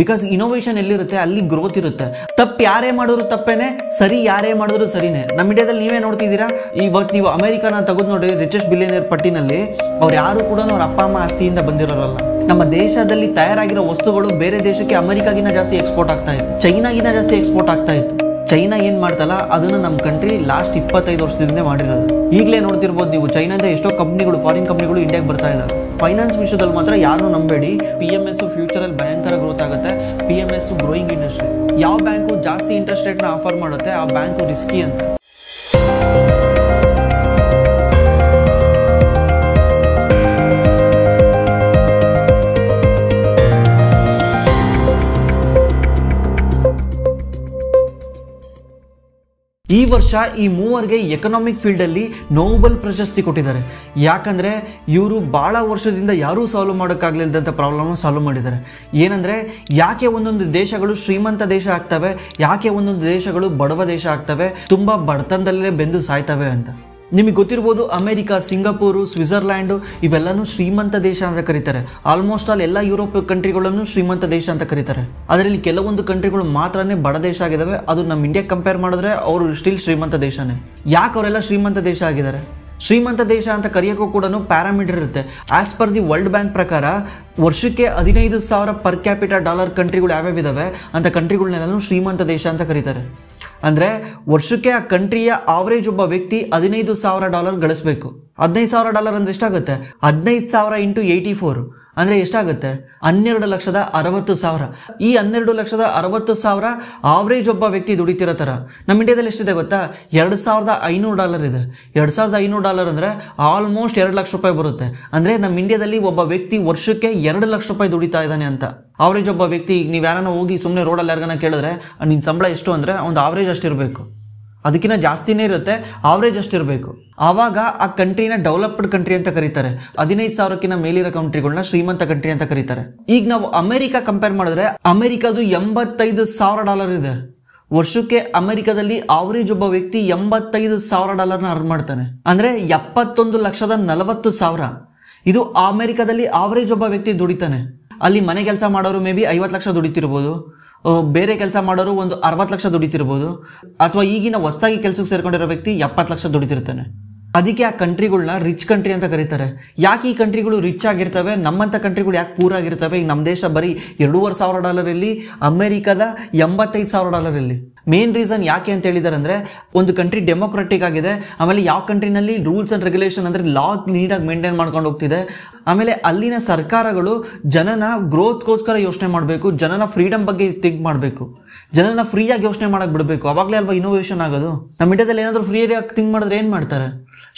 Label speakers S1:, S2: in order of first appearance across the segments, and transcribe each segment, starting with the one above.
S1: Because innovation ಎಲ್ಲಿರುತ್ತೆ ಅಲ್ಲಿ growth ಇರುತ್ತೆ ತಪ್ಪು ಯಾರೇ ಮಾಡಿದ್ರು ತಪ್ಪೇನೆ ಸರಿ ಯಾರೇ ಮಾಡಿದ್ರು ಸರಿನೇ ನಮ್ಮ ಇಂಡಿಯಾದಲ್ಲಿ ನೀವೇ ನೋಡ್ತಿದ್ದೀರಾ ಇವತ್ತು ನೀವು ಅಮೆರಿಕಾನ ತೆಗೆದು ನೋಡಿ ರಿಚೆಸ್ಟ್ ಬಿಲಿಯನೇರ್ ಪಟ್ಟಿನಲ್ಲಿ ಅವ್ರು ಯಾರು ಕೂಡ ಅವ್ರ ಅಪ್ಪ ಅಮ್ಮ ಆಸ್ತಿಯಿಂದ ಬಂದಿರೋರಲ್ಲ ನಮ್ಮ ದೇಶದಲ್ಲಿ ತಯಾರಾಗಿರೋ ವಸ್ತುಗಳು ಬೇರೆ ದೇಶಕ್ಕೆ ಅಮೆರಿಕಾಗಿನ ಜಾಸ್ತಿ ಎಕ್ಸ್ಪೋರ್ಟ್ ಆಗ್ತಾ ಇತ್ತು ಚೈನಾಗಿನ ಜಾಸ್ತಿ ಎಕ್ಸ್ಪೋರ್ಟ್ ಆಗ್ತಾ ಇತ್ತು ಚೈನಾ ಏನು ಮಾಡ್ತಲ್ಲ ಅದನ್ನು ನಮ್ಮ ಕಂಟ್ರಿ ಲಾಸ್ಟ್ ಇಪ್ಪತ್ತೈದು ವರ್ಷದಿಂದ ಮಾಡಿರೋದು ಈಗಲೇ ನೋಡ್ತಿರ್ಬೋದು ನೀವು ಚೈನಾದ ಎಷ್ಟೋ ಕಂಪ್ನಿಗಳು ಫಾರಿನ್ ಕಂಪ್ನಿಗಳು ಇಂಡಿಯಾಗೆ ಬರ್ತಾ ಇದ್ದಾರೆ ಫೈನಾನ್ಸ್ ವಿಷಯದಲ್ಲಿ ಮಾತ್ರ ಯಾರು ನಂಬೇಡಿ ಪಿ ಎಮ್ ಎಸ್ ಫ್ಯೂಚರಲ್ಲಿ ಭಯಂಕರ ಗ್ರೋತ್ ಆಗುತ್ತೆ P M S growing industry ಯಾವ ಬ್ಯಾಂಕು ಜಾಸ್ತಿ ಇಂಟ್ರೆಸ್ಟ್ ರೇಟ್ನ ಆಫರ್ ಮಾಡುತ್ತೆ ಆ ಬ್ಯಾಂಕು ರಿಸ್ಕಿ ಅಂತ ಈ ವರ್ಷ ಈ ಮೂವರಿಗೆ ಎಕನಾಮಿಕ್ ಫೀಲ್ಡಲ್ಲಿ ನೋಬಲ್ ಪ್ರಶಸ್ತಿ ಕೊಟ್ಟಿದ್ದಾರೆ ಯಾಕಂದರೆ ಇವರು ಭಾಳ ವರ್ಷದಿಂದ ಯಾರೂ ಸಾಲ್ವ್ ಮಾಡೋಕ್ಕಾಗಲಿಲ್ಲದಂಥ ಪ್ರಾಬ್ಲಮ್ನ ಸಾಲ್ವ್ ಮಾಡಿದ್ದಾರೆ ಏನಂದರೆ ಯಾಕೆ ಒಂದೊಂದು ದೇಶಗಳು ಶ್ರೀಮಂತ ದೇಶ ಆಗ್ತವೆ ಯಾಕೆ ಒಂದೊಂದು ದೇಶಗಳು ಬಡವ ದೇಶ ಆಗ್ತವೆ ತುಂಬ ಬಡತನದಲ್ಲೇ ಬೆಂದು ಸಾಯ್ತವೆ ಅಂತ ನಿಮಗೆ ಗೊತ್ತಿರ್ಬೋದು ಅಮೇರಿಕಾ ಸಿಂಗಾಪುರು ಸ್ವಿಝರ್ಲ್ಯಾಂಡು ಇವೆಲ್ಲನೂ ಶ್ರೀಮಂತ ದೇಶ ಅಂತ ಕರೀತಾರೆ ಆಲ್ಮೋಸ್ಟ್ ಆಲ್ ಎಲ್ಲ ಯುರೋಪ್ ಕಂಟ್ರಿಗಳನ್ನು ಶ್ರೀಮಂತ ದೇಶ ಅಂತ ಕರೀತಾರೆ ಅದರಲ್ಲಿ ಕೆಲವೊಂದು ಕಂಟ್ರಿಗಳು ಮಾತ್ರನೇ ಬಡ ದೇಶ ಆಗಿದ್ದಾವೆ ಅದು ನಮ್ಮ ಇಂಡಿಯಾ ಕಂಪೇರ್ ಮಾಡಿದ್ರೆ ಅವರು ಸ್ಟಿಲ್ ಶ್ರೀಮಂತ ದೇಶನೇ ಯಾಕೆ ಅವರೆಲ್ಲ ಶ್ರೀಮಂತ ದೇಶ ಆಗಿದ್ದಾರೆ ಶ್ರೀಮಂತ ದೇಶ ಅಂತ ಕರೆಯೋಕ್ಕೂ ಕೂಡ ಪ್ಯಾರಾಮೀಟರ್ ಇರುತ್ತೆ as per the World Bank ಪ್ರಕಾರ ವರ್ಷಕ್ಕೆ ಹದಿನೈದು ಸಾವಿರ ಪರ್ ಕ್ಯಾಪಿಟಲ್ ಡಾಲರ್ ಕಂಟ್ರಿಗಳು ಇದಾವೆ ಅಂತ ಕಂಟ್ರಿಗಳನ್ನೆಲ್ಲ ಶ್ರೀಮಂತ ದೇಶ ಅಂತ ಕರೀತಾರೆ ಅಂದರೆ ವರ್ಷಕ್ಕೆ ಆ ಕಂಟ್ರಿಯ ಆವರೇಜ್ ಒಬ್ಬ ವ್ಯಕ್ತಿ ಹದಿನೈದು ಸಾವಿರ ಡಾಲರ್ ಗಳಿಸ್ಬೇಕು ಹದಿನೈದು ಸಾವಿರ ಡಾಲರ್ ಅಂದ್ರೆ ಎಷ್ಟಾಗುತ್ತೆ ಹದಿನೈದು ಸಾವಿರ ಇಂಟು ಏಯ್ಟಿ ಫೋರ್ ಅಂದರೆ ಎಷ್ಟಾಗುತ್ತೆ ಹನ್ನೆರಡು ಲಕ್ಷದ ಅರವತ್ತು ಸಾವಿರ ಈ ಹನ್ನೆರಡು ಲಕ್ಷದ ಅರವತ್ತು ಸಾವಿರ ಆವ್ರೇಜ್ ಒಬ್ಬ ವ್ಯಕ್ತಿ ದುಡಿತಿರೋ ಥರ ನಮ್ಮ ಇಂಡಿಯಾದಲ್ಲಿ ಎಷ್ಟಿದೆ ಗೊತ್ತಾ ಎರಡು ಸಾವಿರದ ಐನೂರು ಡಾಲರ್ ಇದೆ ಎರಡು ಸಾವಿರದ ಐನೂರು ಡಾಲರ್ ಅಂದರೆ ಆಲ್ಮೋಸ್ಟ್ ಎರಡು ಲಕ್ಷ ರೂಪಾಯಿ ಬರುತ್ತೆ ಅಂದರೆ ನಮ್ಮ ಇಂಡಿಯಾದಲ್ಲಿ ಒಬ್ಬ ವ್ಯಕ್ತಿ ವರ್ಷಕ್ಕೆ ಎರಡು ಲಕ್ಷ ರೂಪಾಯಿ ದುಡಿತಾ ಇದ್ದಾನೆ ಅಂತ ಆವ್ರೇಜ್ ಒಬ್ಬ ವ್ಯಕ್ತಿ ಈಗ ನೀವು ಯಾರನ್ನ ಹೋಗಿ ಸುಮ್ಮನೆ ರೋಡಲ್ಲಿ ಯಾರಿಗಾನ ಕೇಳಿದ್ರೆ ನಿನ್ನ ಸಂಬಳ ಎಷ್ಟು ಅಂದರೆ ಒಂದು ಆವ್ರೇಜ್ ಅಷ್ಟಿರಬೇಕು ಅದಕ್ಕಿಂತ ಜಾಸ್ತಿನೇ ಇರುತ್ತೆ ಆವ್ರೇಜ್ ಅಷ್ಟಿರಬೇಕು ಆವಾಗ ಆ ಕಂಟ್ರಿನ ಡೆವಲಪ್ಡ್ ಕಂಟ್ರಿ ಅಂತ ಕರೀತಾರೆ ಹದಿನೈದು ಸಾವಿರಕ್ಕಿಂತ ಮೇಲಿರೋ ಕಂಟ್ರಿಗಳನ್ನ ಶ್ರೀಮಂತ ಕಂಟ್ರಿ ಅಂತ ಕರೀತಾರೆ ಈಗ ನಾವು ಅಮೆರಿಕ ಕಂಪೇರ್ ಮಾಡಿದ್ರೆ ಅಮೆರಿಕದು ಎಂಬತ್ತೈದು ಸಾವಿರ ಡಾಲರ್ ಇದೆ ವರ್ಷಕ್ಕೆ ಅಮೆರಿಕದಲ್ಲಿ ಆವರೇಜ್ ಒಬ್ಬ ವ್ಯಕ್ತಿ ಎಂಬತ್ತೈದು ಸಾವಿರ ಡಾಲರ್ನ ಅರ್ನ್ ಮಾಡ್ತಾನೆ ಅಂದ್ರೆ ಎಪ್ಪತ್ತೊಂದು ಲಕ್ಷದ ನಲವತ್ತು ಸಾವಿರ ಇದು ಅಮೆರಿಕದಲ್ಲಿ ಆವರೇಜ್ ಒಬ್ಬ ವ್ಯಕ್ತಿ ದುಡಿತಾನೆ ಅಲ್ಲಿ ಮನೆ ಕೆಲಸ ಮಾಡೋರು ಮೇ ಬಿ ಐವತ್ತು ಲಕ್ಷ ದುಡಿತಿರ್ಬೋದು ಬೇರೆ ಕೆಲಸ ಮಾಡೋರು ಒಂದು ಅರವತ್ತು ಲಕ್ಷ ದುಡಿತಿರ್ಬೋದು ಅಥವಾ ಈಗಿನ ಹೊಸದಾಗಿ ಕೆಲಸಕ್ಕೆ ಸೇರ್ಕೊಂಡಿರೋ ವ್ಯಕ್ತಿ ಎಪ್ಪತ್ತು ಲಕ್ಷ ದುಡಿತಿರ್ತಾನೆ ಅದಕ್ಕೆ ಆ ಕಂಟ್ರಿಗಳನ್ನ ರಿಚ್ ಕಂಟ್ರಿ ಅಂತ ಕರೀತಾರೆ ಯಾಕೆ ಈ ಕಂಟ್ರಿಗಳು ರಿಚ್ ಆಗಿರ್ತವೆ ನಮ್ಮಂಥ ಕಂಟ್ರಿಗಳು ಯಾಕೆ ಪೂರ್ ಆಗಿರ್ತವೆ ಈಗ ನಮ್ಮ ದೇಶ ಬರೀ ಎರಡೂವರೆ ಸಾವಿರ ಡಾಲರಲ್ಲಿ ಅಮೇರಿಕಾದ ಎಂಬತ್ತೈದು ಸಾವಿರ ಡಾಲರಲ್ಲಿ ಮೇನ್ ರೀಸನ್ ಯಾಕೆ ಅಂತ ಹೇಳಿದ್ದಾರೆ ಅಂದರೆ ಒಂದು ಕಂಟ್ರಿ ಡೆಮೊಕ್ರೆಟಿಕ್ ಆಗಿದೆ ಆಮೇಲೆ ಯಾವ ಕಂಟ್ರಿನಲ್ಲಿ ರೂಲ್ಸ್ ಆ್ಯಂಡ್ ರೆಗ್ಯುಲೇಷನ್ ಅಂದರೆ ಲಾ ನೀಟಾಗಿ ಮೇಂಟೈನ್ ಮಾಡ್ಕೊಂಡು ಹೋಗ್ತಿದೆ ಆಮೇಲೆ ಅಲ್ಲಿನ ಸರ್ಕಾರಗಳು ಜನನ ಗ್ರೋತ್ಗೋಸ್ಕರ ಯೋಚನೆ ಮಾಡಬೇಕು ಜನನ ಫ್ರೀಡಮ್ ಬಗ್ಗೆ ಥಿಂಕ್ ಮಾಡಬೇಕು ಜನನ ಫ್ರೀಯಾಗಿ ಯೋಚನೆ ಮಾಡೋಕ್ಕೆ ಬಿಡಬೇಕು ಅವಾಗಲೇ ಅಲ್ವಾ ಇನೋವೇಷನ್ ಆಗೋದು ನಮ್ಮ ಇಂಡಿಯಾದಲ್ಲಿ ಏನಾದರೂ ಫ್ರೀಯಾಗಿ ಥಿಂಕ್ ಮಾಡಿದ್ರೆ ಏನು ಮಾಡ್ತಾರೆ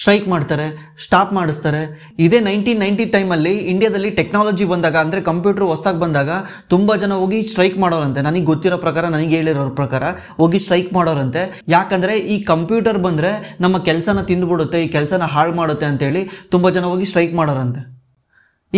S1: ಸ್ಟ್ರೈಕ್ ಮಾಡ್ತಾರೆ ಸ್ಟಾಪ್ ಮಾಡಿಸ್ತಾರೆ ಇದೇ ನೈನ್ಟೀನ್ ನೈಂಟಿ ಟೈಮಲ್ಲಿ ಇಂಡಿಯಾದಲ್ಲಿ ಟೆಕ್ನಾಲಜಿ ಬಂದಾಗ ಅಂದರೆ ಕಂಪ್ಯೂಟರ್ ಹೊಸ್ದಾಗಿ ಬಂದಾಗ ತುಂಬ ಜನ ಹೋಗಿ ಸ್ಟ್ರೈಕ್ ಮಾಡೋರಂತೆ ನನಗೆ ಗೊತ್ತಿರೋ ಪ್ರಕಾರ ನನಗೆ ಹೇಳಿರೋ ಪ್ರಕಾರ ಹೋಗಿ ಸ್ಟ್ರೈಕ್ ಮಾಡೋರಂತೆ ಯಾಕಂದರೆ ಈ ಕಂಪ್ಯೂಟರ್ ಬಂದರೆ ನಮ್ಮ ಕೆಲಸನ ತಿಂದುಬಿಡುತ್ತೆ ಈ ಕೆಲಸನ ಹಾಳು ಮಾಡುತ್ತೆ ಅಂತೇಳಿ ತುಂಬ ಜನ ಹೋಗಿ ಸ್ಟ್ರೈಕ್ ಮಾಡೋರಂತೆ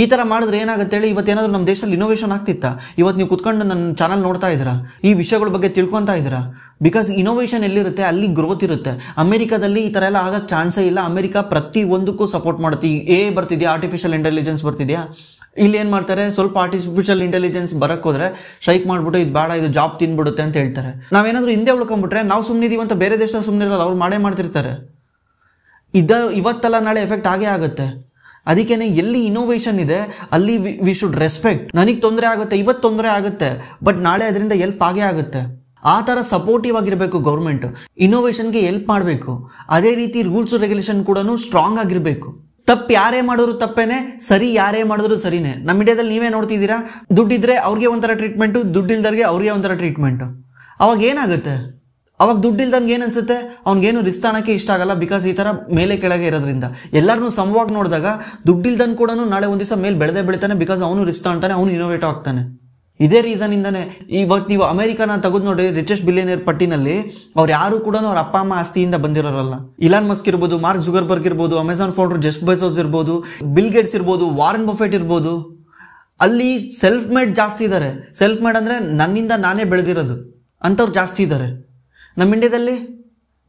S1: ಈ ಥರ ಮಾಡಿದ್ರೆ ಹೇಳಿ ಇವತ್ತೇನಾದರೂ ನಮ್ಮ ದೇಶದಲ್ಲಿ ಇನೋವೇಷನ್ ಆಗ್ತಿತ್ತಾ ಇವತ್ತು ನೀವು ಕುತ್ಕೊಂಡು ನನ್ನ ಚಾನಲ್ ನೋಡ್ತಾ ಇದ್ದೀರಾ ಈ ವಿಷಯಗಳ ಬಗ್ಗೆ ತಿಳ್ಕೊತಾ ಇದ್ದೀರಾ ಬಿಕಾಸ್ ಇನೋವೇಷನ್ ಎಲ್ಲಿರುತ್ತೆ ಅಲ್ಲಿ ಗ್ರೋತ್ ಇರುತ್ತೆ ಅಮೆರಿಕಾದಲ್ಲಿ ಈ ಥರ ಎಲ್ಲ ಆಗೋಕ್ಕೆ ಚಾನ್ಸೇ ಇಲ್ಲ ಅಮೆರಿಕ ಪ್ರತಿ ಒಂದಕ್ಕೂ ಸಪೋರ್ಟ್ ಮಾಡುತ್ತೆ ಎ ಬರ್ತಿದೆಯಾ ಆರ್ಟಿಫಿಷಿಯಲ್ ಇಂಟೆಲಿಜೆನ್ಸ್ ಬರ್ತಿದೆಯಾ ಇಲ್ಲಿ ಏನು ಮಾಡ್ತಾರೆ ಸ್ವಲ್ಪ ಆರ್ಟಿಫಿಷಿಯಲ್ ಇಂಟೆಲಿಜೆನ್ಸ್ ಬರಕ್ಕೆ ಸ್ಟ್ರೈಕ್ ಮಾಡಿಬಿಟ್ಟು ಇದು ಬೇಡ ಇದು ಜಾಬ್ ತಿನ್ಬಿಡುತ್ತೆ ಅಂತ ಹೇಳ್ತಾರೆ ನಾವೇನಾದರೂ ಹಿಂದೆ ಉಳ್ಕೊಂಬಿಟ್ರೆ ನಾವು ಸುಮ್ಮನಿದೀವಿ ಅಂತ ಬೇರೆ ದೇಶದಲ್ಲಿ ಸುಮ್ಮನೆ ಇರಲ್ಲ ಅವ್ರು ಮಾಡೇ ಮಾಡ್ತಿರ್ತಾರೆ ಇದ ಇವತ್ತಲ್ಲ ನಾಳೆ ಎಫೆಕ್ಟ್ ಆಗೇ ಆಗುತ್ತೆ ಅದಕ್ಕೇನೆ ಎಲ್ಲಿ ಇನೋವೇಷನ್ ಇದೆ ಅಲ್ಲಿ ವಿ ಶುಡ್ ರೆಸ್ಪೆಕ್ಟ್ ನನಗೆ ತೊಂದರೆ ಆಗುತ್ತೆ ಇವತ್ತು ತೊಂದರೆ ಆಗುತ್ತೆ ಬಟ್ ನಾಳೆ ಅದರಿಂದ ಎಲ್ಪ್ ಆಗೇ ಆಗುತ್ತೆ ಆ ಥರ ಸಪೋರ್ಟಿವ್ ಆಗಿರಬೇಕು ಗೌರ್ಮೆಂಟ್ ಇನೋವೇಷನ್ಗೆ ಎಲ್ಪ್ ಮಾಡಬೇಕು ಅದೇ ರೀತಿ ರೂಲ್ಸ್ ರೆಗ್ಯುಲೇಷನ್ ಕೂಡ ಸ್ಟ್ರಾಂಗ್ ಆಗಿರಬೇಕು ತಪ್ಪು ಯಾರೇ ಮಾಡಿದ್ರು ತಪ್ಪೇನೆ ಸರಿ ಯಾರೇ ಮಾಡಿದ್ರು ಸರಿನೇ ನಮ್ಮ ಇಂಡಿಯಾದಲ್ಲಿ ನೀವೇ ನೋಡ್ತಿದ್ದೀರಾ ದುಡ್ಡಿದ್ರೆ ಅವ್ರಿಗೆ ಒಂಥರ ಟ್ರೀಟ್ಮೆಂಟು ದುಡ್ಡಿಲ್ದವ್ರಿಗೆ ಅವ್ರಿಗೆ ಒಂಥರ ಟ್ರೀಟ್ಮೆಂಟು ಅವಾಗ ಏನಾಗುತ್ತೆ ಅವಾಗ ದುಡ್ಡಿಲ್ದಂಗೆ ಏನು ಅನಿಸುತ್ತೆ ಅವ್ನಿಗೇನು ರಿಸ್ಕ್ ತಾಣಕ್ಕೆ ಇಷ್ಟ ಆಗಲ್ಲ ಬಿಕಾಸ್ ಈ ಥರ ಮೇಲೆ ಕೆಳಗೆ ಇರೋದ್ರಿಂದ ಎಲ್ಲರನ್ನೂ ಸಮವಾಗಿ ನೋಡಿದಾಗ ಇಲ್ದಂಗೆ ಕೂಡ ನಾಳೆ ಒಂದು ದಿವಸ ಮೇಲೆ ಬೆಳೆದೇ ಬೆಳಿತಾನೆ ಬಿಕಾಸ್ ಅವನು ರಿಸ್ಕ್ ತಾಣ್ತಾನೆ ಅವನು ಇನೋವೇಟ್ ಆಗ್ತಾನೆ ಇದೇ ರೀಸನಿಂದನೇ ಇವತ್ತು ನೀವು ಅಮೆರಿಕಾನ ತೆಗೆದು ನೋಡಿ ರಿಚೆಸ್ಟ್ ಬಿಲಿಯನೇರ್ ಪಟ್ಟಿನಲ್ಲಿ ಅವ್ರು ಯಾರು ಕೂಡ ಅವ್ರ ಅಪ್ಪ ಅಮ್ಮ ಆಸ್ತಿಯಿಂದ ಬಂದಿರೋರಲ್ಲ ಇಲಾನ್ ಮಸ್ಕ್ ಇರ್ಬೋದು ಮಾರ್ಕ್ ಜುಗರ್ಬರ್ಗ್ ಇರ್ಬೋದು ಅಮೆಝಾನ್ ಫೌಂಡರ್ ಜೆಸ್ಟ್ ಬೈಸೋಸ್ ಇರ್ಬೋದು ಬಿಲ್ ಗೇಟ್ಸ್ ಇರ್ಬೋದು ವಾರನ್ ಬಫೆಟ್ ಇರ್ಬೋದು ಅಲ್ಲಿ ಸೆಲ್ಫ್ ಮೇಡ್ ಜಾಸ್ತಿ ಇದ್ದಾರೆ ಸೆಲ್ಫ್ ಮೇಡ್ ಅಂದರೆ ನನ್ನಿಂದ ನಾನೇ ಬೆಳೆದಿರೋದು ಅಂಥವ್ರು ಜಾಸ್ತಿ ಇದ್ದಾರೆ ನಮ್ಮ ಇಂಡಿಯಾದಲ್ಲಿ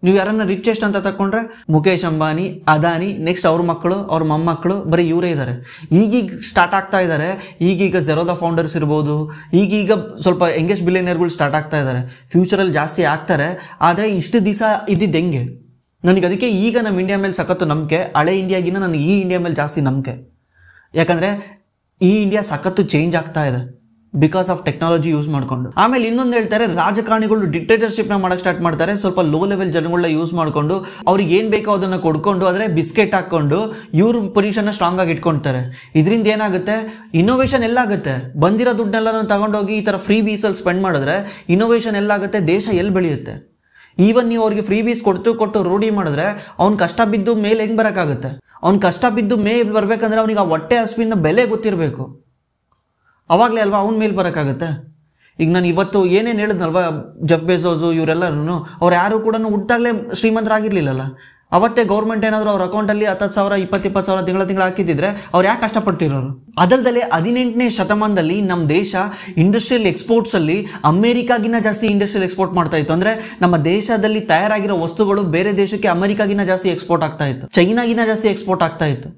S1: ನೀವು ಯಾರನ್ನ ರಿಚೆಸ್ಟ್ ಅಂತ ತಕೊಂಡ್ರೆ ಮುಖೇಶ್ ಅಂಬಾನಿ ಅದಾನಿ ನೆಕ್ಸ್ಟ್ ಅವ್ರ ಮಕ್ಕಳು ಅವ್ರ ಮೊಮ್ಮಕ್ಕಳು ಬರೀ ಇವರೇ ಇದ್ದಾರೆ ಈಗೀಗ ಸ್ಟಾರ್ಟ್ ಆಗ್ತಾ ಇದ್ದಾರೆ ಈಗೀಗ ಜೆರೋದ ಫೌಂಡರ್ಸ್ ಇರ್ಬೋದು ಈಗೀಗ ಸ್ವಲ್ಪ ಎಂಗೆಸ್ಟ್ ಬಿಲಿಯನರ್ಗಳು ಸ್ಟಾರ್ಟ್ ಆಗ್ತಾ ಇದ್ದಾರೆ ಫ್ಯೂಚರಲ್ಲಿ ಜಾಸ್ತಿ ಆಗ್ತಾರೆ ಆದರೆ ಇಷ್ಟು ದಿವಸ ಇದ್ದಿದ್ದು ಹೆಂಗೆ ನನಗೆ ಅದಕ್ಕೆ ಈಗ ನಮ್ಮ ಇಂಡಿಯಾ ಮೇಲೆ ಸಖತ್ತು ನಂಬಿಕೆ ಹಳೆ ಇಂಡಿಯಾಗಿನ ನನಗೆ ಈ ಇಂಡಿಯಾ ಮೇಲೆ ಜಾಸ್ತಿ ನಂಬಿಕೆ ಯಾಕಂದರೆ ಈ ಇಂಡಿಯಾ ಸಖತ್ತು ಚೇಂಜ್ ಆಗ್ತಾ ಇದೆ ಬಿಕಾಸ್ ಆಫ್ ಟೆಕ್ನಾಲಜಿ ಯೂಸ್ ಮಾಡ್ಕೊಂಡು ಆಮೇಲೆ ಇನ್ನೊಂದು ಹೇಳ್ತಾರೆ ರಾಜಕಾರಣಿಗಳು ಡಿಕ್ಟೇಟರ್ಶಿಪ್ ನ ಮಾಡಕ್ ಸ್ಟಾರ್ಟ್ ಮಾಡ್ತಾರೆ ಸ್ವಲ್ಪ ಲೋ ಲೆವೆಲ್ ಜನಗಳನ್ನ ಯೂಸ್ ಮಾಡ್ಕೊಂಡು ಅವ್ರಿಗೆ ಏನ್ ಬೇಕೋ ಅದನ್ನ ಕೊಡ್ಕೊಂಡು ಅಂದ್ರೆ ಬಿಸ್ಕೆಟ್ ಹಾಕೊಂಡು ಇವ್ರ ಪೊಸಿಷನ್ ಸ್ಟ್ರಾಂಗ್ ಆಗಿ ಇಟ್ಕೊಳ್ತಾರೆ ಇದರಿಂದ ಏನಾಗುತ್ತೆ ಇನೋವೇಷನ್ ಎಲ್ಲ ಆಗುತ್ತೆ ಬಂದಿರೋ ದುಡ್ಡನ್ನೆಲ್ಲ ನಾವು ತಗೊಂಡೋಗಿ ಈ ತರ ಫ್ರೀ ಬೀಸಲ್ಲಿ ಸ್ಪೆಂಡ್ ಮಾಡಿದ್ರೆ ಇನೋವೇಷನ್ ಎಲ್ಲ ಆಗುತ್ತೆ ದೇಶ ಎಲ್ಲಿ ಬೆಳೆಯುತ್ತೆ ಈವನ್ ನೀವು ಅವ್ರಿಗೆ ಫ್ರೀ ಬೀಸ್ ಕೊಡ್ತು ಕೊಟ್ಟು ರೂಢಿ ಮಾಡಿದ್ರೆ ಅವ್ನು ಕಷ್ಟ ಬಿದ್ದು ಮೇಲೆ ಹೆಂಗೆ ಬರೋಕ್ಕಾಗುತ್ತೆ ಅವ್ನು ಕಷ್ಟ ಬಿದ್ದು ಮೇಲೆ ಬರ್ಬೇಕಂದ್ರೆ ಅವ್ನಿಗೆ ಆ ಹೊಟ್ಟೆ ಹಸುವಿನ ಬೆಲೆ ಗೊತ್ತಿರಬೇಕು ಅವಾಗಲೇ ಅಲ್ವಾ ಅವನ ಮೇಲೆ ಬರೋಕ್ಕಾಗತ್ತೆ ಈಗ ನಾನು ಇವತ್ತು ಏನೇನು ಹೇಳಿದ್ನಲ್ವ ಜಫ್ ಬೇಸೋಸು ಇವರೆಲ್ಲರೂ ಅವ್ರು ಯಾರು ಕೂಡ ಹುಟ್ಟಾಗಲೇ ಶ್ರೀಮಂತರಾಗಿರ್ಲಿಲ್ಲಲ್ಲ ಅವತ್ತೇ ಗೌರ್ಮೆಂಟ್ ಏನಾದರೂ ಅವ್ರ ಅಕೌಂಟಲ್ಲಿ ಹತ್ತು ಸಾವಿರ ಇಪ್ಪತ್ತಿಪ್ಪತ್ತು ಸಾವಿರ ತಿಂಗಳ ತಿಂಗಳು ಹಾಕಿದ್ದಿದ್ರೆ ಅವ್ರು ಯಾಕೆ ಕಷ್ಟಪಟ್ಟಿರೋರು ಅದಲ್ದಲ್ಲೇ ಹದಿನೆಂಟನೇ ಶತಮಾನದಲ್ಲಿ ನಮ್ಮ ದೇಶ ಇಂಡಸ್ಟ್ರಿಯಲ್ ಎಕ್ಸ್ಪೋರ್ಟ್ಸಲ್ಲಿ ಅಮೇರಿಕಾಗಿನ ಜಾಸ್ತಿ ಇಂಡಸ್ಟ್ರಿಯಲ್ ಎಕ್ಸ್ಪೋರ್ಟ್ ಮಾಡ್ತಾ ಇತ್ತು ಅಂದರೆ ನಮ್ಮ ದೇಶದಲ್ಲಿ ತಯಾರಾಗಿರೋ ವಸ್ತುಗಳು ಬೇರೆ ದೇಶಕ್ಕೆ ಅಮೆರಿಕಾಗಿನ ಜಾಸ್ತಿ ಎಕ್ಸ್ಪೋರ್ಟ್ ಆಗ್ತಾ ಇತ್ತು ಚೈನಾಗಿನ ಜಾಸ್ತಿ ಎಕ್ಸ್ಪೋರ್ಟ್ ಆಗ್ತಾ ಇತ್ತು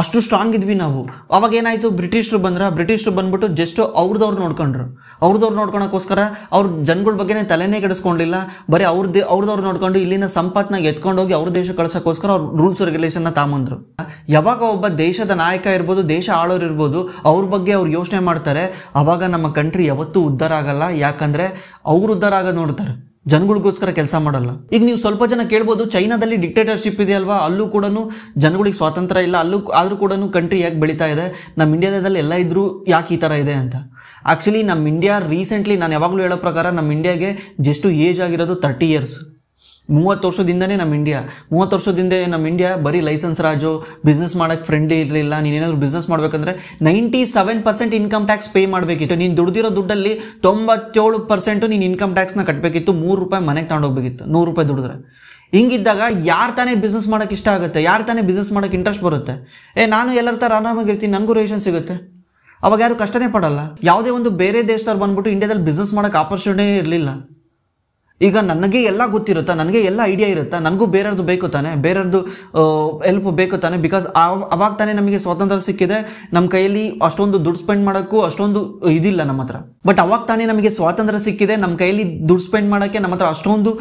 S1: ಅಷ್ಟು ಸ್ಟ್ರಾಂಗ್ ಇದ್ವಿ ನಾವು ಅವಾಗ ಏನಾಯ್ತು ಬ್ರಿಟಿಷರು ಬಂದ್ರೆ ಬ್ರಿಟಿಷರು ಬಂದ್ಬಿಟ್ಟು ಜಸ್ಟ್ ಅವ್ರದವ್ರು ನೋಡ್ಕೊಂಡ್ರು ಅವ್ರದವ್ರು ನೋಡ್ಕೊಳಕ್ಕೋಸ್ಕರ ಅವ್ರ ಜನಗಳ ಬಗ್ಗೆನೇ ತಲೆನೇ ಕೆಡಿಸ್ಕೊಂಡಿಲ್ಲ ಬರೀ ಅವ್ರದ್ದು ಅವ್ರದವ್ರು ನೋಡ್ಕೊಂಡು ಇಲ್ಲಿನ ಸಂಪತ್ನ ಎತ್ಕೊಂಡೋಗಿ ಅವ್ರ ದೇಶ ಕಳ್ಸೋಕೋಸ್ಕರ ಅವ್ರು ರೂಲ್ಸ್ ರೆಗ್ಯುಲೇಷನ್ನ ತಾಮಂದ್ರು ಯಾವಾಗ ಒಬ್ಬ ದೇಶದ ನಾಯಕ ಇರ್ಬೋದು ದೇಶ ಆಳೋರು ಇರ್ಬೋದು ಅವ್ರ ಬಗ್ಗೆ ಅವ್ರು ಯೋಚನೆ ಮಾಡ್ತಾರೆ ಅವಾಗ ನಮ್ಮ ಕಂಟ್ರಿ ಯಾವತ್ತೂ ಉದ್ಧಾರ ಆಗಲ್ಲ ಯಾಕಂದರೆ ಅವ್ರು ಉದ್ಧಾರ ಆಗೋದು ನೋಡ್ತಾರೆ ಜನಗಳಿಗೋಸ್ಕರ ಕೆಲಸ ಮಾಡಲ್ಲ ಈಗ ನೀವು ಸ್ವಲ್ಪ ಜನ ಕೇಳ್ಬೋದು ಚೈನಾದಲ್ಲಿ ಡಿಕ್ಟೇಟರ್ಶಿಪ್ ಇದೆ ಅಲ್ವಾ ಅಲ್ಲೂ ಕೂಡ ಜನಗಳಿಗೆ ಸ್ವಾತಂತ್ರ್ಯ ಇಲ್ಲ ಅಲ್ಲೂ ಆದರೂ ಕೂಡ ಕಂಟ್ರಿ ಯಾಕೆ ಬೆಳೀತಾ ಇದೆ ನಮ್ಮ ಇಂಡಿಯಾದಲ್ಲಿ ಎಲ್ಲ ಇದ್ದರೂ ಯಾಕೆ ಈ ಥರ ಇದೆ ಅಂತ ಆ್ಯಕ್ಚುಲಿ ನಮ್ಮ ಇಂಡಿಯಾ ರೀಸೆಂಟ್ಲಿ ನಾನು ಯಾವಾಗಲೂ ಹೇಳೋ ಪ್ರಕಾರ ನಮ್ಮ ಇಂಡಿಯಾಗೆ ಜಸ್ಟು ಏಜ್ ಆಗಿರೋದು ತರ್ಟಿ ಇಯರ್ಸ್ ಮೂವತ್ತು ವರ್ಷದಿಂದನೇ ನಮ್ಮ ಇಂಡಿಯಾ ಮೂವತ್ತು ವರ್ಷದಿಂದ ನಮ್ಮ ಇಂಡಿಯಾ ಬರೀ ಲೈಸೆನ್ಸ್ ರಾಜು ಬಿಸ್ನೆಸ್ ಮಾಡೋಕ್ಕೆ ಫ್ರೆಂಡ್ಲಿ ಇರಲಿಲ್ಲ ನೀನೇನಾದರೂ ಬಿಸ್ನೆಸ್ ಮಾಡಬೇಕಂದ್ರೆ ninety seven percent income tax pay ಮಾಡಬೇಕಿತ್ತು ನೀನು ದುಡ್ದಿರೋ ದುಡ್ಡಲ್ಲಿ ತೊಂಬತ್ತೇಳು ಪರ್ಸೆಂಟು ನೀನು ಇನ್ಕಮ್ ಟ್ಯಾಕ್ಸ್ನ ಕಟ್ಟಬೇಕಿತ್ತು ಮೂರು ರೂಪಾಯಿ ಮನೆಗೆ ತಗೊಂಡೋಗ್ಬೇಕಿತ್ತು ನೂರು ರೂಪಾಯಿ ದುಡಿದ್ರೆ ಹಿಂಗಿದ್ದಾಗ ಯಾರು ತಾನೇ ಬಿಸ್ನೆಸ್ ಮಾಡೋಕ್ಕೆ ಇಷ್ಟ ಆಗುತ್ತೆ ಯಾರು ತಾನೇ ಬಿಸ್ನೆಸ್ ಮಾಡೋಕ್ಕೆ ಇಂಟ್ರೆಸ್ಟ್ ಬರುತ್ತೆ ಏ ನಾನು ಎಲ್ಲರ ಥರ ಆರಾಮಾಗಿರ್ತೀನಿ ನನಗೂ ರೇಷನ್ ಸಿಗುತ್ತೆ ಅವಾಗ ಯಾರು ಕಷ್ಟನೇ ಪಡಲ್ಲ ಯಾವುದೇ ಒಂದು ಬೇರೆ ದೇಶದವ್ರು ಬಂದ್ಬಿಟ್ಟು ಇಂಡಿಯಾದಲ್ಲಿ ಬಿಸ್ನೆಸ್ ಮಾಡೋಕ್ಕೆ ಆಪರ್ಚುನಿಟಿ ಇರಲಿಲ್ಲ ಈಗ ನನಗೆ ಎಲ್ಲ ಗೊತ್ತಿರುತ್ತಾ ನನಗೆ ಎಲ್ಲ ಐಡಿಯಾ ಇರುತ್ತಾ ನನಗೂ ಬೇರೆಯವ್ರದ್ದು ಬೇಕು ತಾನೆ ಬೇರೆಯವ್ರದ್ದು ಹೆಲ್ಪ್ ಬೇಕು ತಾನೆ ಬಿಕಾಸ್ ಅವಾಗ ತಾನೇ ನಮಗೆ ಸ್ವಾತಂತ್ರ್ಯ ಸಿಕ್ಕಿದೆ ನಮ್ಮ ಕೈಯಲ್ಲಿ ಅಷ್ಟೊಂದು ದುಡ್ಡು ಸ್ಪೆಂಡ್ ಮಾಡೋಕ್ಕೂ ಅಷ್ಟೊಂದು ಇದಿಲ್ಲ ನಮ್ಮ ಹತ್ರ ಬಟ್ ಅವಾಗ ತಾನೇ ನಮಗೆ ಸ್ವಾತಂತ್ರ್ಯ ಸಿಕ್ಕಿದೆ ನಮ್ಮ ಕೈಯಲ್ಲಿ ದುಡ್ಡು ಸ್ಪೆಂಡ್ ಮಾಡೋಕ್ಕೆ ನಮ್ಮ ಹತ್ರ ಅಷ್ಟೊಂದು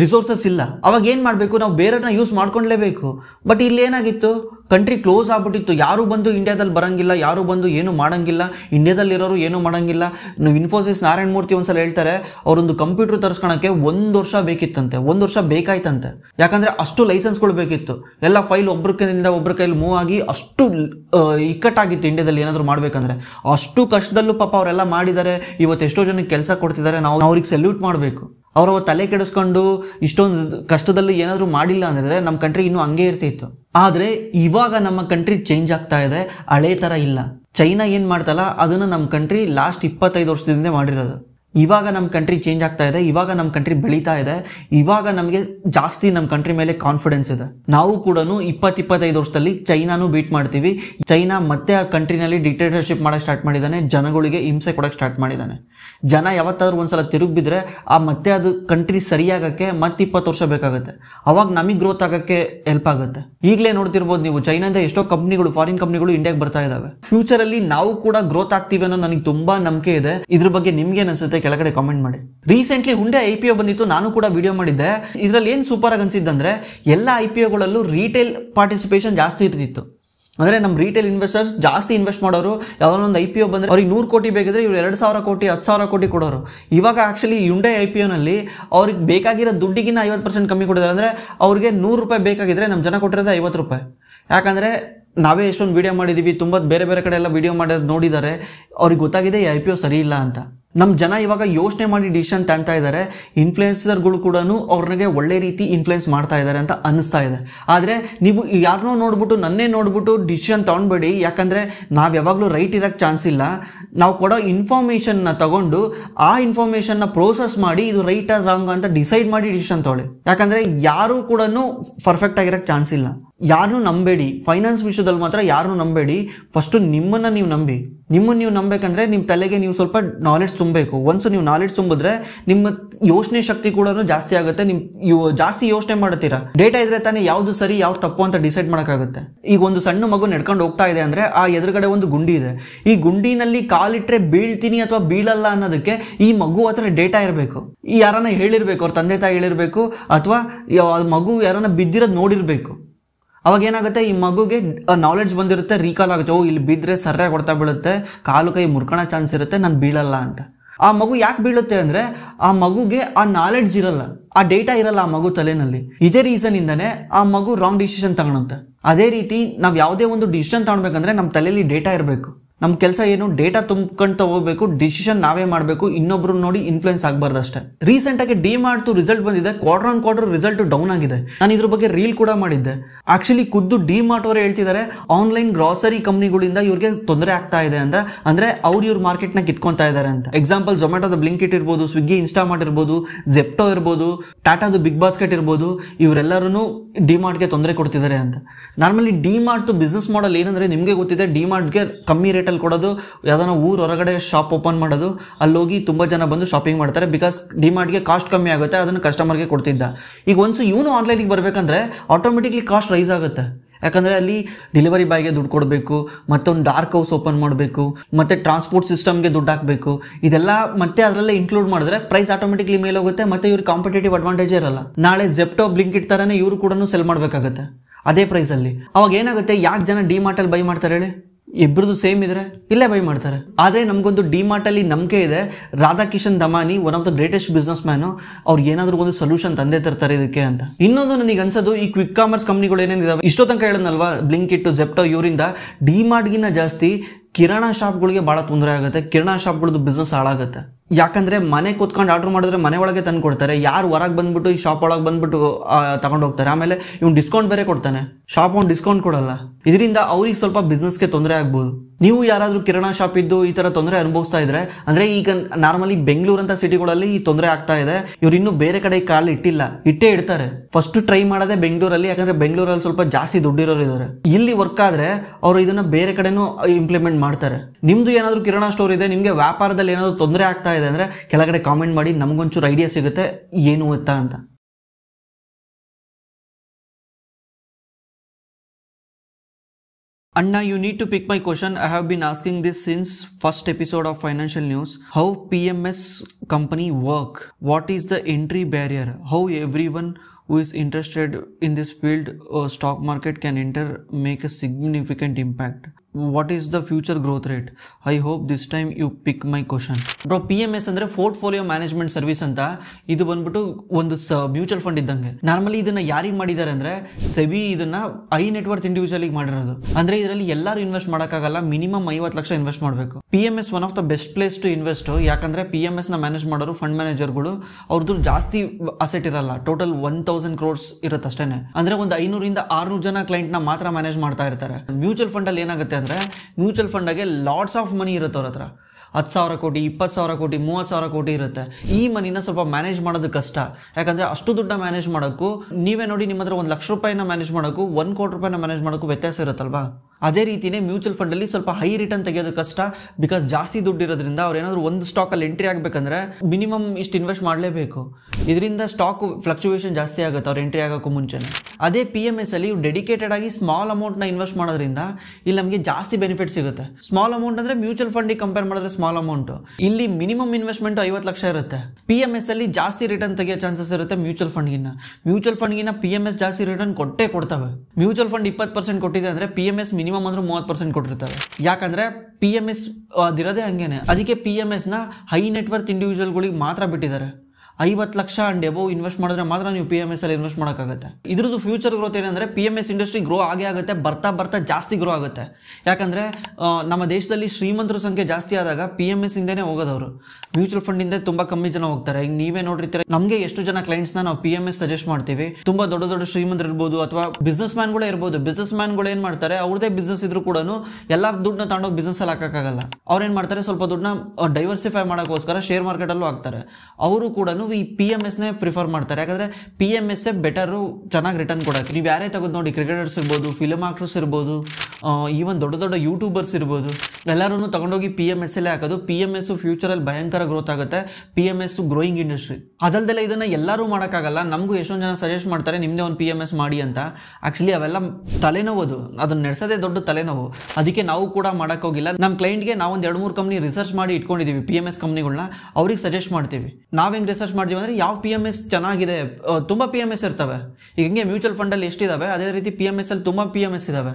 S1: ರಿಸೋರ್ಸಸ್ ಇಲ್ಲ ಅವಾಗ ಏನು ಮಾಡಬೇಕು ನಾವು ಬೇರೆಯವ್ರನ್ನ ಯೂಸ್ ಮಾಡ್ಕೊಳ್ಲೇಬೇಕು ಬಟ್ ಇಲ್ಲಿ ಏನಾಗಿತ್ತು ಕಂಟ್ರಿ ಕ್ಲೋಸ್ ಆಗ್ಬಿಟ್ಟಿತ್ತು ಯಾರು ಬಂದು ಇಂಡಿಯಾದಲ್ಲಿ ಬರೋಂಗಿಲ್ಲ ಯಾರು ಬಂದು ಏನು ಮಾಡೋಂಗಿಲ್ಲ ಇಂಡಿಯಾದಲ್ಲಿರೋರು ಏನು ಮಾಡೋಂಗಿಲ್ಲ ನೀವು ಇನ್ಫೋಸಿಸ್ ನಾರಾಯಣ ಮೂರ್ತಿ ಒಂದ್ಸಲ ಹೇಳ್ತಾರೆ ಅವರೊಂದು ಕಂಪ್ಯೂಟರ್ ತರಿಸ್ಕೊಳಕ್ಕೆ ಒಂದು ವರ್ಷ ಬೇಕಿತ್ತಂತೆ ಒಂದು ವರ್ಷ ಬೇಕಾಯ್ತಂತೆ ಯಾಕಂದರೆ ಅಷ್ಟು ಲೈಸೆನ್ಸ್ಗಳು ಬೇಕಿತ್ತು ಎಲ್ಲ ಫೈಲ್ ಒಬ್ಬರ ಕೈಯಿಂದ ಒಬ್ಬರ ಕೈಲಿ ಮೂವ್ ಆಗಿ ಅಷ್ಟು ಇಕ್ಕಟ್ಟಾಗಿತ್ತು ಇಂಡಿಯಾದಲ್ಲಿ ಏನಾದರೂ ಮಾಡಬೇಕಂದ್ರೆ ಅಷ್ಟು ಕಷ್ಟದಲ್ಲೂ ಪಾಪ ಅವರೆಲ್ಲ ಮಾಡಿದ್ದಾರೆ ಇವತ್ತು ಎಷ್ಟೋ ಜನಕ್ಕೆ ಕೆಲಸ ಕೊಡ್ತಿದ್ದಾರೆ ನಾವು ಅವ್ರಿಗೆ ಸೆಲ್ಯೂಟ್ ಮಾಡಬೇಕು ಅವರು ತಲೆ ಕೆಡಿಸ್ಕೊಂಡು ಇಷ್ಟೊಂದು ಕಷ್ಟದಲ್ಲಿ ಏನಾದರೂ ಮಾಡಿಲ್ಲ ಅಂದರೆ ನಮ್ಮ ಕಂಟ್ರಿ ಇನ್ನೂ ಹಂಗೆ ಇರ್ತಿತ್ತು ಆದರೆ ಇವಾಗ ನಮ್ಮ ಕಂಟ್ರಿ ಚೇಂಜ್ ಆಗ್ತಾ ಇದೆ ಹಳೆ ಥರ ಇಲ್ಲ ಚೈನಾ ಏನು ಮಾಡ್ತಲ್ಲ ಅದನ್ನು ನಮ್ಮ ಕಂಟ್ರಿ ಲಾಸ್ಟ್ ಇಪ್ಪತ್ತೈದು ವರ್ಷದಿಂದ ಮಾಡಿರೋದು ಇವಾಗ ನಮ್ಮ ಕಂಟ್ರಿ ಚೇಂಜ್ ಆಗ್ತಾ ಇದೆ ಇವಾಗ ನಮ್ಮ ಕಂಟ್ರಿ ಬೆಳೀತಾ ಇದೆ ಇವಾಗ ನಮಗೆ ಜಾಸ್ತಿ ನಮ್ಮ ಕಂಟ್ರಿ ಮೇಲೆ ಕಾನ್ಫಿಡೆನ್ಸ್ ಇದೆ ನಾವು ಕೂಡ ಇಪ್ಪತ್ತೈದು ವರ್ಷದಲ್ಲಿ ಚೈನಾನು ಬೀಟ್ ಮಾಡ್ತೀವಿ ಚೈನಾ ಮತ್ತೆ ಆ ಕಂಟ್ರಿನಲ್ಲಿ ಡಿಕ್ಟೇಟರ್ಶಿಪ್ ಮಾಡೋಕೆ ಸ್ಟಾರ್ಟ್ ಮಾಡಿದ್ದಾನೆ ಜನಗಳಿಗೆ ಹಿಂಸೆ ಕೊಡಕ್ಕೆ ಸ್ಟಾರ್ಟ್ ಮಾಡಿದ್ದಾನೆ ಜನ ಯಾವತ್ತಾದ್ರೂ ಒಂದ್ಸಲ ತಿರುಗ್ಬಿದ್ರೆ ಆ ಮತ್ತೆ ಅದು ಕಂಟ್ರಿ ಸರಿಯಾಗಕ್ಕೆ ಮತ್ತೆ ಇಪ್ಪತ್ತು ವರ್ಷ ಬೇಕಾಗುತ್ತೆ ಅವಾಗ ನಮಗೆ ಗ್ರೋತ್ ಆಗೋಕ್ಕೆ ಹೆಲ್ಪ್ ಆಗುತ್ತೆ ಈಗಲೇ ನೋಡ್ತಿರ್ಬೋದು ನೀವು ಚೈನಾದ ಎಷ್ಟೋ ಕಂಪ್ನಿಗಳು ಫಾರಿನ್ ಕಂಪ್ನಿಗಳು ಇಂಡಿಯಾಗೆ ಬರ್ತಾ ಇದ್ದಾವೆ ಫ್ಯೂಚರಲ್ಲಿ ನಾವು ಕೂಡ ಗ್ರೋತ್ ಆಗ್ತೀವಿ ಅನ್ನೋ ನನಗೆ ತುಂಬಾ ನಂಬಿಕೆ ಇದೆ ಇದ್ರ ಬಗ್ಗೆ ನಿಮ್ಗೆ ಅನಿಸುತ್ತೆ ಕೆಳಗಡೆ ಕಾಮೆಂಟ್ ಮಾಡಿ recently Hyundai I P O ಬಂದಿತ್ತು ನಾನು ಕೂಡ ವಿಡಿಯೋ ಮಾಡಿದ್ದೆ ಇದರಲ್ಲಿ ಏನು ಸೂಪರ್ ಆಗಿ ಅನಿಸಿದ್ದಂದ್ರೆ ಎಲ್ಲ ಐ ಪಿ ಒಗಳಲ್ಲೂ ರೀಟೇಲ್ ಪಾರ್ಟಿಸಿಪೇಷನ್ ಜಾಸ್ತಿ ಇರ್ತಿತ್ತು ಅಂದರೆ ನಮ್ಮ ರೀಟೇಲ್ ಇನ್ವೆಸ್ಟರ್ಸ್ ಜಾಸ್ತಿ ಇನ್ವೆಸ್ಟ್ ಮಾಡೋರು ಯಾವುದೋ ಒಂದು ಐ ಪಿ ಒ ಬಂದರೆ ಅವ್ರಿಗೆ ನೂರು ಕೋಟಿ ಬೇಕಿದ್ರೆ ಇವ್ರು ಎರಡು ಸಾವಿರ ಕೋಟಿ ಹತ್ತು ಸಾವಿರ ಕೋಟಿ ಕೊಡೋರು ಇವಾಗ ಆ್ಯಕ್ಚುಲಿ ಯುಂಡೆ ಐ ಪಿ ಒನಲ್ಲಿ ಅವ್ರಿಗೆ ಬೇಕಾಗಿರೋ ದುಡ್ಡಿಗಿನ ಐವತ್ತು ಪರ್ಸೆಂಟ್ ಕಮ್ಮಿ ಕೊಡಿದಾರೆ ಅಂದರೆ ಅವ್ರಿಗೆ ನೂರು ರೂಪಾಯಿ ಬೇಕಾಗಿದ್ದರೆ ನಮ್ಮ ಜನ ಕೊಟ್ಟಿರೋದೇ ಐವತ್ತು ರೂಪಾಯಿ ಯಾಕಂದರೆ ನಾವೇ ಎಷ್ಟೊಂದು ವೀಡಿಯೋ ಮಾಡಿದ್ದೀವಿ ತುಂಬ ಬೇರೆ ಬೇರೆ ಕಡೆ ಎಲ್ಲ ವೀಡಿಯೋ ಮಾಡೋದು ನೋಡಿದ್ದಾರೆ ಅವ್ರಿಗೆ ಗೊತ್ತಾಗಿದೆ ಈ ಐ ಪಿ ಒ ಸರಿ ಇಲ್ಲ ಅಂತ ನಮ್ಮ ಜನ ಇವಾಗ ಯೋಚನೆ ಮಾಡಿ ಡಿಸಿಷನ್ ತಗೊತಾ ಇದ್ದಾರೆ ಇನ್ಫ್ಲುಯೆನ್ಸರ್ಗಳು ಕೂಡ ಅವ್ರನಿಗೆ ಒಳ್ಳೆ ರೀತಿ ಇನ್ಫ್ಲುಯೆನ್ಸ್ ಮಾಡ್ತಾ ಇದ್ದಾರೆ ಅಂತ ಅನ್ನಿಸ್ತಾ ಇದೆ ಆದರೆ ನೀವು ಯಾರನ್ನೋ ನೋಡ್ಬಿಟ್ಟು ನನ್ನೇ ನೋಡ್ಬಿಟ್ಟು ಡಿಸಿಷನ್ ತೊಗೊಂಡ್ಬೇಡಿ ಯಾಕಂದರೆ ನಾವು ಯಾವಾಗಲೂ ರೈಟ್ ಇರೋಕ್ಕೆ ಚಾನ್ಸ್ ಇಲ್ಲ ನಾವು ಕೊಡೋ ಇನ್ಫಾರ್ಮೇಷನ್ನ ತೊಗೊಂಡು ಆ ಇನ್ಫಾರ್ಮೇಷನ್ನ ಪ್ರೋಸೆಸ್ ಮಾಡಿ ಇದು ರೈಟ್ ಆ ರಾಂಗ್ ಅಂತ ಡಿಸೈಡ್ ಮಾಡಿ ಡಿಸಿಷನ್ ತೊಗೊಳ್ಳಿ ಯಾಕಂದರೆ ಯಾರೂ ಕೂಡ ಪರ್ಫೆಕ್ಟ್ ಆಗಿರೋಕ್ಕೆ ಚಾನ್ಸ್ ಇಲ್ಲ ಯಾರನ್ನೂ ನಂಬೇಡಿ ಫೈನಾನ್ಸ್ ವಿಷಯದಲ್ಲಿ ಮಾತ್ರ ಯಾರನ್ನೂ ನಂಬೇಡಿ ಫಸ್ಟು ನಿಮ್ಮನ್ನು ನೀವು ನಂಬಿ ನಿಮ್ಮನ್ನು ನೀವು ನಂಬೇಕಂದ್ರೆ ನಿಮ್ಮ ತಲೆಗೆ ನೀವು ಸ್ವಲ್ಪ ನಾಲೆಡ್ಜ್ ತುಂಬಬೇಕು ಒನ್ಸ್ ನೀವು ನಾಲೆಡ್ಜ್ ತುಂಬಿದ್ರೆ ನಿಮ್ಮ ಯೋಚನೆ ಶಕ್ತಿ ಕೂಡ ಜಾಸ್ತಿ ಆಗುತ್ತೆ ನಿಮ್ಮ ಜಾಸ್ತಿ ಯೋಚನೆ ಮಾಡುತ್ತೀರಾ ಡೇಟಾ ಇದ್ರೆ ತಾನೇ ಯಾವುದು ಸರಿ ಯಾವ್ದು ತಪ್ಪು ಅಂತ ಡಿಸೈಡ್ ಮಾಡೋಕ್ಕಾಗುತ್ತೆ ಈಗ ಒಂದು ಸಣ್ಣ ಮಗು ನಡ್ಕೊಂಡು ಹೋಗ್ತಾ ಇದೆ ಅಂದರೆ ಆ ಎದುರುಗಡೆ ಒಂದು ಗುಂಡಿ ಇದೆ ಈ ಗುಂಡಿನಲ್ಲಿ ಕಾಲಿಟ್ಟರೆ ಬೀಳ್ತೀನಿ ಅಥವಾ ಬೀಳಲ್ಲ ಅನ್ನೋದಕ್ಕೆ ಈ ಮಗು ಹತ್ರ ಡೇಟಾ ಇರಬೇಕು ಈ ಯಾರನ್ನ ಹೇಳಿರ್ಬೇಕು ಅವ್ರ ತಂದೆ ತಾಯಿ ಹೇಳಿರ್ಬೇಕು ಅಥವಾ ಮಗು ಯಾರನ್ನ ಬಿದ್ದಿರೋದು ನೋಡಿರಬೇಕು ಅವಾಗ ಏನಾಗುತ್ತೆ ಈ ಮಗುಗೆ ನಾಲೆಡ್ಜ್ ಬಂದಿರುತ್ತೆ ರೀಕಾಲ್ ಆಗುತ್ತೆ ಓ ಇಲ್ಲಿ ಬಿದ್ದರೆ ಸರ್ರೆ ಕೊಡ್ತಾ ಬೀಳುತ್ತೆ ಕಾಲು ಕೈ ಮುರ್ಕೊಳ್ಳೋ ಚಾನ್ಸ್ ಇರುತ್ತೆ ನಾನು ಬೀಳಲ್ಲ ಅಂತ ಆ ಮಗು ಯಾಕೆ ಬೀಳುತ್ತೆ ಅಂದರೆ ಆ ಮಗುಗೆ ಆ ನಾಲೆಡ್ಜ್ ಇರಲ್ಲ ಆ ಡೇಟಾ ಇರಲ್ಲ ಆ ಮಗು ತಲೆನಲ್ಲಿ ಇದೇ ರೀಸನ್ ಇಂದನೇ ಆ ಮಗು ರಾಂಗ್ ಡಿಸಿಷನ್ ತಗೊಳುತ್ತೆ ಅದೇ ರೀತಿ ನಾವು ಯಾವುದೇ ಒಂದು ಡಿಸಿಷನ್ ತಗೊಳ್ಬೇಕಂದ್ರೆ ನಮ್ಮ ತಲೆಯಲ್ಲಿ ಡೇಟಾ ಇರಬೇಕು ನಮ್ಮ ಕೆಲಸ ಏನು ಡೇಟಾ ತುಂಬ್ಕೊಂಡು ತಗೋಬೇಕು ಡಿಸಿಷನ್ ನಾವೇ ಮಾಡಬೇಕು ಇನ್ನೊಬ್ರು ನೋಡಿ ಇನ್ಫ್ಲುಯೆನ್ಸ್ ಆಗಬಾರ್ದು ಅಷ್ಟೇ ರೀಸೆಂಟಾಗಿ ಡಿ ಡಿಮಾರ್ಟ್ ರಿಸಲ್ಟ್ ಬಂದಿದೆ quarter on quarter result down ಆಗಿದೆ ನಾನು ಇದ್ರ ಬಗ್ಗೆ ರೀಲ್ ಕೂಡ ಮಾಡಿದ್ದೆ ಆಕ್ಚುಲಿ ಖುದ್ದು ಡಿ ಮಾರ್ಟ್ ಅವರು ಹೇಳ್ತಿದ್ದಾರೆ ಆನ್ಲೈನ್ ಗ್ರಾಸರಿ ಕಂಪ್ನಿಗಳಿಂದ ಇವ್ರಿಗೆ ತೊಂದರೆ ಆಗ್ತಾ ಇದೆ ಅಂದ್ರೆ ಅಂದ್ರೆ ಅವ್ರು ಇವ್ರ ಮಾರ್ಕೆಟ್ನ ಕಿತ್ಕೊತಾ ಇದ್ದಾರೆ ಅಂತ ಎಕ್ಸಾಂಪಲ್ ಝೊಮ್ಯಾಟೋದ ಇಟ್ ಇರ್ಬೋದು ಸ್ವಿಗ್ಗಿ ಇನ್ಸ್ಟಾಮಾರ್ಟ್ ಇರ್ಬೋದು ಜೆಪ್ಟೋ ಇರ್ಬೋದು ಟಾಟಾದ ಬಿಗ್ ಬಾಸ್ಕೆಟ್ ಇರ್ಬೋದು ಇವರೆಲ್ಲರೂ ಡಿ ಮಾರ್ಟ್ಗೆ ತೊಂದರೆ ಕೊಡ್ತಿದ್ದಾರೆ ಅಂತ normally D Mart business model ಏನಂದ್ರೆ ನಿಮಗೆ ಗೊತ್ತಿದೆ ಡಿ ಮಾರ್ಟ್ಗೆ ಕಮ್ಮಿ ರೇಟ್ ಕೊಡೋದು ಯಾವ್ದಾನ ಊರು ಹೊರಗಡೆ ಶಾಪ್ ಓಪನ್ ಮಾಡೋದು ಅಲ್ಲಿ ಹೋಗಿ ತುಂಬ ಜನ ಬಂದು ಶಾಪಿಂಗ್ ಮಾಡ್ತಾರೆ ಬಿಕಾಸ್ ಡಿಮಾರ್ಟ್ಗೆ ಕಾಸ್ಟ್ ಕಮ್ಮಿ ಆಗುತ್ತೆ ಅದನ್ನು ಕಸ್ಟಮರ್ಗೆ ಕೊಡ್ತಿದ್ದ ಈಗ ಒಂದು ಇವನು ಆನ್ಲೈನಿಗೆ ಬರಬೇಕಂದ್ರೆ ಆಟೋಮೆಟಿಕ್ಲಿ ಕಾಸ್ಟ್ ರೈಸ್ ಆಗುತ್ತೆ ಯಾಕಂದರೆ ಅಲ್ಲಿ ಡೆಲಿವರಿ ಬಾಯ್ಗೆ ದುಡ್ಡು ಕೊಡಬೇಕು ಮತ್ತೊಂದು ಡಾರ್ಕ್ ಹೌಸ್ ಓಪನ್ ಮಾಡಬೇಕು ಮತ್ತು ಟ್ರಾನ್ಸ್ಪೋರ್ಟ್ ಸಿಸ್ಟಮ್ಗೆ ದುಡ್ಡು ಹಾಕಬೇಕು ಇದೆಲ್ಲ ಮತ್ತೆ ಅದರಲ್ಲೇ ಇನ್ಕ್ಲೂಡ್ ಮಾಡಿದ್ರೆ ಪ್ರೈಸ್ ಆಟೋಮೆಟಿಕ್ಲಿ ಮೇಲ್ ಹೋಗುತ್ತೆ ಮತ್ತು ಇವ್ರಿಗೆ ಕಾಂಪಿಟೇಟಿವ್ ಅಡ್ವಾಂಟೇಜೇ ಇರಲ್ಲ ನಾಳೆ ಜೆಪ್ಟೋ ಬ್ಲಿಂಕ್ ಥರನೇ ಇವರು ಕೂಡ ಸೆಲ್ ಮಾಡಬೇಕಾಗುತ್ತೆ ಅದೇ ಪ್ರೈಸಲ್ಲಿ ಅವಾಗ ಏನಾಗುತ್ತೆ ಯಾಕೆ ಜನ ಅಲ್ಲಿ ಬೈ ಮಾಡ್ತಾರೆ ಹೇಳಿ ಇಬ್ಬರದು ಸೇಮ್ ಇದ್ರೆ ಇಲ್ಲೇ ಬೈ ಮಾಡ್ತಾರೆ ಆದರೆ ನಮಗೊಂದು ಡಿಮಾರ್ಟಲ್ಲಿ ನಂಬಿಕೆ ಇದೆ Radhakishan Damani one of the greatest business man ಅವ್ರಿಗೆ ಏನಾದರೂ ಒಂದು ಸೊಲ್ಯೂಷನ್ ತಂದೆ ತರ್ತಾರೆ ಇದಕ್ಕೆ ಅಂತ ಇನ್ನೊಂದು ನನಗೆ ಅನ್ಸೋದು ಈ ಕ್ವಿಕ್ ಕಾಮರ್ಸ್ ಕಂಪ್ನಿಗಳು ಇದಾವೆ ಇಷ್ಟೋ ತನಕ ಹೇಳೋದಲ್ವಾ ಬ್ಲಿಂಕ್ ಇಟ್ಟು ಜೆಪ್ಟೋ ಇವರಿಂದ ಡಿಮಾರ್ಟ್ಗಿನ್ನ ಜಾಸ್ತಿ ಕಿರಾಣಾ ಶಾಪ್ಗಳಿಗೆ ಭಾಳ ತೊಂದರೆ ಆಗುತ್ತೆ ಕಿರಾಣಾ ಶಾಪ್ಗಳದ್ದು ಬಿಸ್ನೆಸ್ ಹಾಳಾಗುತ್ತೆ ಯಾಕಂದರೆ ಮನೆ ಕೂತ್ಕೊಂಡು ಆರ್ಡ್ರ್ ಮಾಡಿದ್ರೆ ಮನೆ ಒಳಗೆ ತಂದು ಕೊಡ್ತಾರೆ ಯಾರು ಹೊರಗೆ ಬಂದ್ಬಿಟ್ಟು ಈ ಶಾಪ್ ಒಳಗೆ ಬಂದ್ಬಿಟ್ಟು ತಗೊಂಡು ಹೋಗ್ತಾರೆ ಆಮೇಲೆ ಇವ್ನು ಡಿಸ್ಕೌಂಟ್ ಬೇರೆ ಕೊಡ್ತಾನೆ ಶಾಪ್ ಒಂದು ಡಿಸ್ಕೌಂಟ್ ಕೊಡಲ್ಲ ಇದರಿಂದ ಅವ್ರಿಗೆ ಸ್ವಲ್ಪ ಬಿಸ್ನೆಸ್ಗೆ ತೊಂದರೆ ಆಗ್ಬೋದು ನೀವು ಯಾರಾದರೂ ಕಿರಣ ಶಾಪ್ ಇದ್ದು ಈ ಥರ ತೊಂದರೆ ಅನುಭವಿಸ್ತಾ ಇದ್ರೆ ಅಂದರೆ ಈಗ ನಾರ್ಮಲಿ ಬೆಂಗಳೂರು ಅಂತ ಸಿಟಿಗಳಲ್ಲಿ ಈ ತೊಂದರೆ ಆಗ್ತಾ ಇದೆ ಇವ್ರು ಇನ್ನೂ ಬೇರೆ ಕಡೆ ಕಾಲು ಇಟ್ಟಿಲ್ಲ ಇಟ್ಟೇ ಇಡ್ತಾರೆ ಫಸ್ಟ್ ಟ್ರೈ ಮಾಡೋದೇ ಬೆಂಗಳೂರಲ್ಲಿ ಯಾಕಂದರೆ ಬೆಂಗಳೂರಲ್ಲಿ ಸ್ವಲ್ಪ ಜಾಸ್ತಿ ದುಡ್ಡಿರೋರು ಇದ್ದಾರೆ ಇಲ್ಲಿ ವರ್ಕ್ ಆದರೆ ಅವರು ಇದನ್ನು ಬೇರೆ ಕಡೆನೂ ಇಂಪ್ಲಿಮೆಂಟ್ ಮಾಡ್ತಾರೆ ನಿಮ್ಮದು ಏನಾದರೂ ಕಿರಣ ಸ್ಟೋರ್ ಇದೆ ನಿಮಗೆ ವ್ಯಾಪಾರದಲ್ಲಿ ಏನಾದರೂ ತೊಂದರೆ ಆಗ್ತಾ ಇದೆ ಇದೆ ಅಂದರೆ ಕೆಳಗಡೆ ಕಾಮೆಂಟ್ ಮಾಡಿ ನಮಗೊಂಚೂರು ಐಡಿಯಾ ಸಿಗುತ್ತೆ ಏನು ಗೊತ್ತಾ ಅಂತ Anna, you need to pick my question. I have been asking this since first episode of Financial News. How PMS company work? What is the entry barrier? How everyone who is interested in this field uh, stock market can enter make a significant impact what is the future growth rate I hope this time you pick my question bro P M S ಅಂದರೆ portfolio management service ಅಂತ ಇದು ಬಂದ್ಬಿಟ್ಟು ಒಂದು mutual fund ಇದ್ದಂಗೆ normally ಇದನ್ನ ಯಾರಿಗೆ ಮಾಡಿದ್ದಾರೆ ಅಂದ್ರೆ ಸೆಬಿ ಇದನ್ನ ಐ ನೆಟ್ವರ್ಕ್ ಇಂಡಿವಿಜುವಲಿಗೆ ಮಾಡಿರೋದು ಅಂದ್ರೆ ಇದರಲ್ಲಿ ಎಲ್ಲರೂ ಇನ್ವೆಸ್ಟ್ ಮಾಡೋಕ್ಕಾಗಲ್ಲ ಮಿನಿಮಮ್ ಐವತ್ತು ಲಕ್ಷ ಇನ್ವೆಸ್ಟ್ ಮಾಡಬೇಕು P M S one of the best place to invest ಯಾಕಂದ್ರೆ ಪಿ ಎಮ್ ಎಸ್ನ ಮ್ಯಾನೇಜ್ ಮಾಡೋರು ಫಂಡ್ ಮ್ಯಾನೇಜರ್ಗಳು ಅವ್ರದ್ದು ಜಾಸ್ತಿ ಅಸೆಟ್ ಇರಲ್ಲ ಟೋಟಲ್ ಒನ್ ತೌಸಂಡ್ ಕ್ರೋರ್ಸ್ ಇರುತ್ತೆ ಅಷ್ಟೇ ಅಂದರೆ ಒಂದು ಐನೂರಿಂದ ಆರುನೂರು ಜನ ಕ್ಲೈಂಟ್ನ ಮಾತ್ರ ಮ್ಯಾನೇಜ್ ಮಾಡ್ತಾ ಇರ್ತಾರೆ ಮ್ಯೂಚುವಲ್ ಫಂಡಲ್ಲಿ ಏನಾಗುತ್ತೆ ಅಂದರೆ ಮ್ಯೂಚುವಲ್ ಫಂಡಾಗೆ ಲಾಟ್ಸ್ ಆಫ್ ಮನಿ ಇರುತ್ತೆ ಅವ್ರ ಹತ್ರ ಹತ್ತು ಸಾವಿರ ಕೋಟಿ ಇಪ್ಪತ್ತು ಸಾವಿರ ಕೋಟಿ ಮೂವತ್ತು ಸಾವಿರ ಕೋಟಿ ಇರುತ್ತೆ ಈ ಮನಿನ ಸ್ವಲ್ಪ ಮ್ಯಾನೇಜ್ ಮಾಡೋದು ಕಷ್ಟ ಯಾಕಂದರೆ ಅಷ್ಟು ದುಡ್ಡನ್ನ ಮ್ಯಾನೇಜ್ ಮಾಡೋಕ್ಕೂ ನೀವೇ ನೋಡಿ ನಿಮ್ಮ ಹತ್ರ ಒಂದು ಲಕ್ಷ ರೂಪಾಯಿನ ಮ್ಯಾನೇಜ್ ಮಾಡೋಕ್ಕೂ ಒಂದು ಕೋಟಿ ರೂಪಾಯಿನ ಮ್ಯಾನೇಜ್ ಮಾಡೋಕ್ಕೂ ವ್ಯತ್ಯಾಸ ಇರುತ್ತಲ್ವಾ ಅದೇ ರೀತಿಯೇ ಮ್ಯೂಚುವಲ್ ಫಂಡಲ್ಲಿ ಸ್ವಲ್ಪ ಹೈ ರಿಟರ್ನ್ ತೆಗೆಯೋದು ಕಷ್ಟ ಬಿಕಾಸ್ ಜಾಸ್ತಿ ದುಡ್ಡು ಇರೋದ್ರಿಂದ ಅವ್ರು ಏನಾದರೂ ಒಂದು ಸ್ಟಾಕಲ್ಲಿ ಎಂಟ್ರಿ ಆಗಬೇಕಂದ್ರೆ ಮಿನಿಮಮ್ ಇಷ್ಟು ಇನ್ವೆಸ್ಟ್ ಮಾಡಲೇಬೇಕು ಇದರಿಂದ ಸ್ಟಾಕ್ ಫ್ಲಕ್ಚುವೇಷನ್ ಜಾಸ್ತಿ ಆಗುತ್ತೆ ಅವ್ರು ಎಂಟ್ರಿ ಆಗೋಕ್ಕೂ ಮುಂಚೆನೇ ಅದೇ ಪಿ ಎಮ್ ಎಸ್ ಅಲ್ಲಿ ಡೆಡಿಕೇಟೆಡ್ ಆಗಿ ಸ್ಮಾಲ್ ಅಮೌಂಟ್ನ ಇನ್ವೆಸ್ಟ್ ಮಾಡೋದ್ರಿಂದ ಇಲ್ಲಿ ನಮಗೆ ಜಾಸ್ತಿ ಬೆನಿಫಿಟ್ ಸಿಗುತ್ತೆ ಸ್ಮಾಲ್ ಅಮೌಂಟ್ ಅಂದರೆ ಮ್ಯೂಚುವಲ್ ಫಂಡಿಗೆ ಕಂಪೇರ್ ಮಾಡಿದ್ರೆ ಸ್ಮಾಲ್ ಅಮೌಂಟು ಇಲ್ಲಿ ಮಿನಿಮಮ್ ಇನ್ವೆಸ್ಟ್ಮೆಂಟ್ ಐವತ್ತು ಲಕ್ಷ ಇರುತ್ತೆ ಪಿ ಎಮ್ ಎಸ್ ಅಲ್ಲಿ ಜಾಸ್ತಿ ರಿಟರ್ನ್ ತೆಗೆಯೋ ಚಾನ್ಸಸ್ ಇರುತ್ತೆ mutual ಫಂಡ್ಗಿನ್ನ mutual ಫಂಡ್ಗಿನ್ನ P M S ಜಾಸ್ತಿ ರಿಟರ್ನ್ ಕೊಟ್ಟೇ ಕೊಡ್ತವೆ ಮ್ಯೂಚುವಲ್ ಫಂಡ್ ಇಪ್ಪತ್ತು ಪರ್ಸೆಂಟ್ ಕೊಟ್ಟಿದೆ ಅಂದರೆ P M S minimum minimum ಅಂದರೂ ಮೂವತ್ತು ಪರ್ಸೆಂಟ್ ಕೊಟ್ಟಿರ್ತಾರೆ ಯಾಕಂದ್ರೆ ಪಿ ಎಂ ಎಸ್ ಅದಿರೋದೇ ಹಂಗೇನೆ ಅದಕ್ಕೆ ಪಿ ಎಸ್ ನ ಹೈ ನೆಟ್ವರ್ಕ್ ಇಂಡಿವಿಜುವಲ್ಗಳಿಗೆ ಮಾತ್ರ ಬಿಟ್ಟಿದ್ದಾರೆ ಐವತ್ತು ಲಕ್ಷ ಅಂಡ್ ಎಬೋ ಇನ್ವೆಸ್ಟ್ ಮಾಡಿದ್ರೆ ಮಾತ್ರ ನೀವು ಪಿ ಎಮ್ ಎಸ್ ಅಲ್ಲಿ ಇನ್ವೆಸ್ಟ್ ಮಾಡೋಕ್ಕಾಗುತ್ತೆ ಇದ್ರದ್ದು ಫ್ಯೂಚರ್ ಗ್ರೋತ್ ಏನಂದರೆ P M S industry grow ಆಗೇ ಆಗುತ್ತೆ ಬರ್ತಾ ಬರ್ತಾ ಜಾಸ್ತಿ ಗ್ರೋ ಆಗುತ್ತೆ ಯಾಕಂದರೆ ನಮ್ಮ ದೇಶದಲ್ಲಿ ಶ್ರೀಮಂತರ ಸಂಖ್ಯೆ ಜಾಸ್ತಿ ಆದಾಗ ಪಿ ಎಮ್ ಎಸ್ ಇಂದನೇ ಹೋಗೋದವರು ಮ್ಯೂಚುವಲ್ ಫಂಡಿಂದ ತುಂಬ ಕಮ್ಮಿ ಜನ ಹೋಗ್ತಾರೆ ಈಗ ನೀವೇ ನೋಡಿರ್ತೀರ ನಮಗೆ ಎಷ್ಟು ಜನ ಕ್ಲೈಂಟ್ಸ್ನ ನಾವು ಪಿ ಎಮ್ ಎಸ್ ಸಜೆಸ್ಟ್ ಮಾಡ್ತೀವಿ ತುಂಬ ದೊಡ್ಡ ದೊಡ್ಡ ಶ್ರೀಮಂತರು ಇರ್ಬೋದು ಅಥವಾ ಬಿಸ್ನೆಸ್ ಮ್ಯಾನ್ಗಳೇ ಇರ್ಬೋದು ಬಿಸ್ನೆಸ್ ಮ್ಯಾನ್ಗಳು ಏನು ಮಾಡ್ತಾರೆ ಅವ್ರದೇ ಬಿಸ್ನೆಸ್ ಇದ್ರು ಕೂಡ ಎಲ್ಲ ದುಡ್ಡನ್ನ ತಗೊಂಡೋಗಿ ಅಲ್ಲಿ ಹಾಕೋಕ್ಕಾಗಲ್ಲ ಅವ್ರು ಏನು ಮಾಡ್ತಾರೆ ಸ್ವಲ್ಪ ದುಡ್ಡನ್ನ ಡೈವರ್ಸಿಫೈ ಮಾಡೋಕ್ಕೋಸ್ಕರ ಶೇರ್ ಮಾರ್ಕೆಟಲ್ಲೂ ಹಾಕ್ತಾರೆ ಅವರು ಕೂಡ ಈ ಪಿ ಎಮ್ ಎಸ್ನೇ ಪ್ರಿಫರ್ ಮಾಡ್ತಾರೆ ಯಾಕಂದರೆ ಪಿ ಎಮ್ ಎಸ್ಸೇ ಬೆಟರು ಚೆನ್ನಾಗಿ ರಿಟರ್ನ್ ಕೊಡೋಕ್ಕೆ ನೀವು ಯಾರೇ ತೆಗೆದು ನೋಡಿ ಕ್ರಿಕೆಟರ್ಸ್ ಇರ್ಬೋದು ಫಿಲಮ್ ಆಕ್ಟರ್ಸ್ ಇರ್ಬೋದು ಈವನ್ ದೊಡ್ಡ ದೊಡ್ಡ ಯೂಟ್ಯೂಬರ್ಸ್ ಇರ್ಬೋದು ಎಲ್ಲರೂ ತಗೊಂಡೋಗಿ ಪಿ ಎಮ್ ಎಲ್ಲೇ ಹಾಕೋದು ಪಿ ಎಮ್ ಎಸ್ ಫ್ಯೂಚರಲ್ಲಿ ಭಯಂಕರ ಗ್ರೋತ್ ಆಗುತ್ತೆ P M S growing industry ಅದಲ್ದೆಲ್ಲ ಇದನ್ನು ಎಲ್ಲರೂ ಮಾಡೋಕ್ಕಾಗಲ್ಲ ನಮಗೂ ಎಷ್ಟೊಂದು ಜನ ಸಜೆಸ್ಟ್ ಮಾಡ್ತಾರೆ ನಿಮ್ಮದೇ ಒಂದು ಪಿ ಎಮ್ ಎಸ್ ಮಾಡಿ ಅಂತ ಆ್ಯಕ್ಚುಲಿ ಅವೆಲ್ಲ ತಲೆನೋವದು ಅದನ್ನು ನಡೆಸೋದೇ ದೊಡ್ಡ ತಲೆನೋವು ಅದಕ್ಕೆ ನಾವು ಕೂಡ ಹೋಗಿಲ್ಲ ನಮ್ಮ ಕ್ಲೈಂಟ್ಗೆ ನಾವೊಂದು ಎರಡು ಮೂರು ಕಂಪ್ನಿ ರಿಸರ್ಚ್ ಮಾಡಿ ಇಟ್ಕೊಂಡಿದ್ದೀವಿ ಪಿ ಎಮ್ ಎಸ್ ಕಂಪ್ನಿಗಳನ್ನ ಅವ್ರಿಗೆ ಸಜೆಸ್ಟ್ ಮಾಡ್ತೀವಿ ನಾವು ಹೆಂಗೆ ರಿಸರ್ಚ್ ಇನ್ವೆಸ್ಟ್ ಮಾಡ್ತೀವಿ ಅಂದರೆ ಯಾವ ಪಿ ಎಮ್ ಎಸ್ ಚೆನ್ನಾಗಿದೆ ತುಂಬ ಪಿ ಎಮ್ ಎಸ್ ಇರ್ತವೆ ಈಗ ಹಿಂಗೆ ಮ್ಯೂಚುವಲ್ ಫಂಡಲ್ಲಿ ಎಷ್ಟಿದ್ದಾವೆ ಅದೇ ರೀತಿ ಪಿ ಎಮ್ ಎಸ್ ಅಲ್ಲಿ ತುಂಬ ಪಿ ಎಮ್ ಎಸ್ ಇದ್ದಾವೆ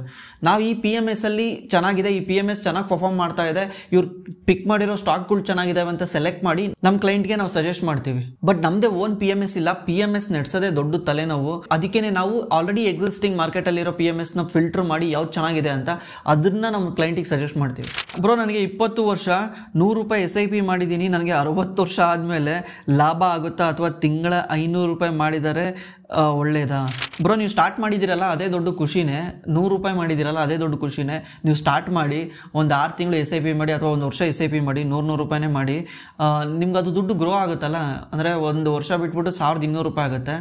S1: ನಾವು ಈ ಪಿ ಎಮ್ ಎಸ್ ಅಲ್ಲಿ ಚೆನ್ನಾಗಿದೆ ಈ ಪಿ ಎಮ್ ಎಸ್ ಚೆನ್ನಾಗಿ ಪರ್ಫಾರ್ಮ್ ಮಾಡ್ತಾ ಇದೆ ಇವ್ರು ಪಿಕ್ ಮಾಡಿರೋ ಸ್ಟಾಕ್ಗಳು ಚೆನ್ನಾಗಿದ್ದಾವೆ ಅಂತ ಸೆಲೆಕ್ಟ್ ಮಾಡಿ ನಮ್ಮ ಕ್ಲೈಂಟ್ಗೆ ನಾವು ಸಜೆಸ್ಟ್ ಮಾಡ್ತೀವಿ ಬಟ್ ನಮ್ಮದೇ ಓನ್ ಪಿ ಎಮ್ ಎಸ್ ಇಲ್ಲ ಪಿ ಎಮ್ ಎಸ್ ನಡೆಸೋದೇ ದೊಡ್ಡ ತಲೆನೋವು ಅದಕ್ಕೆ ನಾವು ಆಲ್ರೆಡಿ ಎಕ್ಸಿಸ್ಟಿಂಗ್ ಮಾರ್ಕೆಟಲ್ಲಿರೋ ಪಿ ಎಮ್ ನ ಫಿಲ್ಟರ್ ಮಾಡಿ ಯಾವ್ದು ಚೆನ್ನಾಗಿದೆ ಅಂತ ಅದನ್ನ ನಮ್ಮ ಕ್ಲೈಂಟಿಗೆ ಸಜೆಸ್ಟ್ ಮಾಡ್ತೀವಿ ಬ್ರೋ ನನಗೆ ಇಪ್ಪತ್ತು ವರ್ಷ ನೂರು ರೂಪಾಯಿ ಎಸ್ ಐ ಪಿ ಮಾಡಿದ್ದೀನಿ ನನಗೆ ಅರವತ್ತು ವರ್ಷ ಆದಮೇಲೆ ಲಾಭ ಆಗುತ್ತಾ ಅಥವಾ ತಿಂಗಳ ಐನೂರು ರೂಪಾಯಿ ಮಾಡಿದರೆ ಒಳ್ಳೆಯದಾ ಬ್ರೋ ನೀವು ಸ್ಟಾರ್ಟ್ ಮಾಡಿದ್ದೀರಲ್ಲ ಅದೇ ದೊಡ್ಡ ಖುಷಿನೇ ನೂರು ರೂಪಾಯಿ ಮಾಡಿದ್ದೀರಲ್ಲ ಅದೇ ದೊಡ್ಡ ಖುಷಿನೇ ನೀವು ಸ್ಟಾರ್ಟ್ ಮಾಡಿ ಒಂದು ಆರು ತಿಂಗಳು ಎಸ್ ಐ ಪಿ ಮಾಡಿ ಅಥವಾ ಒಂದು ವರ್ಷ ಎಸ್ ಐ ಪಿ ಮಾಡಿ ನೂರು ನೂರು ರೂಪಾಯಿನೇ ಮಾಡಿ ನಿಮ್ಗೆ ಅದು ದುಡ್ಡು ಗ್ರೋ ಆಗುತ್ತಲ್ಲ ಅಂದರೆ ಒಂದು ವರ್ಷ ಬಿಟ್ಬಿಟ್ಟು ಸಾವಿರದ ಇನ್ನೂರು ರೂಪಾಯಿ ಆಗುತ್ತೆ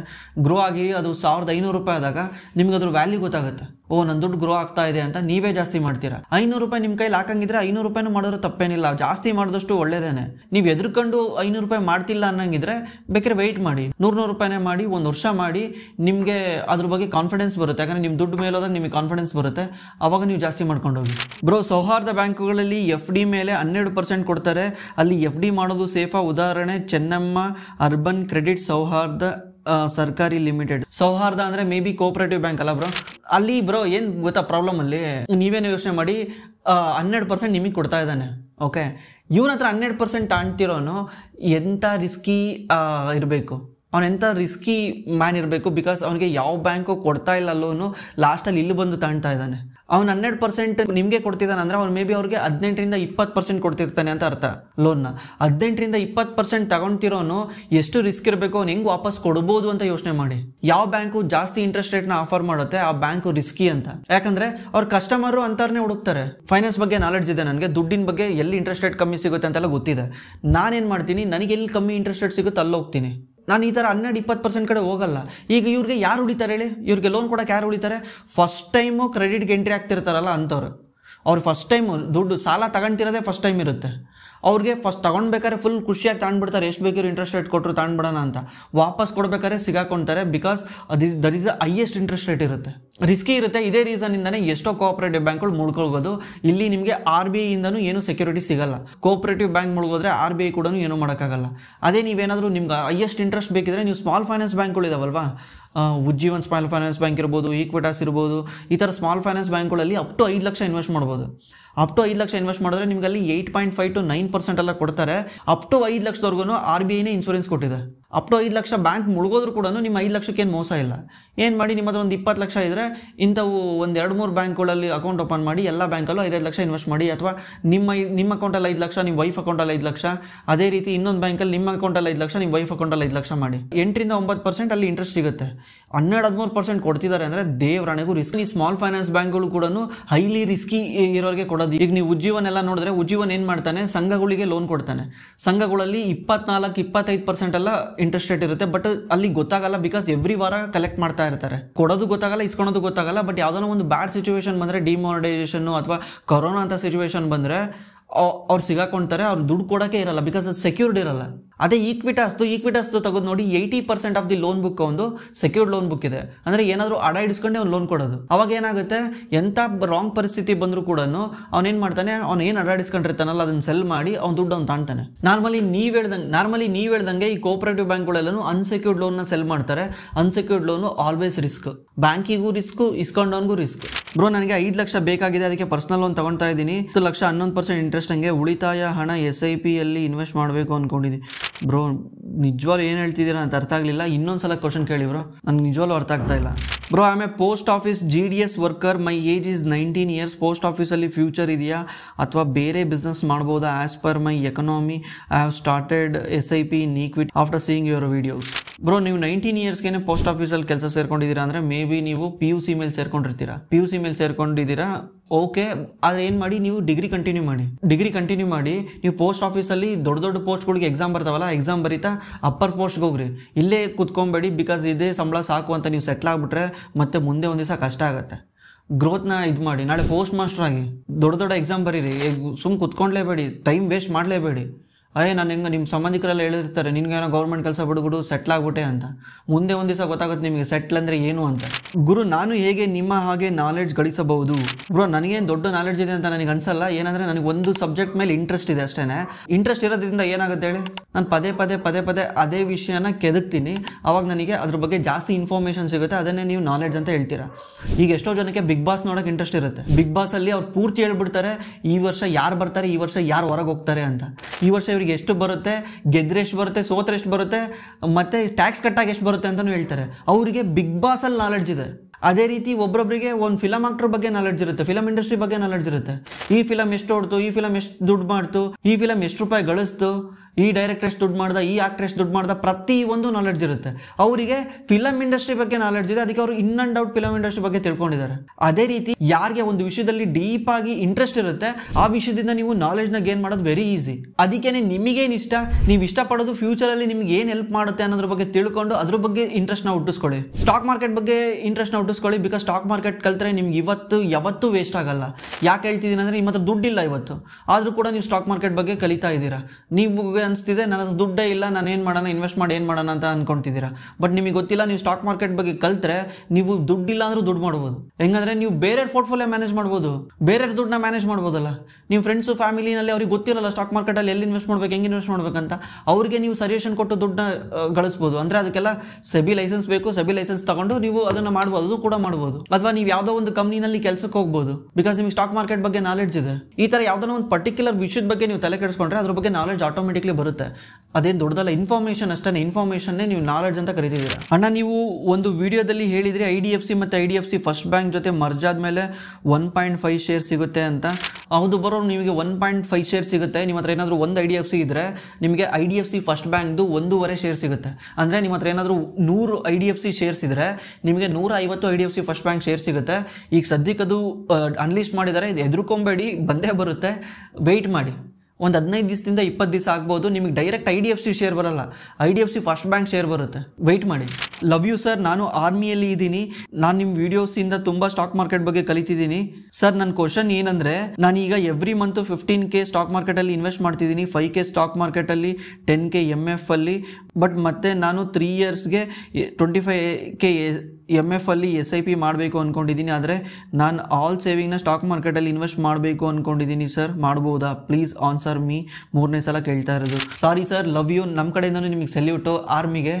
S1: ಗ್ರೋ ಆಗಿ ಅದು ಸಾವಿರದ ಐನೂರು ರೂಪಾಯಿ ಆದಾಗ ನಿಮ್ಗೆ ಅದ್ರ ವ್ಯಾಲ್ಯೂ ಗೊತ್ತಾಗುತ್ತೆ ಓ ನನ್ನ ದುಡ್ಡು ಗ್ರೋ ಆಗ್ತಾ ಇದೆ ಅಂತ ನೀವೇ ಜಾಸ್ತಿ ಮಾಡ್ತೀರಾ ಐನೂರು ರೂಪಾಯಿ ನಿಮ್ಮ ಕೈಲಿ ಹಾಕಂಗಿದ್ರೆ ಐನೂರು ರೂಪಾಯಿನೂ ಮಾಡಿದ್ರೆ ತಪ್ಪೇನಿಲ್ಲ ಜಾಸ್ತಿ ಮಾಡಿದಷ್ಟು ಒಳ್ಳೇದೇನೆ ನೀವು ಎದ್ಕೊಂಡು ಐನೂರು ರೂಪಾಯಿ ಮಾಡ್ತಿಲ್ಲ ಅನ್ನಂಗಿದ್ರೆ ಬೇಕಾದ್ರೆ ವೆಯ್ಟ್ ಮಾಡಿ ನೂರು ನೂರು ರೂಪಾಯಿನೇ ಮಾಡಿ ಒಂದು ವರ್ಷ ಮಾಡಿ ಮಾಡಿ ನಿಮಗೆ ಅದ್ರ ಬಗ್ಗೆ ಕಾನ್ಫಿಡೆನ್ಸ್ ಬರುತ್ತೆ ಯಾಕಂದರೆ ನಿಮ್ಮ ದುಡ್ಡು ಮೇಲೆ ಹೋದಾಗ ನಿಮಗೆ ಕಾನ್ಫಿಡೆನ್ಸ್ ಬರುತ್ತೆ ಅವಾಗ ನೀವು ಜಾಸ್ತಿ ಮಾಡ್ಕೊಂಡು ಹೋಗಿ ಬ್ರೋ ಸೌಹಾರ್ದ ಬ್ಯಾಂಕುಗಳಲ್ಲಿ ಎಫ್ ಡಿ ಮೇಲೆ ಹನ್ನೆರಡು ಪರ್ಸೆಂಟ್ ಕೊಡ್ತಾರೆ ಅಲ್ಲಿ ಎಫ್ ಡಿ ಮಾಡೋದು ಸೇಫಾ ಉದಾಹರಣೆ ಚೆನ್ನಮ್ಮ ಅರ್ಬನ್ ಕ್ರೆಡಿಟ್ ಸೌಹಾರ್ದ ಸರ್ಕಾರಿ ಲಿಮಿಟೆಡ್ ಸೌಹಾರ್ದ ಅಂದರೆ ಮೇ ಬಿ ಕೋಆಪರೇಟಿವ್ ಬ್ಯಾಂಕ್ ಅಲ್ಲ ಬ್ರೋ ಅಲ್ಲಿ ಬ್ರೋ ಏನು ಗೊತ್ತಾ ಪ್ರಾಬ್ಲಮ್ ಅಲ್ಲಿ ನೀವೇನು ಯೋಚನೆ ಮಾಡಿ ಹನ್ನೆರಡು ಪರ್ಸೆಂಟ್ ನಿಮಗೆ ಕೊಡ್ತಾ ಇದ್ದಾನೆ ಓಕೆ ಇವನ ಹತ್ರ ಹನ್ನೆರಡು ಪರ್ಸೆಂಟ್ ತಾಣ್ತಿರೋನು ಎಂಥ ರಿಸ್ಕಿ ಇರಬೇಕು ಅವನೆಂಥ ರಿಸ್ಕಿ ಮ್ಯಾನ್ ಇರಬೇಕು ಬಿಕಾಸ್ ಅವನಿಗೆ ಯಾವ ಬ್ಯಾಂಕು ಕೊಡ್ತಾ ಇಲ್ಲ ಲೋನು ಲಾಸ್ಟಲ್ಲಿ ಇಲ್ಲಿ ಬಂದು ತಾಣ್ತಾ ಇದ್ದಾನೆ ಅವ್ನು ಹನ್ನೆರಡು ಪರ್ಸೆಂಟ್ ನಿಮಗೆ ಕೊಡ್ತಿದ್ದಾನೆ ಅಂದರೆ ಅವ್ನು ಮೇ ಬಿ ಅವ್ರಿಗೆ ಹದಿನೆಂಟರಿಂದ ಇಪ್ಪತ್ತು ಪರ್ಸೆಂಟ್ ಕೊಡ್ತಿರ್ತಾನೆ ಅಂತ ಅರ್ಥ ಲೋನ್ನ ಹದಿನೆಂಟರಿಂದ ಇಪ್ಪತ್ತು ಪರ್ಸೆಂಟ್ ತಗೊಂತಿರೋನು ಎಷ್ಟು ರಿಸ್ಕ್ ಇರಬೇಕು ಅವ್ನು ಹೆಂಗೆ ವಾಪಸ್ ಕೊಡ್ಬೋದು ಅಂತ ಯೋಚನೆ ಮಾಡಿ ಯಾವ ಬ್ಯಾಂಕು ಜಾಸ್ತಿ ಇಂಟ್ರೆಸ್ಟ್ ರೇಟ್ನ ಆಫರ್ ಮಾಡುತ್ತೆ ಆ ಬ್ಯಾಂಕು ರಿಸ್ಕಿ ಅಂತ ಯಾಕಂದರೆ ಅವ್ರ ಕಸ್ಟಮರು ಅಂತಾರನೇ ಹುಡುಕ್ತಾರೆ ಫೈನಾನ್ಸ್ ಬಗ್ಗೆ ನಾಲೆಡ್ಜ್ ಇದೆ ನನಗೆ ದುಡ್ಡಿನ ಬಗ್ಗೆ ಎಲ್ಲಿ ಇಂಟ್ರೆಸ್ಟ್ ರೇಟ್ ಕಮ್ಮಿ ಸಿಗುತ್ತೆ ಅಂತೆಲ್ಲ ಗೊತ್ತಿದೆ ನಾನೇನು ಮಾಡ್ತೀನಿ ನನಗೆ ಎಲ್ಲಿ ಕಮ್ಮಿ ಇಂಟ್ರೆಸ್ಟ್ ರೇಟ್ ಸಿಗುತ್ತೆ ಅಲ್ಲೋಗ್ತೀನಿ ನಾನು ಈ ಥರ ಹನ್ನೆರಡು ಇಪ್ಪತ್ತು ಪರ್ಸೆಂಟ್ ಕಡೆ ಹೋಗಲ್ಲ ಈಗ ಇವ್ರಿಗೆ ಯಾರು ಉಳಿತಾರೆ ಹೇಳಿ ಇವ್ರಿಗೆ ಲೋನ್ ಕೊಡೋಕೆ ಯಾರು ಉಳಿತಾರೆ ಫಸ್ಟ್ ಟೈಮು ಕ್ರೆಡಿಟ್ಗೆ ಎಂಟ್ರಿ ಆಗ್ತಿರ್ತಾರಲ್ಲ ಅಂಥವ್ರು ಅವ್ರು ಫಸ್ಟ್ ಟೈಮು ದುಡ್ಡು ಸಾಲ ತಗೊಂತಿರೋದೇ ಫಸ್ಟ್ ಟೈಮ್ ಇರುತ್ತೆ ಅವ್ರಿಗೆ ಫಸ್ಟ್ ತಗೊಂಡ್ಬೇಕಾದ್ರೆ ಫುಲ್ ಖುಷಿಯಾಗಿ ತಗೊಂಡ್ಬಿಡ್ತಾರೆ ಎಷ್ಟು ಬೇಕಾದ್ರೂ ಇಂಟ್ರೆಸ್ಟ್ ರೇಟ್ ಕೊಟ್ಟರು ತಗೊಂಡ್ಬಿಡೋಣ ಅಂತ ವಾಪಸ್ ಕೊಡ್ಬೇಕಾದ್ರೆ ಸಿಗಾಕೊಂತಾರೆ ಬಿಕಾಸ್ ಅದು there is the highest interest rate ಇರುತ್ತೆ ರಿಸ್ಕಿ ಇರುತ್ತೆ ಇದೇ ರೀಸನಿಂದನೇ ಎಷ್ಟೋ ಕೋಆಪರೇಟಿವ್ ಬ್ಯಾಂಕ್ಗಳು ಮುಳ್ಕೊಳ್ಬೋದು ಇಲ್ಲಿ ನಿಮಗೆ ಆರ್ ಬಿ ಐಯಿಂದನೂ ಏನೂ ಸೆಕ್ಯೂರಿಟಿ ಸಿಗಲ್ಲ ಕೋಆಪರೇಟಿವ್ ಬ್ಯಾಂಕ್ ಮುಳುಗೋದ್ರೆ ಆರ್ ಬಿ ಐ ಕೂಡ ಏನೂ ಮಾಡೋಕ್ಕಾಗಲ್ಲ ಅದೇ ನೀವೇನಾದರೂ ನಿಮ್ಗೆ ಹೈಯೆಸ್ಟ್ ಇಂಟ್ರೆಸ್ಟ್ ಬೇಕಿದ್ರೆ ನೀವು ಸ್ಮಾಲ್ ಫೈನಾನ್ಸ್ ಬ್ಯಾಂಕ್ಗಳು ಇದಾವಲ್ವಾ ಉಜ್ಜೀವನ್ ಸ್ಮಾಲ್ ಫೈನಾನ್ಸ್ ಬ್ಯಾಂಕ್ ಇರ್ಬೋದು ಈಕ್ವಿಟಾಸ್ ಇರ್ಬೋದು ಈ ಥರ ಸ್ಮಾಲ್ ಫೈನಾನ್ಸ್ ಬ್ಯಾಂಕ್ಗಳಲ್ಲಿ ಅಪ್ ಟು ಐದು ಲಕ್ಷ ಇನ್ವೆಸ್ಟ್ ಮಾಡ್ಬೋದು ಅಪ್ ಟು ಐದು ಲಕ್ಷ ಇನ್ವೆಸ್ಟ್ ಮಾಡಿದ್ರೆ ನಿಮಗೆ ಅಲ್ಲಿ eight point five to nine percent ಎಲ್ಲ ಕೊಡ್ತಾರೆ ಅಪ್ ಟು ಐದು ಲಕ್ಷದವರೆಗೂ ಆರ್ ಬಿ ಐನೇ ಇನ್ಸೂರೆನ್ಸ್ ಕೊಟ್ಟಿದೆ ಅಪ್ ಟು ಐದು ಲಕ್ಷ ಬ್ಯಾಂಕ್ ಮುಳುಗೋದ್ರು ಕೂಡ ನಿಮ್ಮ ಐದು ಲಕ್ಷಕ್ಕೇನು ಮೋಸ ಇಲ್ಲ ಏನು ಮಾಡಿ ನಿಮ್ಮ ಹತ್ರ ಒಂದು ಇಪ್ಪತ್ತು ಲಕ್ಷ ಇದ್ದರೆ ಇಂಥವು ಒಂದು ಎರಡು ಮೂರು ಬ್ಯಾಂಕ್ಗಳಲ್ಲಿ ಅಕೌಂಟ್ ಓಪನ್ ಮಾಡಿ ಎಲ್ಲ ಬ್ಯಾಂಕಲ್ಲೂ ಐದೈದು ಲಕ್ಷ ಇನ್ವೆಸ್ಟ್ ಮಾಡಿ ಅಥವಾ ನಿಮ್ಮ ನಿಮ್ಮ ಅಕೌಂಟಲ್ಲಿ ಐದು ಲಕ್ಷ ನಿಮ್ಮ ವೈಫ್ ಅಕೌಂಟಲ್ಲಿ ಐದು ಲಕ್ಷ ಅದೇ ರೀತಿ ಇನ್ನೊಂದು ಬ್ಯಾಂಕಲ್ಲಿ ನಿಮ್ಮ ಅಕೌಂಟಲ್ಲಿ ಐದು ಲಕ್ಷ ನಿಮ್ಮ ವೈಫ್ ಅಕೌಂಟಲ್ಲಿ ಐದು ಲಕ್ಷ ಮಾಡಿ ಎಂಟರಿಂದ ಒಂಬತ್ತು ಪರ್ಸೆಂಟ್ ಅಲ್ಲಿ ಇಂಟ್ರೆಸ್ಟ್ ಸಿಗುತ್ತೆ ಹನ್ನೆರಡು ಹದಿಮೂರು ಪರ್ಸೆಂಟ್ ಕೊಡ್ತಿದ್ದಾರೆ ಅಂದರೆ ದೇವರಾಣೆಗೂ ರಿಸ್ಕ್ ಈ ಸ್ಮಾಲ್ ಫೈನಾನ್ಸ್ ಬ್ಯಾಂಕ್ಗಳು ಕೂಡ ಹೈಲಿ ರಿಸ್ಕಿ ಇರೋರಿಗೆ ಕೊಡೋದು ಈಗ ನೀವು ಉಜ್ಜೀವನ್ ಎಲ್ಲ ನೋಡಿದ್ರೆ ಉಜ್ಜೀವನ್ ಏನು ಮಾಡ್ತಾನೆ ಸಂಘಗಳಿಗೆ ಲೋನ್ ಕೊಡ್ತಾನೆ ಸಂಘಗಳಲ್ಲಿ ಇಪ್ಪತ್ನಾಲ್ಕು ಇಪ್ಪತ್ತೈದು ಪರ್ಸೆಂಟ್ ಎಲ್ಲ ಇಂಟ್ರೆಸ್ಟ್ ರೇಟ್ ಇರುತ್ತೆ ಬಟ್ ಅಲ್ಲಿ ಗೊತ್ತಾಗಲ್ಲ ಬಿಕಾಸ್ ಎವ್ರಿ ವಾರ ಕಲೆಕ್ಟ್ ಮಾಡ್ತಾ ಇರ್ತಾರೆ ಕೊಡೋದು ಗೊತ್ತಾಗಲ್ಲ ಇಸ್ಕೊಳೋದು ಗೊತ್ತಾಗಲ್ಲ ಬಟ್ ಯಾವುದೋ ಒಂದು ಬ್ಯಾಡ್ ಸಿಚುವೇಶನ್ ಬಂದರೆ ಡಿಮೋರಡೈಸೇಷನ್ನು ಅಥವಾ ಕೊರೋನಾ ಅಂತ ಸಿಚುವೇಶನ್ ಬಂದರೆ ಅವ್ರು ಸಿಗಾಕೊಂತಾರೆ ಅವ್ರು ದುಡ್ಡು ಕೊಡೋಕ್ಕೆ ಇರಲ್ಲ ಬಿಕಾಸ್ ಅದು ಸೆಕ್ಯೂರ್ಡ್ ಇರಲ್ಲ ಅದೇ ಈಕ್ವಿಟಾಸ್ದು ಈಕ್ವಿಟಾಸ್ದು ತೆಗೆದು ನೋಡಿ eighty percent of the loan book ಒಂದು ಸೆಕ್ಯೂರ್ಡ್ ಲೋನ್ ಬುಕ್ ಇದೆ ಅಂದರೆ ಏನಾದರೂ ಅಡ ಇಡಿಸ್ಕೊಂಡು ಅವ್ನು ಲೋನ್ ಕೊಡೋದು ಅವಾಗ ಏನಾಗುತ್ತೆ ಎಂಥ ರಾಂಗ್ ಪರಿಸ್ಥಿತಿ ಬಂದರೂ ಕೂಡ ಏನು ಮಾಡ್ತಾನೆ ಅವ್ನು ಏನು ಅಡ ಇಡಿಸ್ಕೊಂಡಿರ್ತಾನಲ್ಲ ಅದನ್ನು ಸೆಲ್ ಮಾಡಿ ಅವ್ನು ದುಡ್ಡು ಅವ್ನು ತಾಣ್ತಾನೆ ನಾರ್ಮಲಿ ನೀವು ಹೇಳ್ದಂಗೆ ನಾರ್ಮಲಿ ನೀವು ಹೇಳ್ದಂಗೆ ಈ ಕೋಪರೇಟಿವ್ ಬ್ಯಾಂಕ್ಗಳೆಲ್ಲೂ ಅನ್ಸೆಕ್ಯೂರ್ಡ್ ಲೋನ್ನ ಸೆಲ್ ಮಾಡ್ತಾರೆ ಅನ್ಸೆಕ್ಯೂರ್ಡ್ ಲೋನು ಆಲ್ವೇಸ್ ರಿಸ್ಕ್ ಬ್ಯಾಂಕಿಗೂ ರಿಸ್ಕು ಇಸ್ಕೊಂಡವ್ನಿಗೂ ರಿಸ್ಕ್ ಬ್ರೋ ನನಗೆ ಐದು ಲಕ್ಷ ಬೇಕಾಗಿದೆ ಅದಕ್ಕೆ ಪರ್ಸನಲ್ ಲೋನ್ ತಗೊಳ್ತಾ ಇದ್ದೀನಿ ಹತ್ತು ಲಕ್ಷ ಹನ್ನೊಂದು ಪರ್ಸೆಂಟ್ ಇಂಟ್ರೆಸ್ಟ್ ಹಂಗೆ ಉಳಿತಾಯ ಹಣ ಎಸ್ ಐ ಪಿಯಲ್ಲಿ ಇನ್ವೆಸ್ಟ್ ಮಾಡಬೇಕು ಅಂದ್ಕೊಂಡಿದ್ದೀನಿ ಬ್ರೋ ನಿಜವಾಗ್ಲು ಏನು ಹೇಳ್ತಿದ್ದೀರಾ ಅಂತ ಅರ್ಥ ಆಗಲಿಲ್ಲ ಇನ್ನೊಂದು ಸಲ ಕ್ವಶನ್ ಕೇಳಿ ಬ್ರೋ ನನಗೆ ನಿಜವಾಗ್ಲೂ ಅರ್ಥ ಆಗ್ತಾ ಇಲ್ಲ ಬ್ರೋ ಆಮೇಲೆ a post office G D S worker my age is nineteen years post ಆಫೀಸಲ್ಲಿ ಫ್ಯೂಚರ್ ಇದೆಯಾ ಅಥವಾ ಬೇರೆ ಬಿಸ್ನೆಸ್ ಮಾಡ್ಬೋದಾ as per my economy I have started S I P in equity after seeing your videos bro ನೀವು nineteen ಇಯರ್ಸ್ಗೆ post ಆಫೀಸಲ್ಲಿ ಕೆಲಸ ಸೇರ್ಕೊಂಡಿದ್ದೀರಾ ಅಂದರೆ ಮೇ ಬಿ ನೀವು ಪಿ ಯು ಸಿ ಮೇಲೆ ಸೇರ್ಕೊಂಡಿರ್ತೀರಾ ಪಿ ಯು ಸಿ ಮೇಲೆ ಸೇರ್ಕೊಂಡಿದ್ದೀರಾ ಓಕೆ ಆದರೆ ಏನು ಮಾಡಿ ನೀವು ಡಿಗ್ರಿ ಕಂಟಿನ್ಯೂ ಮಾಡಿ ಡಿಗ್ರಿ ಕಂಟಿನ್ಯೂ ಮಾಡಿ ನೀವು ಪೋಸ್ಟ್ ಆಫೀಸಲ್ಲಿ ದೊಡ್ಡ ದೊಡ್ಡ ಪೋಸ್ಟ್ಗಳಿಗೆ ಎಕ್ಸಾಮ್ ಬರ್ತಾವಲ್ಲ ಎಕ್ಸಾಮ್ ಬರೀತಾ ಅಪ್ಪರ್ ಪೋಸ್ಟ್ಗೆ ಹೋಗ್ರಿ ಇಲ್ಲೇ ಕುತ್ಕೊಂಬೇಡಿ ಬಿಕಾಸ್ ಇದೇ ಸಂಬಳ ಸಾಕು ಅಂತ ನೀವು ಸೆಟ್ಲ್ ಆಗಿಬಿಟ್ರೆ ಮತ್ತೆ ಮುಂದೆ ಒಂದು ದಿವಸ ಕಷ್ಟ ಆಗುತ್ತೆ ಗ್ರೋತ್ನ ಇದು ಮಾಡಿ ನಾಳೆ ಪೋಸ್ಟ್ ಮಾಸ್ಟರ್ ಆಗಿ ದೊಡ್ಡ ದೊಡ್ಡ ಎಕ್ಸಾಮ್ ಬರೀರಿ ಸುಮ್ ಕುತ್ಕೊಂಡ್ಲೇಬೇಡಿ ಟೈಮ್ ವೇಸ್ಟ್ ಮಾಡಲೇಬೇಡಿ ಅಯ್ಯ ನಾನು ಹೆಂಗೆ ನಿಮ್ಮ ಸಂಬಂಧಿಕರೆಲ್ಲ ಹೇಳಿರ್ತಾರೆ ನಿನಗೇನೋ ಗೌರ್ಮೆಂಟ್ ಕೆಲಸ ಬಿಡ್ಬಿಡು ಸೆಟ್ಲ್ ಆಗ್ಬಿಟ್ಟೆ ಅಂತ ಮುಂದೆ ಒಂದು ದಿವಸ ಗೊತ್ತಾಗುತ್ತೆ ನಿಮಗೆ ಸೆಟ್ಲ್ ಅಂದರೆ ಏನು ಅಂತ ಗುರು ನಾನು ಹೇಗೆ ನಿಮ್ಮ ಹಾಗೆ ನಾಲೆಡ್ಜ್ ಗಳಿಸಬಹುದು ಗುರು ನನಗೇನು ದೊಡ್ಡ ನಾಲೆಡ್ಜ್ ಇದೆ ಅಂತ ನನಗೆ ಅನ್ಸಲ್ಲ ಏನಂದರೆ ನನಗೆ ಒಂದು ಸಬ್ಜೆಕ್ಟ್ ಮೇಲೆ ಇಂಟ್ರೆಸ್ಟ್ ಇದೆ ಅಷ್ಟೇ ಇಂಟ್ರೆಸ್ಟ್ ಇರೋದ್ರಿಂದ ಏನಾಗುತ್ತೆ ಹೇಳಿ ನಾನು ಪದೇ ಪದೇ ಪದೇ ಪದೇ ಅದೇ ವಿಷಯನ ಕೆದಕ್ತೀನಿ ಅವಾಗ ನನಗೆ ಅದ್ರ ಬಗ್ಗೆ ಜಾಸ್ತಿ ಇನ್ಫಾರ್ಮೇಷನ್ ಸಿಗುತ್ತೆ ಅದನ್ನೇ ನೀವು ನಾಲೆಡ್ಜ್ ಅಂತ ಹೇಳ್ತೀರಾ ಈಗ ಎಷ್ಟೋ ಜನಕ್ಕೆ ಬಿಗ್ ಬಾಸ್ ನೋಡೋಕೆ ಇಂಟ್ರೆಸ್ಟ್ ಇರುತ್ತೆ ಬಿಗ್ ಬಾಸಲ್ಲಿ ಅವ್ರು ಪೂರ್ತಿ ಹೇಳ್ಬಿಡ್ತಾರೆ ಈ ವರ್ಷ ಯಾರು ಬರ್ತಾರೆ ಈ ವರ್ಷ ಯಾರು ಹೊರಗೆ ಹೋಗ್ತಾರೆ ಅಂತ ಈ ವರ್ಷ ಇವ್ರಿಗೆ ಎಷ್ಟು ಬರುತ್ತೆ ಗೆದ್ರೆ ಎಷ್ಟು ಬರುತ್ತೆ ಸೋತ್ರ ಎಷ್ಟು ಬರುತ್ತೆ ಮತ್ತೆ ಟ್ಯಾಕ್ಸ್ ಕಟ್ಟಾಗಿ ಎಷ್ಟು ಬರುತ್ತೆ ಅಂತಲೂ ಹೇಳ್ತಾರೆ ಅವರಿಗೆ ಬಿಗ್ ಬಾಸಲ್ಲಿ ನಾಲೆಡ್ಜ್ ಇದೆ ಅದೇ ರೀತಿ ಒಬ್ಬೊಬ್ಬರಿಗೆ ಒಂದು ಫಿಲಮ್ ಆಕ್ಟರ್ ಬಗ್ಗೆ ನಾಲೆಡ್ಜ್ ಇರುತ್ತೆ ಫಿಲಮ್ ಇಂಡಸ್ಟ್ರಿ ಬಗ್ಗೆ ನಾಲೆಡ್ಜ್ ಇರುತ್ತೆ ಈ ಫಿಲಮ್ ಎಷ್ಟು ಓಡ್ತು ಈ ಫಿಲಮ್ ಎಷ್ಟು ದುಡ್ಡು ಮಾಡ್ತು ಈ ಫಿಲಮ್ ಎಷ್ಟು ರೂಪಾಯಿ ಗಳಿಸ್ತು ಈ ಡೈರೆಕ್ಟರ್ ದುಡ್ಡು ಮಾಡ್ದ ಈ ಆಕ್ಟ್ರೆಸ್ ದುಡ್ಡು ಮಾಡ್ದ ಪ್ರತಿ ಒಂದು ನಾಲೆಡ್ಜ್ ಇರುತ್ತೆ ಅವರಿಗೆ ಫಿಲಮ್ ಇಂಡಸ್ಟ್ರಿ ಬಗ್ಗೆ ನಾಲೆಡ್ಜ್ ಇದೆ ಅದಕ್ಕೆ ಅವರು in and doubt film industry ಬಗ್ಗೆ ತಿಳ್ಕೊಂಡಿದ್ದಾರೆ ಅದೇ ರೀತಿ ಯಾರಿಗೆ ಒಂದು ವಿಷಯದಲ್ಲಿ ಡೀಪ್ ಆಗಿ ಇಂಟ್ರೆಸ್ಟ್ ಇರುತ್ತೆ ಆ ವಿಷಯದಿಂದ ನೀವು ನಾಲೆಡ್ಜ್ನ ಗೇನ್ ಮಾಡೋದು ವೆರಿ ಈಸಿ ಅದಕ್ಕೆ ನಿಮಗೇನು ಇಷ್ಟ ನೀವು ಇಷ್ಟಪಡೋದು ಫ್ಯೂಚರಲ್ಲಿ ನಿಮ್ಗೆ ಏನು ಹೆಲ್ಪ್ ಮಾಡುತ್ತೆ ಅನ್ನೋದ್ರ ಬಗ್ಗೆ ತಿಳ್ಕೊಂಡು ಅದ್ರ ಬಗ್ಗೆ ಇಂಟ್ರೆಸ್ಟ್ನ ಹುಟ್ಟಿಸ್ಕೊಳ್ಳಿ ಸ್ಟಾಕ್ ಮಾರ್ಕೆಟ್ ಬಗ್ಗೆ ಇಂಟ್ರೆಸ್ಟ್ನ ಹುಟ್ಟಿಸ್ಕೊಳ್ಳಿ ಬಿಕಾಸ್ ಸ್ಟಾಕ್ ಮಾರ್ಕೆಟ್ ಕಲಿತರೆ ನಿಮ್ಗೆ ಇವತ್ತು ಯಾವತ್ತೂ ವೇಸ್ಟ್ ಆಗಲ್ಲ ಯಾಕೆ ಹೇಳ್ತಿದ್ದೀನಿ ಅಂದರೆ ನಿಮ್ಮ ಹತ್ರ ದುಡ್ಡಿಲ್ಲ ಇವತ್ತು ಆದರೂ ಕೂಡ ನೀವು ಸ್ಟಾಕ್ ಮಾರ್ಕೆಟ್ ಬಗ್ಗೆ ಕಲಿತಾ ಇದ್ದೀರಾ ನೀವು ಅನಿಸ್ತಿದೆ ನನ್ನ ದುಡ್ಡೇ ಇಲ್ಲ ನಾನು ಏನು ಮಾಡೋಣ ಇನ್ವೆಸ್ಟ್ ಮಾಡಿ ಏನು ಮಾಡೋಣ ಅಂತ ಅಂದ್ಕೊಳ್ತಿದ್ದೀರಾ ಬಟ್ ನಿಮಗೆ ಗೊತ್ತಿಲ್ಲ ನೀವು ಸ್ಟಾಕ್ ಮಾರ್ಕೆಟ್ ಬಗ್ಗೆ ಕಲ್ತ್ರೆ ನೀವು ದುಡ್ಡಿಲ್ಲ ಅಂದ್ರೆ ದುಡ್ಡು ಮಾಡ್ಬೋದು ಹೆಂಗಂದ್ರೆ ನೀವು ಬೇರೆ ಪೋರ್ಟ್ಫೋಲಿಯೋ ಮ್ಯಾನೇಜ್ ಮಾಡ್ಬೋದು ಬೇರೆ ದುಡ್ಡನ್ನ ಮ್ಯಾನೇಜ್ ಮಾಡ್ಬೋದಲ್ಲ ನಿಮ್ಮ ಫ್ರೆಂಡ್ಸು ಫ್ಯಾಮಿಲಿನಲ್ಲಿ ಅವ್ರಿಗೆ ಗೊತ್ತಿರಲ್ಲ ಸ್ಟಾಕ್ ಮಾರ್ಕೆಟಲ್ಲಿ ಎಲ್ಲಿ ಇನ್ವೆಸ್ಟ್ ಮಾಡ್ಬೇಕು ಹೆಂಗೆ ಇನ್ವೆಸ್ಟ್ ಮಾಡ್ಬೇಕಂತ ಅವ್ರಿಗೆ ನೀವು ಸಜೆಷನ್ ಕೊಟ್ಟು ದುಡ್ಡನ್ನ ಗಳಿಸ್ಬೋದು ಅಂದರೆ ಅದಕ್ಕೆಲ್ಲ ಸೆಬಿ ಲೈಸೆನ್ಸ್ ಬೇಕು ಸೆಬಿ ಲೈಸೆನ್ಸ್ ತಗೊಂಡು ನೀವು ಅದನ್ನು ಮಾಡ್ಬೋದು ಕೂಡ ಮಾಡ್ಬೋದು ಅಥವಾ ನೀವು ಯಾವುದೋ ಒಂದು ಕಂಪ್ನಿನಲ್ಲಿ ಕೆಲಸಕ್ಕೆ ಹೋಗ್ಬೋದು ಬಿಕಾಸ್ ನಿಮಗೆ ಸ್ಟಾಕ್ ಮಾರ್ಕೆಟ್ ಬಗ್ಗೆ ನಾಲೆಡ್ಜ್ ಇದೆ ಈ ಥರ ಯಾವುದೋ ಒಂದು ಪರ್ಟಿಕ್ಯುಲರ್ ವಿಷಯದ ಬಗ್ಗೆ ನೀವು ತಲೆ ಕೆಡಿಸ್ಕೊಂಡ್ರೆ ಅದ್ರ ಬಗ್ಗೆ ನಾಲೆಡ್ಜ್ ಆಟೋಮೆಟಿಕ್ಲಿ ಬರುತ್ತೆ ಅದೇನು ದೊಡ್ಡದಲ್ಲ ಇನ್ಫಾರ್ಮೇಷನ್ ಅಷ್ಟೇ ಇನ್ಫಾರ್ಮೇಷನ್ನೇ ನೀವು ನಾಲೆಡ್ಜ್ ಅಂತ ಕರಿತಿದ್ದೀರಾ ಅಣ್ಣ ನೀವು ಒಂದು ವಿಡಿಯೋದಲ್ಲಿ ಹೇಳಿದರೆ ಐ ಡಿ ಎಫ್ ಸಿ ಮತ್ತು I D F C first bank ಜೊತೆ ಮರ್ಜ್ ಆದಮೇಲೆ ಒನ್ ಪಾಯಿಂಟ್ ಫೈವ್ ಶೇರ್ ಸಿಗುತ್ತೆ ಅಂತ ಹೌದು ಬರೋರು ನಿಮಗೆ ಒನ್ ಪಾಯಿಂಟ್ ಫೈವ್ ಶೇರ್ ಸಿಗುತ್ತೆ ನಿಮ್ಮ ಹತ್ರ ಏನಾದರೂ ಒಂದು ಐ ಡಿ ಎಫ್ ಸಿ ಇದ್ದರೆ ನಿಮಗೆ I D F C first ಬ್ಯಾಂಕ್ದು ಒಂದೂವರೆ ಶೇರ್ ಸಿಗುತ್ತೆ ಅಂದರೆ ನಿಮ್ಮ ಹತ್ರ ಏನಾದರೂ ನೂರು I D F C shares ಇದ್ದರೆ ನಿಮಗೆ ನೂರ ಐವತ್ತು I D F C first bank share ಸಿಗುತ್ತೆ ಈಗ ಸದ್ಯಕ್ಕದು ಅನ್ಲಿಸ್ಟ್ ಮಾಡಿದ್ದಾರೆ ಇದು ಎದುರ್ಕೊಂಬೇಡಿ ಬಂದೇ ಬರುತ್ತೆ ವೆಯ್ಟ್ ಮಾಡಿ ಒಂದು ಹದಿನೈದು ದಿವಸದಿಂದ ಇಪ್ಪತ್ತು ದಿವಸ ಆಗ್ಬೋದು ನಿಮಗೆ direct I D F C share ಬರಲ್ಲ I D F C first bank share ಬರುತ್ತೆ ವೆಯ್ಟ್ ಮಾಡಿ ಲವ್ ಯು ಸರ್ ನಾನು ಆರ್ಮಿಯಲ್ಲಿ ಇದ್ದೀನಿ ನಾನು ನಿಮ್ಮ ವೀಡಿಯೋಸಿಂದ ತುಂಬ ಸ್ಟಾಕ್ ಮಾರ್ಕೆಟ್ ಬಗ್ಗೆ ಕಲಿತಿದ್ದೀನಿ ಸರ್ ನನ್ನ ಕ್ವಶನ್ ಏನಂದರೆ ನಾನೀಗ every month fifteen K stock ಮಾರ್ಕೆಟಲ್ಲಿ ಇನ್ವೆಸ್ಟ್ ಮಾಡ್ತಿದ್ದೀನಿ ಫೈವ್ ಕೆ ಸ್ಟಾಕ್ ಮಾರ್ಕೆಟಲ್ಲಿ ಟೆನ್ ಕೆ ಎಮ್ ಎಫ್ ಅಲ್ಲಿ ಬಟ್ ಮತ್ತೆ ನಾನು ತ್ರೀ ಇಯರ್ಸ್ಗೆ twenty five K M e F ಅಲ್ಲಿ ಎಸ್ ಐ ಪಿ ಮಾಡಬೇಕು ಅಂದ್ಕೊಂಡಿದ್ದೀನಿ ಆದರೆ ನಾನು ಆಲ್ ಸೇವಿಂಗ್ನ ಸ್ಟಾಕ್ ಮಾರ್ಕೆಟಲ್ಲಿ ಇನ್ವೆಸ್ಟ್ ಮಾಡಬೇಕು ಅಂದ್ಕೊಂಡಿದ್ದೀನಿ ಸರ್ ಮಾಡ್ಬೋದಾ ಪ್ಲೀಸ್ ಆನ್ಸರ್ ಮೀ ಮೂರನೇ ಸಲ ಕೇಳ್ತಾ ಇರೋದು ಸಾರಿ ಸರ್ ಲವ್ ಯು ನಮ್ಮ ಕಡೆಯಿಂದನೂ ನಿಮಗೆ ಸೆಲ್ಯೂಟು ಆರ್ಮಿಗೆ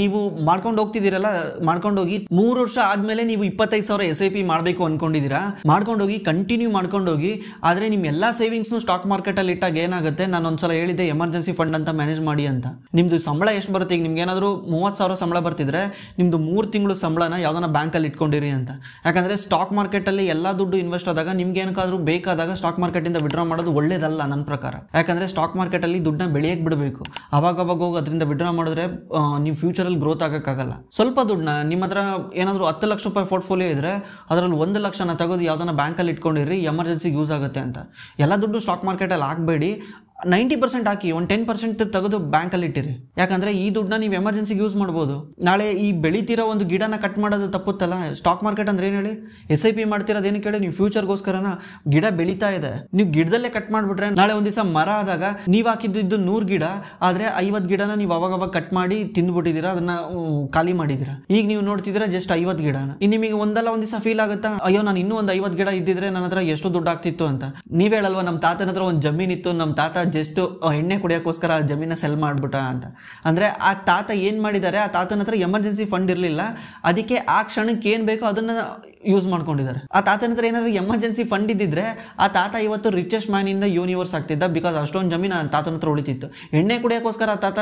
S1: ನೀವು ಮಾಡ್ಕೊಂಡು ಹೋಗ್ತಿದ್ದೀರಲ್ಲ ಮಾಡ್ಕೊಂಡು ಹೋಗಿ ಮೂರು ವರ್ಷ ಆದಮೇಲೆ ನೀವು ಇಪ್ಪತ್ತೈದು ಸಾವಿರ ಎಸ್ ಐ ಪಿ ಮಾಡಬೇಕು ಅಂದ್ಕೊಂಡಿದ್ದೀರಾ ಮಾಡ್ಕೊಂಡು ಹೋಗಿ ಕಂಟಿನ್ಯೂ ಮಾಡ್ಕೊಂಡು ಹೋಗಿ ಆದರೆ ನಿಮ್ಮ ಎಲ್ಲ ಸೇವಿಂಗ್ಸ್ನು ಸ್ಟಾಕ್ ಮಾರ್ಕೆಟಲ್ಲಿ ಇಟ್ಟಾಗ ಏನಾಗುತ್ತೆ ನಾನು ಒಂದ್ಸಲ ಹೇಳಿದ್ದೆ ಎಮರ್ಜೆನ್ಸಿ ಫಂಡ್ ಅಂತ ಮ್ಯಾನೇಜ್ ಮಾಡಿ ಅಂತ ನಿಮ್ಮದು ಸಂಬಳ ಎಷ್ಟು ಬರುತ್ತೆ ಈಗ ನಿಮ್ಗೆ ಏನಾದರೂ ಮೂವತ್ತು ಸಾವಿರ ಸಂಬಳ ಬರ್ತಿದ್ರೆ ನಿಮ್ಮದು ಮೂರು ತಿಂಗಳು ಸಂಬಳನ ಬ್ಯಾಂಕ್ ಬ್ಯಾಂಕಲ್ಲಿ ಇಟ್ಕೊಂಡಿರಿ ಅಂತ ಯಾಕಂದರೆ ಸ್ಟಾಕ್ ಮಾರ್ಕೆಟಲ್ಲಿ ಎಲ್ಲ ದುಡ್ಡು ಇನ್ವೆಸ್ಟ್ ಆದಾಗ ನಿಮ್ಗೆ ಏನಕ್ಕಾದ್ರೂ ಬೇಕಾದಾಗ ಸ್ಟಾಕ್ ಮಾರ್ಕೆಟಿಂದ ವಿಡ್ರಾ ಮಾಡೋದು ಒಳ್ಳೇದಲ್ಲ ನನ್ನ ಪ್ರಕಾರ ಯಾಕಂದರೆ ಸ್ಟಾಕ್ ಮಾರ್ಕೆಟಲ್ಲಿ ದುಡ್ಡನ್ನ ಬೆಳೆಯಕ್ಕೆ ಬಿಡಬೇಕು ಅವಾಗ ಹೋಗಿ ಅದರಿಂದ ವಿಡ್ರಾ ಮಾಡಿದ್ರೆ ನೀವು ಫ್ಯೂಚರಲ್ಲಿ ಗ್ರೋತ್ ಆಗೋಕ್ಕಾಗಲ್ಲ ಸ್ವಲ್ಪ ದುಡ್ಡನ್ನ ನಿಮ್ಮ ಹತ್ರ ಏನಾದರೂ ಹತ್ತು ಲಕ್ಷ ರೂಪಾಯಿ ಪೋರ್ಟ್ಫೋಲಿಯೋ ಇದ್ದರೆ ಅದರಲ್ಲಿ ಒಂದು ಲಕ್ಷನ ತೆಗೆದು ಬ್ಯಾಂಕ್ ಬ್ಯಾಂಕಲ್ಲಿ ಇಟ್ಕೊಂಡಿರಿ ಎಮರ್ಜೆನ್ಸಿಗೆ ಯೂಸ್ ಆಗುತ್ತೆ ಅಂತ ಎಲ್ಲ ದುಡ್ಡು ಸ್ಟಾಕ್ ಮಾರ್ಕೆಟಲ್ಲಿ ಹಾಕಬೇಡಿ ನೈಂಟಿ ಪರ್ಸೆಂಟ್ ಹಾಕಿ ಒಂದು ಟೆನ್ ಪರ್ಸೆಂಟ್ ತೆಗೆದು ಬ್ಯಾಂಕಲ್ಲಿ ಇಟ್ಟಿರಿ ಯಾಕಂದರೆ ಈ ದುಡ್ಡನ್ನ ನೀವು ಎಮರ್ಜೆನ್ಸಿಗೆ ಯೂಸ್ ಮಾಡ್ಬೋದು ನಾಳೆ ಈ ಬೆಳಿತಿರೋ ಒಂದು ಗಿಡನ ಕಟ್ ಮಾಡೋದು ತಪ್ಪುತ್ತಲ್ಲ ಸ್ಟಾಕ್ ಮಾರ್ಕೆಟ್ ಅಂದ್ರೆ ಏನು ಹೇಳಿ ಎಸ್ ಐ ಪಿ ಮಾಡ್ತಿರೋದು ಏನು ಕೇಳಿ ನೀವು ಫ್ಯೂಚರ್ಗೋಸ್ಕರನ ಗಿಡ ಬೆಳೀತಾ ಇದೆ ನೀವು ಗಿಡದಲ್ಲೇ ಕಟ್ ಮಾಡಿಬಿಟ್ರೆ ನಾಳೆ ಒಂದು ದಿವಸ ಮರ ಆದಾಗ ನೀವು ಹಾಕಿದ್ದು ನೂರು ಗಿಡ ಆದರೆ ಐವತ್ತು ಗಿಡನ ನೀವು ಅವಾಗ ಅವಾಗ ಕಟ್ ಮಾಡಿ ತಿಂದ್ಬಿಟ್ಟಿದ್ದೀರಾ ಅದನ್ನ ಖಾಲಿ ಮಾಡಿದ್ದೀರಾ ಈಗ ನೀವು ನೋಡ್ತಿದ್ದೀರಾ ಜಸ್ಟ್ ಐವತ್ತು ಗಿಡನ ಇನ್ನು ನಿಮಗೆ ಒಂದಲ್ಲ ಒಂದು ದಿವಸ ಫೀಲ್ ಆಗುತ್ತಾ ಅಯ್ಯೋ ನಾನು ಇನ್ನೂ ಒಂದು ಐವತ್ತು ಗಿಡ ಇದ್ದಿದ್ರೆ ನನ್ನ ಹತ್ರ ಎಷ್ಟು ದುಡ್ಡು ಆಗ್ತಿತ್ತು ಅಂತ ನೀವು ಹೇಳಲ್ವ ನಮ್ಮ ತಾತನ ಹತ್ರ ಒಂದು ಜಮೀನಿತ್ತು ನಮ್ಮ ತಾತ ಜಸ್ಟ್ ಎಣ್ಣೆ ಕುಡಿಯೋಕ್ಕೋಸ್ಕರ ಆ ಜಮೀನ ಸೆಲ್ ಮಾಡಿಬಿಟ್ಟ ಅಂತ ಅಂದರೆ ಆ ತಾತ ಏನು ಮಾಡಿದ್ದಾರೆ ಆ ತಾತನ ಹತ್ರ ಎಮರ್ಜೆನ್ಸಿ ಫಂಡ್ ಇರಲಿಲ್ಲ ಅದಕ್ಕೆ ಆ ಕ್ಷಣಕ್ಕೆ ಏನು ಬೇಕೋ ಅದನ್ನು ಯೂಸ್ ಮಾಡ್ಕೊಂಡಿದ್ದಾರೆ ಆ ತಾತನ ಹತ್ರ ಏನಾದ್ರೂ ಎಮರ್ಜೆನ್ಸಿ ಫಂಡ್ ಇದ್ದಿದ್ರೆ ಆ ತಾತ ಇವತ್ತು ರಿಚೆಸ್ಟ್ ಮ್ಯಾನ್ ಇಂದ ಯೂನಿವರ್ಸ್ ಆಗ್ತಿದ್ದ ಬಿಕಾಸ್ ಅಷ್ಟೊಂದು ಜಮೀನು ಆ ತಾತನ ಹತ್ರ ಉಳಿತಿತ್ತು ಎಣ್ಣೆ ಕುಡಿಯೋಕ್ಕೋಸ್ಕರ ಆ ತಾತ